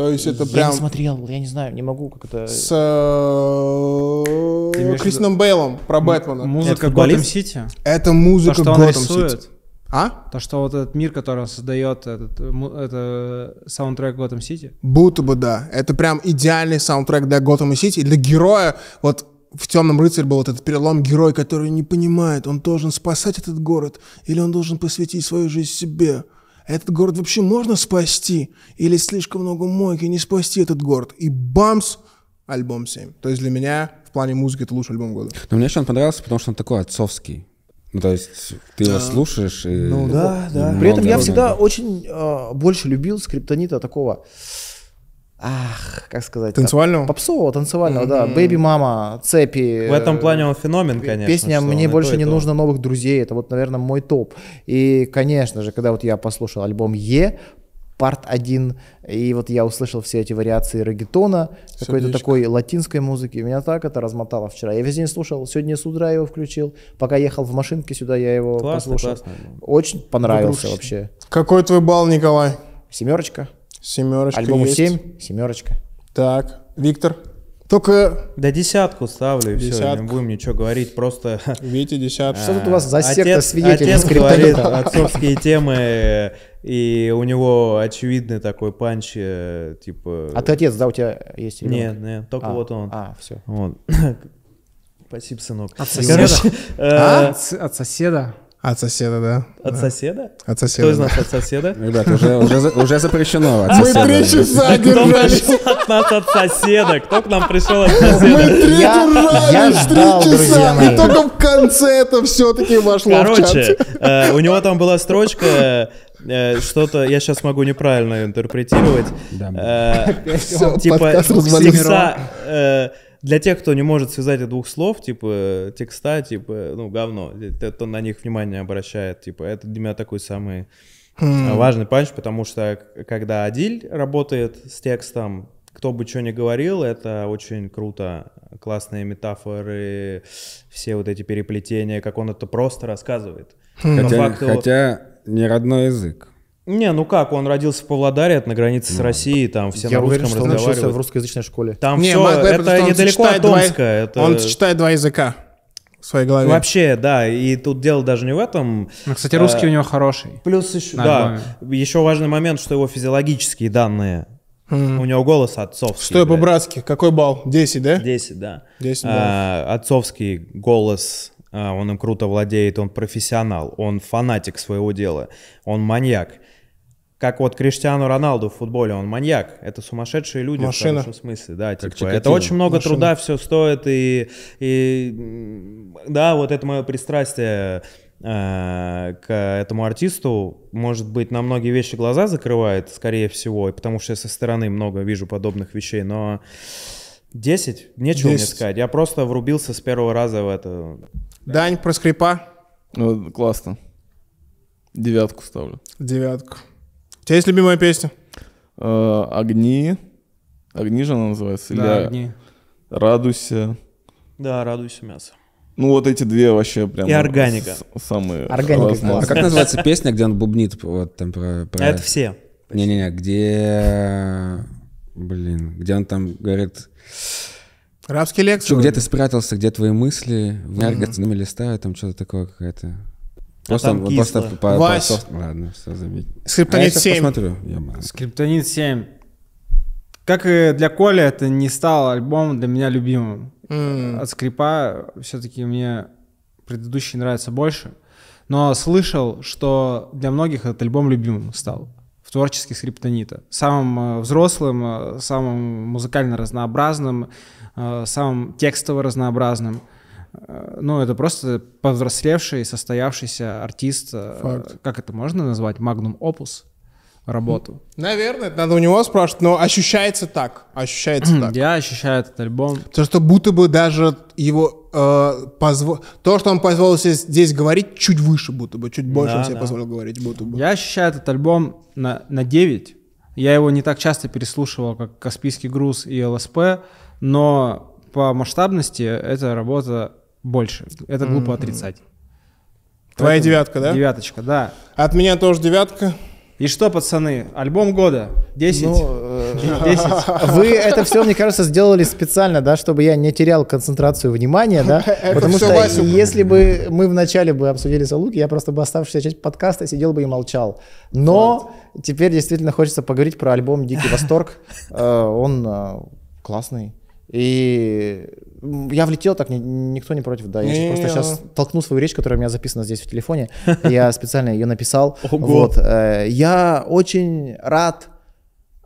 То есть это я прям... Я не смотрел, я не знаю, не могу как то С э, Кристином Крисом Бейлом про Бэтмена. Музыка Готэм Сити? Это музыка Готэм Сити. А? То, что вот этот мир, который он создает, этот, э, это э, саундтрек Готэм Сити? Будто бы да. Это прям идеальный саундтрек для Готэма Сити. Для героя, вот в «Темном рыцаре» был вот этот перелом герой, который не понимает, он должен спасать этот город, или он должен посвятить свою жизнь себе. Этот город вообще можно спасти? Или слишком много мойки, не спасти этот город? И бамс, альбом 7. То есть для меня в плане музыки это лучший альбом года. Но мне еще он понравился, потому что он такой отцовский. Ну, то есть ты его слушаешь и... Ну да, да. При этом я всегда очень э, больше любил скриптонита такого... Э, Ах, как сказать? Танцевального? Попсового, танцевального, mm-hmm. да. Бэби Мама, Цепи. В этом плане он феномен, конечно. Песня «Мне больше не нужно новых друзей». Это вот, наверное, мой топ. И, конечно же, когда вот я послушал альбом «Е», парт 1, и вот я услышал все эти вариации регетона, какой-то такой латинской музыки, меня так это размотало вчера. Я весь день слушал, сегодня с утра его включил, пока ехал в машинке сюда, я его классно, послушал. Классно. Очень понравился вообще. Какой твой балл, Николай? Семерочка. Семерочка Альбому есть. 7, семерочка. Так, Виктор? Только... Да десятку ставлю, и все, не будем ничего говорить, просто... Витя, десятку. Что тут у вас за секта свидетелей Отец говорит отцовские темы, и у него очевидный такой панч, э, типа... А ты отец, да, у тебя есть ребенок? Нет, нет, только а, вот он. А, все. Спасибо, сынок. От соседа? Э, а? От соседа? От соседа, да. От да. соседа? От соседа. Кто из нас от соседа? Ребят, уже, уже, уже запрещено от соседа. Мы три часа а Кто пришел от нас от соседа? Кто к нам пришел от соседа? Мы три держались, три часа. И только в конце это все-таки вошло Короче, э, у него там была строчка, э, что-то я сейчас могу неправильно интерпретировать. Э, типа, секса для тех, кто не может связать двух слов, типа, текста, типа, ну, говно, это на них внимание обращает, типа, это для меня такой самый хм. а, важный панч, потому что, когда Адиль работает с текстом, кто бы что ни говорил, это очень круто. Классные метафоры, все вот эти переплетения, как он это просто рассказывает. Хм. Хотя, факту... хотя не родной язык. Не, ну как, он родился в Павлодаре, это на границе с ну, Россией, там все Я на русском уверен, что он разговаривают. учился в русскоязычной школе. Там Не, все, это что он недалеко от сочетает два- Томска. это- Он читает два языка в своей голове. Вообще, да, и тут дело даже не в этом. Ну, кстати, русский у него хороший. Плюс еще, На да, еще важный момент, что его физиологические данные, у него голос отцовский. Что по-братски? Какой балл? Десять, да? Десять, да. Десять баллов. А, отцовский голос, а, он им круто владеет, он профессионал, он фанатик своего дела, он маньяк как вот Криштиану Роналду в футболе, он маньяк. Это сумасшедшие люди Машина. в хорошем смысле. Да, как типа, Чикатило. это очень много Машина. труда все стоит. И, и да, вот это мое пристрастие э, к этому артисту, может быть, на многие вещи глаза закрывает, скорее всего, потому что я со стороны много вижу подобных вещей, но 10? Нечего 10. мне сказать. Я просто врубился с первого раза в это. Дань, про скрипа. Ну, классно. Девятку ставлю. Девятку тебя есть любимая песня? Э, огни. Огни же она называется. Да, огни. Радуйся. Да, радуйся мясо. Ну вот эти две вообще прям... И органика. Самые Органика. А как называется песня, где он бубнит вот там про... про... Это все. Не-не-не, где... Блин, где он там говорит... Рабский лекс. Что, где ты спрятался, где твои мысли? В энергоценами листаю, там что-то такое какое-то. Просто там он, кисло. по, По, по, ладно, все заметил. Скриптонит а 7. Посмотрю. Я, Скриптонит 7. Как и для Коля, это не стал альбомом для меня любимым. Mm. От скрипа все-таки мне предыдущий нравится больше. Но слышал, что для многих этот альбом любимым стал в творчестве скриптонита. Самым э, взрослым, э, самым музыкально разнообразным, э, самым текстово разнообразным. Э, ну, это просто повзрослевший, состоявшийся артист. Э, Факт. Как это можно назвать? Магнум опус работу. Наверное, это надо у него спрашивать, но ощущается так. Ощущается так. Я ощущаю этот альбом. То, что будто бы даже его э, позво... То, что он позволил себе здесь говорить, чуть выше будто бы, чуть больше да, он себе да. позволил говорить будто бы. Я ощущаю этот альбом на, на 9. Я его не так часто переслушивал, как «Каспийский груз» и «ЛСП», но по масштабности эта работа больше. Это глупо mm-hmm. отрицать. Твоя Поэтому девятка, да? Девяточка, да. От меня тоже девятка. И что, пацаны, альбом года? Десять. Ну, 10. Э, Вы это все, мне кажется, сделали специально, да, чтобы я не терял концентрацию внимания, да? Потому что если бы мы вначале бы обсудили Салуки, я просто бы оставшуюся часть подкаста сидел бы и молчал. Но теперь действительно хочется поговорить про альбом «Дикий восторг». Э, он э, классный. И я влетел так, никто не против, да. Я не, просто не, сейчас толкну свою речь, которая у меня записана здесь в телефоне. Я специально ее написал. Вот. Э, я очень рад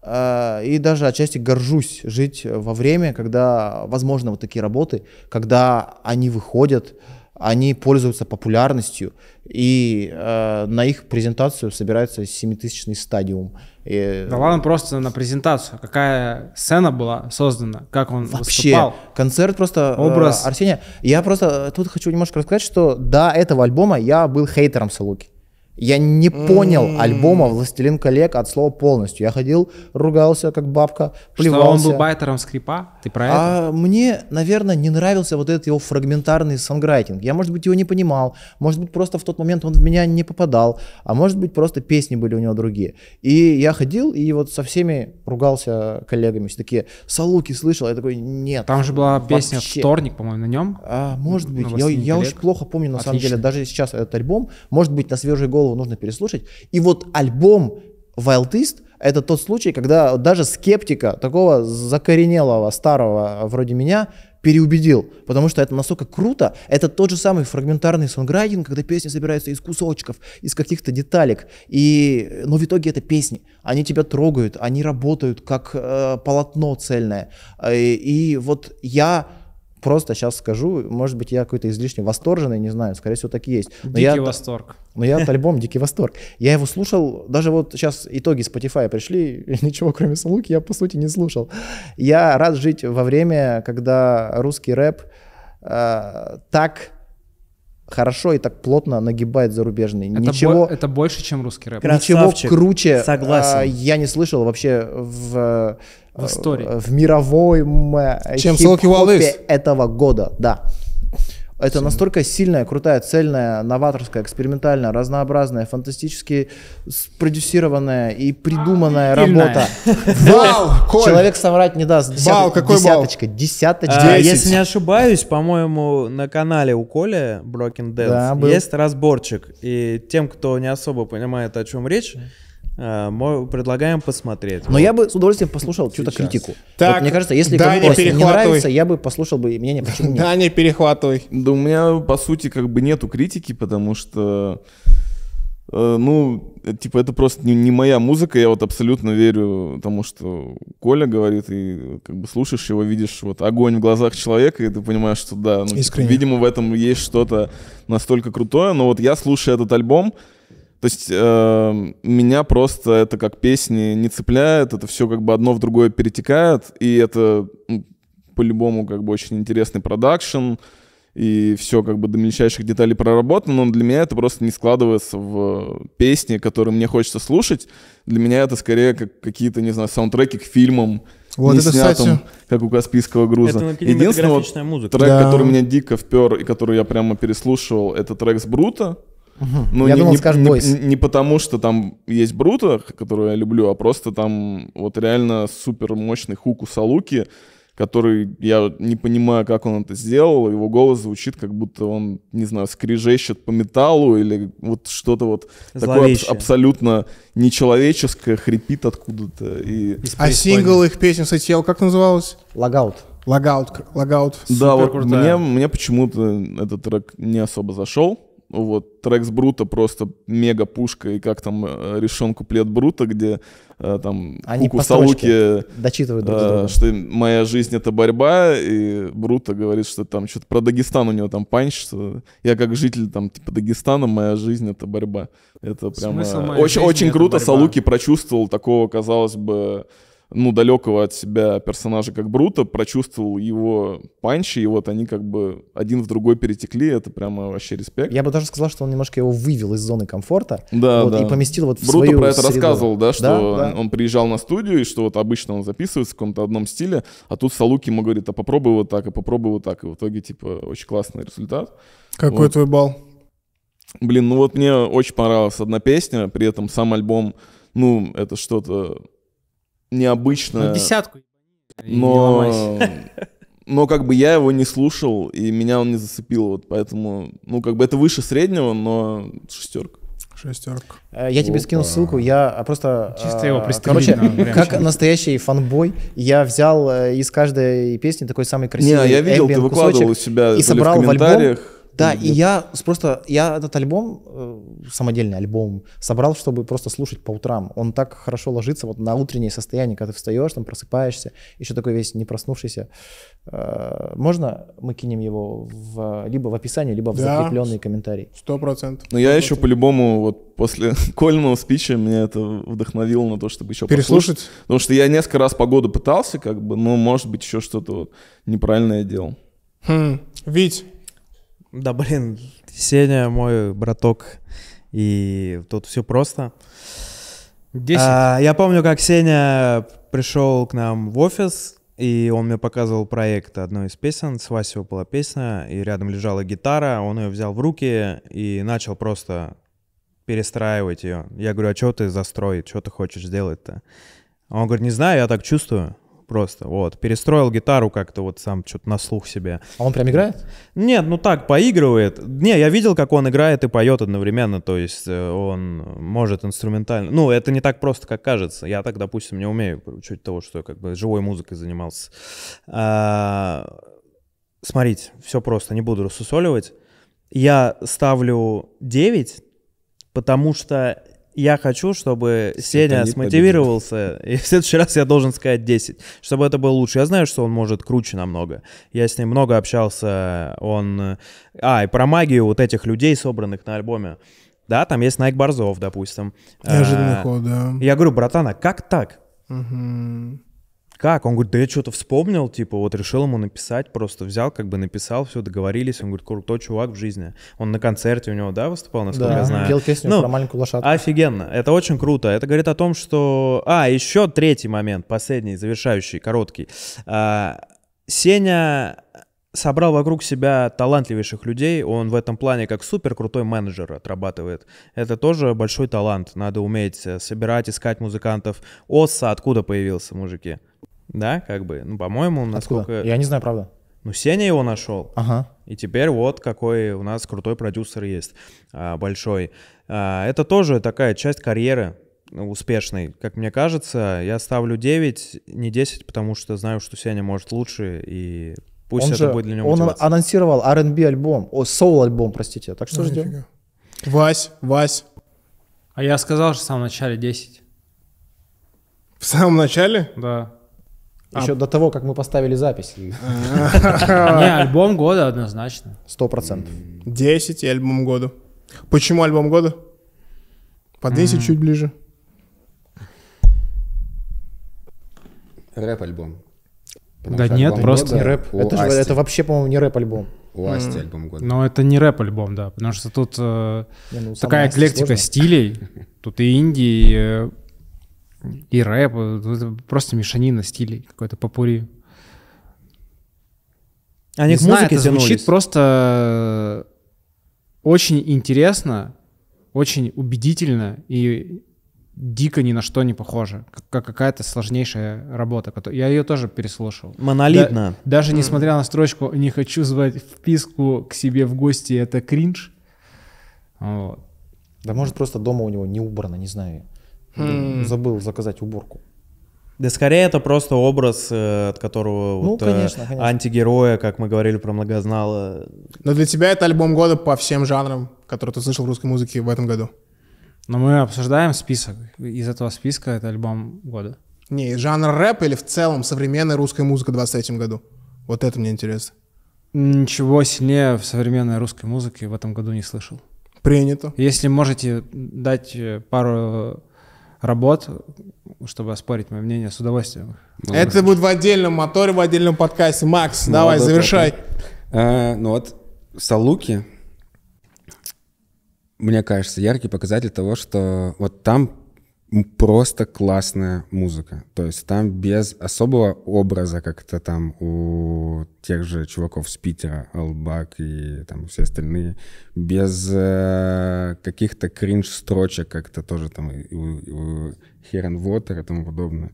э, и даже отчасти горжусь жить во время, когда возможно вот такие работы, когда они выходят, они пользуются популярностью, и э, на их презентацию собирается 7000 стадиум. И... Да ладно, просто на презентацию. Какая сцена была создана, как он Вообще, выступал. концерт просто... Э, Образ. Э, Арсения, я просто тут хочу немножко рассказать, что до этого альбома я был хейтером Салуки. Я не понял mm-hmm. альбома «Властелин коллег» от слова полностью. Я ходил, ругался, как бабка, плевался. Что он был байтером скрипа? Ты про а, это? А, мне, наверное, не нравился вот этот его фрагментарный санграйтинг. Я, может быть, его не понимал. Может быть, просто в тот момент он в меня не попадал. А может быть, просто песни были у него другие. И я ходил и вот со всеми ругался коллегами. Все такие, «Салуки слышал?» Я такой, нет. Там же была вообще. песня «Вторник», по-моему, на нем. А, может быть. Ну, я, я очень плохо помню, на Отлично. самом деле. Даже сейчас этот альбом. Может быть, на свежий голову голову нужно переслушать. И вот альбом Wild East это тот случай, когда даже скептика, такого закоренелого, старого вроде меня, переубедил, потому что это настолько круто. Это тот же самый фрагментарный сонграйдинг, когда песни собираются из кусочков, из каких-то деталек, и... но в итоге это песни. Они тебя трогают, они работают как э, полотно цельное. И, э, и вот я просто сейчас скажу, может быть, я какой-то излишне восторженный, не знаю, скорее всего, так и есть. Но дикий я, восторг. Но я этот альбом «Дикий восторг». Я его слушал, даже вот сейчас итоги Spotify пришли, и ничего кроме Салуки я, по сути, не слушал. Я рад жить во время, когда русский рэп э, так хорошо и так плотно нагибает зарубежный. Это ничего, бо- это больше, чем русский рэп. Красавчик, ничего круче а, согласен. А, я не слышал вообще в, в истории. В мировой чем хип-хопе этого года, да. Это настолько сильная, крутая, цельная, новаторская, экспериментальная, разнообразная, фантастически спродюсированная и придуманная Ильная. работа. Вау! Коль. Человек соврать не даст. Десят... какой десяточка, бал? Десяточка. А, если не ошибаюсь, по-моему, на канале у Коля Broken Dance есть разборчик. И тем, кто не особо понимает, о чем речь, Э, Мы Предлагаем посмотреть. Но вот. я бы с удовольствием послушал чью-то критику. Так, вот, мне кажется, если да, кому-то не, не нравится, я бы послушал бы мнение, почему нет. Да, не перехватывай. Да у меня, по сути, как бы нету критики, потому что... Э, ну, типа, это просто не, не моя музыка, я вот абсолютно верю тому, что Коля говорит, и как бы слушаешь его, видишь вот огонь в глазах человека, и ты понимаешь, что да, ну, Искренне. видимо, в этом есть что-то настолько крутое, но вот я слушаю этот альбом, то есть э, меня просто это как песни не цепляет, это все как бы одно в другое перетекает, и это ну, по-любому как бы очень интересный продакшн, и все как бы до мельчайших деталей проработано, но для меня это просто не складывается в песни, которые мне хочется слушать. Для меня это скорее как какие-то, не знаю, саундтреки к фильмам, вот не это, снятым, кстати... как у Каспийского груза. Это Единственный трек, да. который меня дико впер и который я прямо переслушивал, это трек с Брута, Угу. Ну, я не, думал, не, скажешь не, не, не потому, что там есть Бруто, которую я люблю, а просто там вот реально супер мощный хук у Салуки, который я не понимаю, как он это сделал. Его голос звучит, как будто он, не знаю, скрежещет по металлу или вот что-то вот Зловещее. такое абсолютно нечеловеческое хрипит откуда-то. И... А сингл их песен, кстати, как называлась? Логаут. Логаут, логаут. Да, вот мне, мне почему-то этот трек не особо зашел вот трек с Брута просто мега пушка, и как там э, решен куплет Брута, где э, там Они Куку Салуки дочитывают друг э, друга. что моя жизнь это борьба, и Брута говорит, что там что-то про Дагестан у него там панч, что я как житель там типа Дагестана, моя жизнь это борьба. Это прям очень, очень круто Салуки прочувствовал такого, казалось бы, ну, далекого от себя персонажа, как Брута, прочувствовал его панчи, и вот они как бы один в другой перетекли, это прямо вообще респект. Я бы даже сказал, что он немножко его вывел из зоны комфорта да, вот, да. и поместил вот в Брута свою про это среду. рассказывал, да, что да, да. он приезжал на студию, и что вот обычно он записывается в каком-то одном стиле, а тут Салуки ему говорит, а попробуй вот так, и а попробуй вот так, и в итоге, типа, очень классный результат. Какой вот. твой балл? Блин, ну вот мне очень понравилась одна песня, при этом сам альбом, ну, это что-то необычно. Ну, десятку. Но... Но как бы я его не слушал, и меня он не зацепил, вот поэтому, ну как бы это выше среднего, но шестерка. Шестерка. Э, я тебе Опа. скинул ссылку, я а, просто... Чисто его а, Короче, надо, как настоящий фанбой, я взял э, из каждой песни такой самый красивый Не, я видел, ты выкладывал у себя и собрал в, в альбом, да, и, и я просто, я этот альбом, э, самодельный альбом, собрал, чтобы просто слушать по утрам. Он так хорошо ложится вот на утреннее состояние, когда ты встаешь, там просыпаешься, еще такой весь не проснувшийся. Э, можно мы кинем его в, либо в описание, либо в да. закрепленный комментарий? Сто процентов. Но ну, я еще по-любому вот после Кольного спича меня это вдохновило на то, чтобы еще Переслушать? Послушать, потому что я несколько раз по году пытался, как бы, но может быть еще что-то вот неправильное делал. Хм. Вить, да, блин, Сеня мой браток, и тут все просто. Десять. А, я помню, как Сеня пришел к нам в офис, и он мне показывал проект одной из песен, с Васио была песня, и рядом лежала гитара, он ее взял в руки и начал просто перестраивать ее. Я говорю, а что ты застроить, что ты хочешь сделать-то? Он говорит, не знаю, я так чувствую просто, вот. Перестроил гитару как-то вот сам что-то на слух себе. А он прям играет? Нет, ну так, поигрывает. Не, я видел, как он играет и поет одновременно, то есть э, он может инструментально... Ну, это не так просто, как кажется. Я так, допустим, не умею, чуть того, что я как бы живой музыкой занимался. А... Смотрите, все просто, не буду рассусоливать. Я ставлю 9, потому что я хочу, чтобы Сеня смотивировался, победит. и в следующий раз я должен сказать 10, чтобы это было лучше. Я знаю, что он может круче намного. Я с ним много общался, он... А, и про магию вот этих людей, собранных на альбоме. Да, там есть Найк Борзов, допустим. Неожиданный а, ход, да. Я говорю, братан, а как так? Угу как? Он говорит, да я что-то вспомнил, типа, вот решил ему написать, просто взял, как бы написал, все, договорились. Он говорит, крутой чувак в жизни. Он на концерте у него, да, выступал, насколько да, я знаю. пел песню ну, про маленькую лошадку. Офигенно, это очень круто. Это говорит о том, что... А, еще третий момент, последний, завершающий, короткий. А, Сеня собрал вокруг себя талантливейших людей. Он в этом плане как супер крутой менеджер отрабатывает. Это тоже большой талант. Надо уметь э, собирать, искать музыкантов. Оса откуда появился, мужики? да, как бы, ну, по-моему, насколько... Откуда? Я не знаю, правда. Ну, Сеня его нашел. Ага. И теперь вот какой у нас крутой продюсер есть, а, большой. А, это тоже такая часть карьеры ну, успешной. Как мне кажется, я ставлю 9, не 10, потому что знаю, что Сеня может лучше, и пусть он это же, будет для него Он мотивация. анонсировал R&B альбом, о, Soul альбом, простите, так что ну, ждем. Нифига. Вась, Вась. А я сказал же в самом начале 10. В самом начале? Да. Еще а... до того, как мы поставили запись. Не, альбом года однозначно. Сто процентов. Десять и альбом года. Почему альбом года? По 10 чуть ближе. Рэп-альбом. Да нет, просто Это вообще, по-моему, не рэп-альбом. У Асти альбом года. Но это не рэп-альбом, да, потому что тут э, ну, такая эклектика стилей. Тут и инди, и э, и рэп, просто мешанина стилей, какой-то попури. Они не к знаю, музыке это тянулись. звучит просто э, очень интересно, очень убедительно и дико ни на что не похоже. Как какая-то сложнейшая работа. Я ее тоже переслушал. Монолитно. Да, даже несмотря на строчку «Не хочу звать вписку к себе в гости, это кринж». Вот. Да может просто дома у него не убрано, не знаю. Забыл заказать уборку. Да скорее это просто образ, э, от которого ну, вот, э, конечно, конечно. антигероя, как мы говорили про многознала. Но для тебя это альбом года по всем жанрам, которые ты слышал в русской музыке в этом году. Но мы обсуждаем список. Из этого списка это альбом года. Не, жанр рэп или в целом современная русская музыка в 23 году? Вот это мне интересно. Ничего сильнее в современной русской музыке в этом году не слышал. Принято. Если можете дать э, пару работ, чтобы оспорить мое мнение с удовольствием. Ну, это будет в отдельном моторе, в отдельном подкасте. Макс, ну, давай, вот завершай. Это. А, ну вот, Салуки, мне кажется, яркий показатель того, что вот там просто классная музыка. То есть там без особого образа, как это там у тех же чуваков с Питера, Албак и там все остальные, без э, каких-то кринж-строчек, как это тоже там у, у Херен Вотер и тому подобное,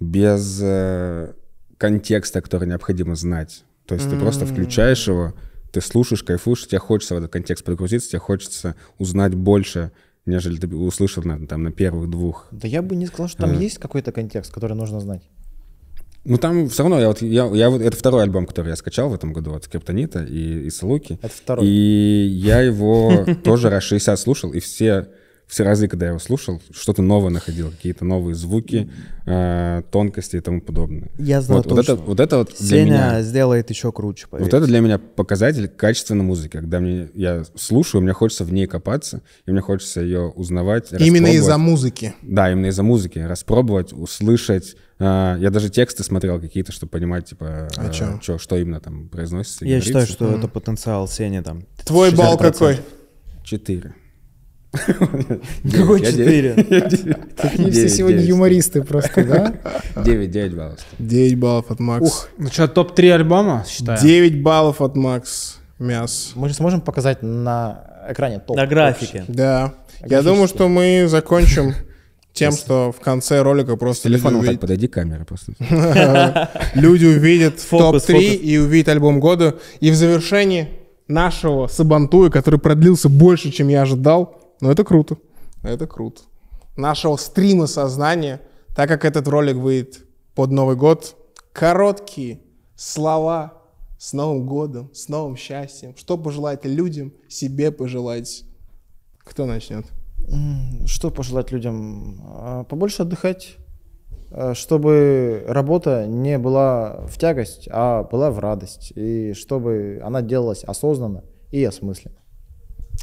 без э, контекста, который необходимо знать. То есть mm-hmm. ты просто включаешь его, ты слушаешь, кайфуешь, тебе хочется в этот контекст пригрузиться, тебе хочется узнать больше, нежели ты услышал, на там на первых двух. Да я бы не сказал, что там а. есть какой-то контекст, который нужно знать. Ну там все равно я вот я, я вот это второй альбом, который я скачал в этом году от Скриптонита и, и Салуки. Это второй. И я его тоже раз 60 слушал, и все все разы, когда я его слушал, что-то новое находил, какие-то новые звуки, э, тонкости и тому подобное. Я знаю вот, точно. Вот это вот, это вот для меня, сделает еще круче, поверь. Вот это для меня показатель качественной музыки. Когда мне, я слушаю, мне хочется в ней копаться, и мне хочется ее узнавать. Именно из-за музыки? Да, именно из-за музыки. Распробовать, услышать. Э, я даже тексты смотрел какие-то, чтобы понимать, типа, э, а, а чё? что именно там произносится. Я говорится. считаю, что mm. это потенциал Сени там. Твой балл какой? Четыре. Какой 4? Какие все сегодня юмористы просто, да? 9, 9 баллов. 9 баллов от Макс. Ух, ну что, топ-3 альбома, считаю? 9 баллов от Макс. Мяс. Мы же сможем показать на экране топ. На графике. Да. Я думаю, что мы закончим тем, что в конце ролика просто... С телефоном так подойди камера просто. Люди увидят топ-3 и увидят альбом года. И в завершении нашего Сабантуя, который продлился больше, чем я ожидал, но это круто. Это круто. Нашего стрима сознания, так как этот ролик выйдет под Новый год, короткие слова с Новым годом, с новым счастьем. Что пожелать людям, себе пожелать. Кто начнет? Что пожелать людям? А, побольше отдыхать, а, чтобы работа не была в тягость, а была в радость, и чтобы она делалась осознанно и осмысленно.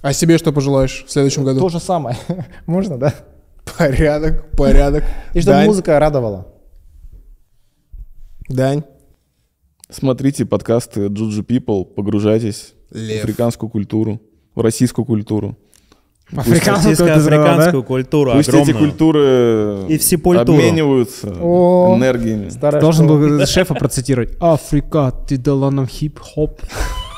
А себе что пожелаешь в следующем году? То же самое. Можно, да? Порядок, порядок. И чтобы Дань. музыка радовала. Дань. Смотрите подкасты Джуджу People, погружайтесь Лев. в африканскую культуру, в российскую культуру. Африканскую, Пусть, африканскую да? культуру Пусть огромную. эти культуры и все обмениваются О, энергиями. Ты должен был шефа процитировать. Африка, ты дала нам хип-хоп.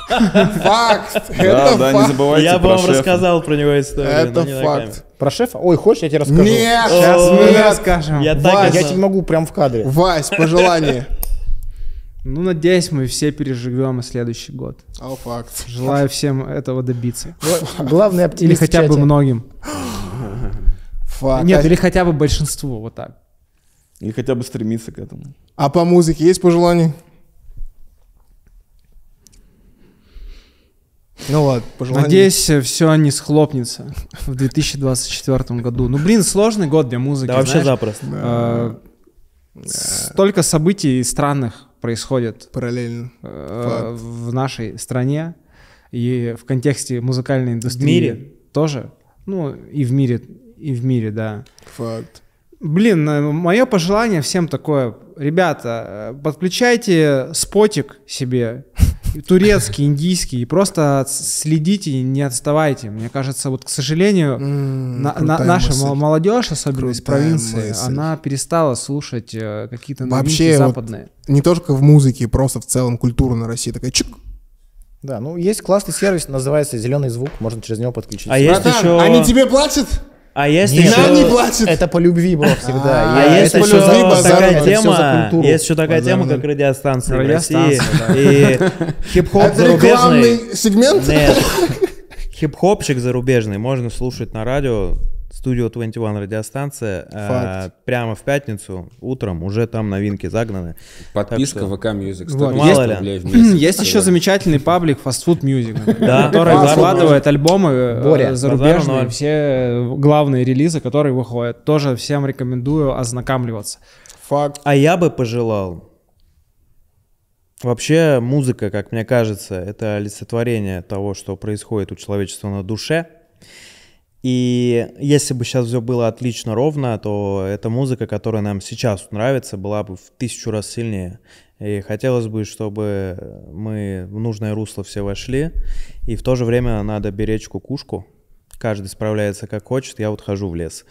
Факт! Это да, не факт! забывайте Я бы вам шефа. рассказал про него историю. Это факт. Про шефа? Ой, хочешь, я тебе расскажу? Нет! Сейчас мы расскажем. Я так Вась, Я тебе могу прям в кадре. Вась, пожелание. Ну, надеюсь, мы все переживем и следующий год. О, факт. Желаю всем этого добиться. Главный оптимист Или хотя бы многим. Факт. Нет, или хотя бы большинству, вот так. Или хотя бы стремиться к этому. А по музыке есть пожелания? Ну вот, пожелание. Надеюсь, все не схлопнется в 2024 году. Ну, блин, сложный год для музыки. Да, вообще запросто. Э, да. Столько событий странных происходит параллельно э, в нашей стране и в контексте музыкальной индустрии. В мире тоже. Ну, и в мире, и в мире, да. Факт. Блин, э, мое пожелание всем такое. Ребята, подключайте спотик себе турецкий, индийский. И просто следите, не отставайте. Мне кажется, вот, к сожалению, mm, на, на, наша мысль. молодежь, особенно крутая из провинции, мысль. она перестала слушать э, какие-то новинки Вообще, западные. Вот, не только в музыке, просто в целом культура на России такая чик, да, ну есть классный сервис, называется «Зеленый звук», можно через него подключиться. А есть еще... Они тебе платят? А если Нет, что... не платит. Это по любви было а, всегда. А, Я, есть по любви, еще такая тема, есть еще такая тема, как радиостанция в России. И хип-хоп Это рекламный сегмент? Нет. Хип-хопчик зарубежный можно слушать на радио Studio 21 радиостанция. Э, прямо в пятницу утром уже там новинки загнаны. Подписка так что... VK Music. Вот. Мало есть, ли. есть еще замечательный паблик Fast Food Music, который закладывает альбомы э, зарубежные, все э, главные релизы, которые выходят. Тоже всем рекомендую ознакомливаться. Факт. А я бы пожелал Вообще музыка, как мне кажется, это олицетворение того, что происходит у человечества на душе. И если бы сейчас все было отлично ровно, то эта музыка, которая нам сейчас нравится, была бы в тысячу раз сильнее. И хотелось бы, чтобы мы в нужное русло все вошли. И в то же время надо беречь кукушку. Каждый справляется как хочет. Я вот хожу в лес.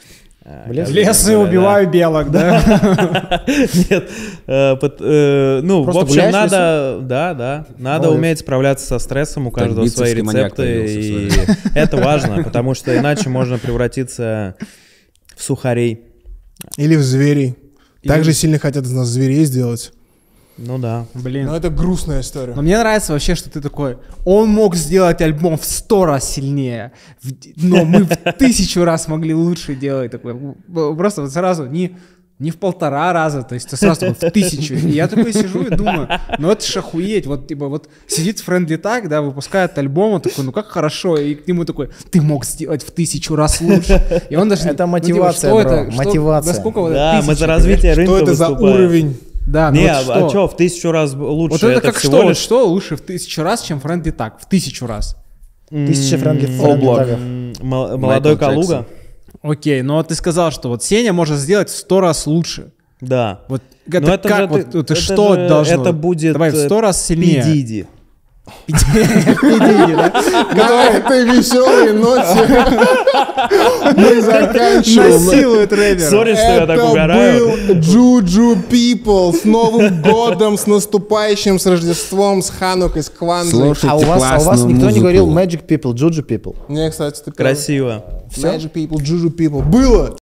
В а, лес, лес и убиваю да. белок, да? Нет, э, э, ну, в общем, надо, да, да, надо уметь справляться со стрессом, у каждого свои рецепты, и это важно, потому что иначе можно превратиться в сухарей. Или в зверей. Также сильно хотят из нас зверей сделать. Ну да. Блин. Но это грустная история. Но мне нравится вообще, что ты такой, он мог сделать альбом в сто раз сильнее, но мы в тысячу раз могли лучше делать. Такой, просто вот сразу не, не в полтора раза, то есть ты сразу такой, в тысячу. И я такой сижу и думаю, ну это ж охуеть. Вот, типа, вот сидит Френдли так, да, выпускает альбом, он такой, ну как хорошо. И к нему такой, ты мог сделать в тысячу раз лучше. И он даже... Это мотивация, ну, типа, что бро, это? мотивация. Что, насколько да, вот мы за развитие рынка Что это выступаем. за уровень? Да, ну Не, вот а что? в тысячу раз лучше Вот это, как что лишь- что лучше в тысячу раз, чем френдли так? В тысячу раз. Тысяча френдли франков. Молодой Калуга? Окей, но ну а ты сказал, что вот Сеня может сделать в сто раз лучше. Да. Вот это, как, вот, это что должно? Это будет Давай в сто э, раз сильнее. На этой веселой ноте мы заканчиваем. Насилует рэпер. Сори, что я так угораю. был Джуджу People с Новым Годом, с наступающим, с Рождеством, с Ханукой, с Кванзой. А у вас а никто не говорил Magic People, Джуджу People? Не, кстати, ты Красиво. Magic People, Джуджу People. Было!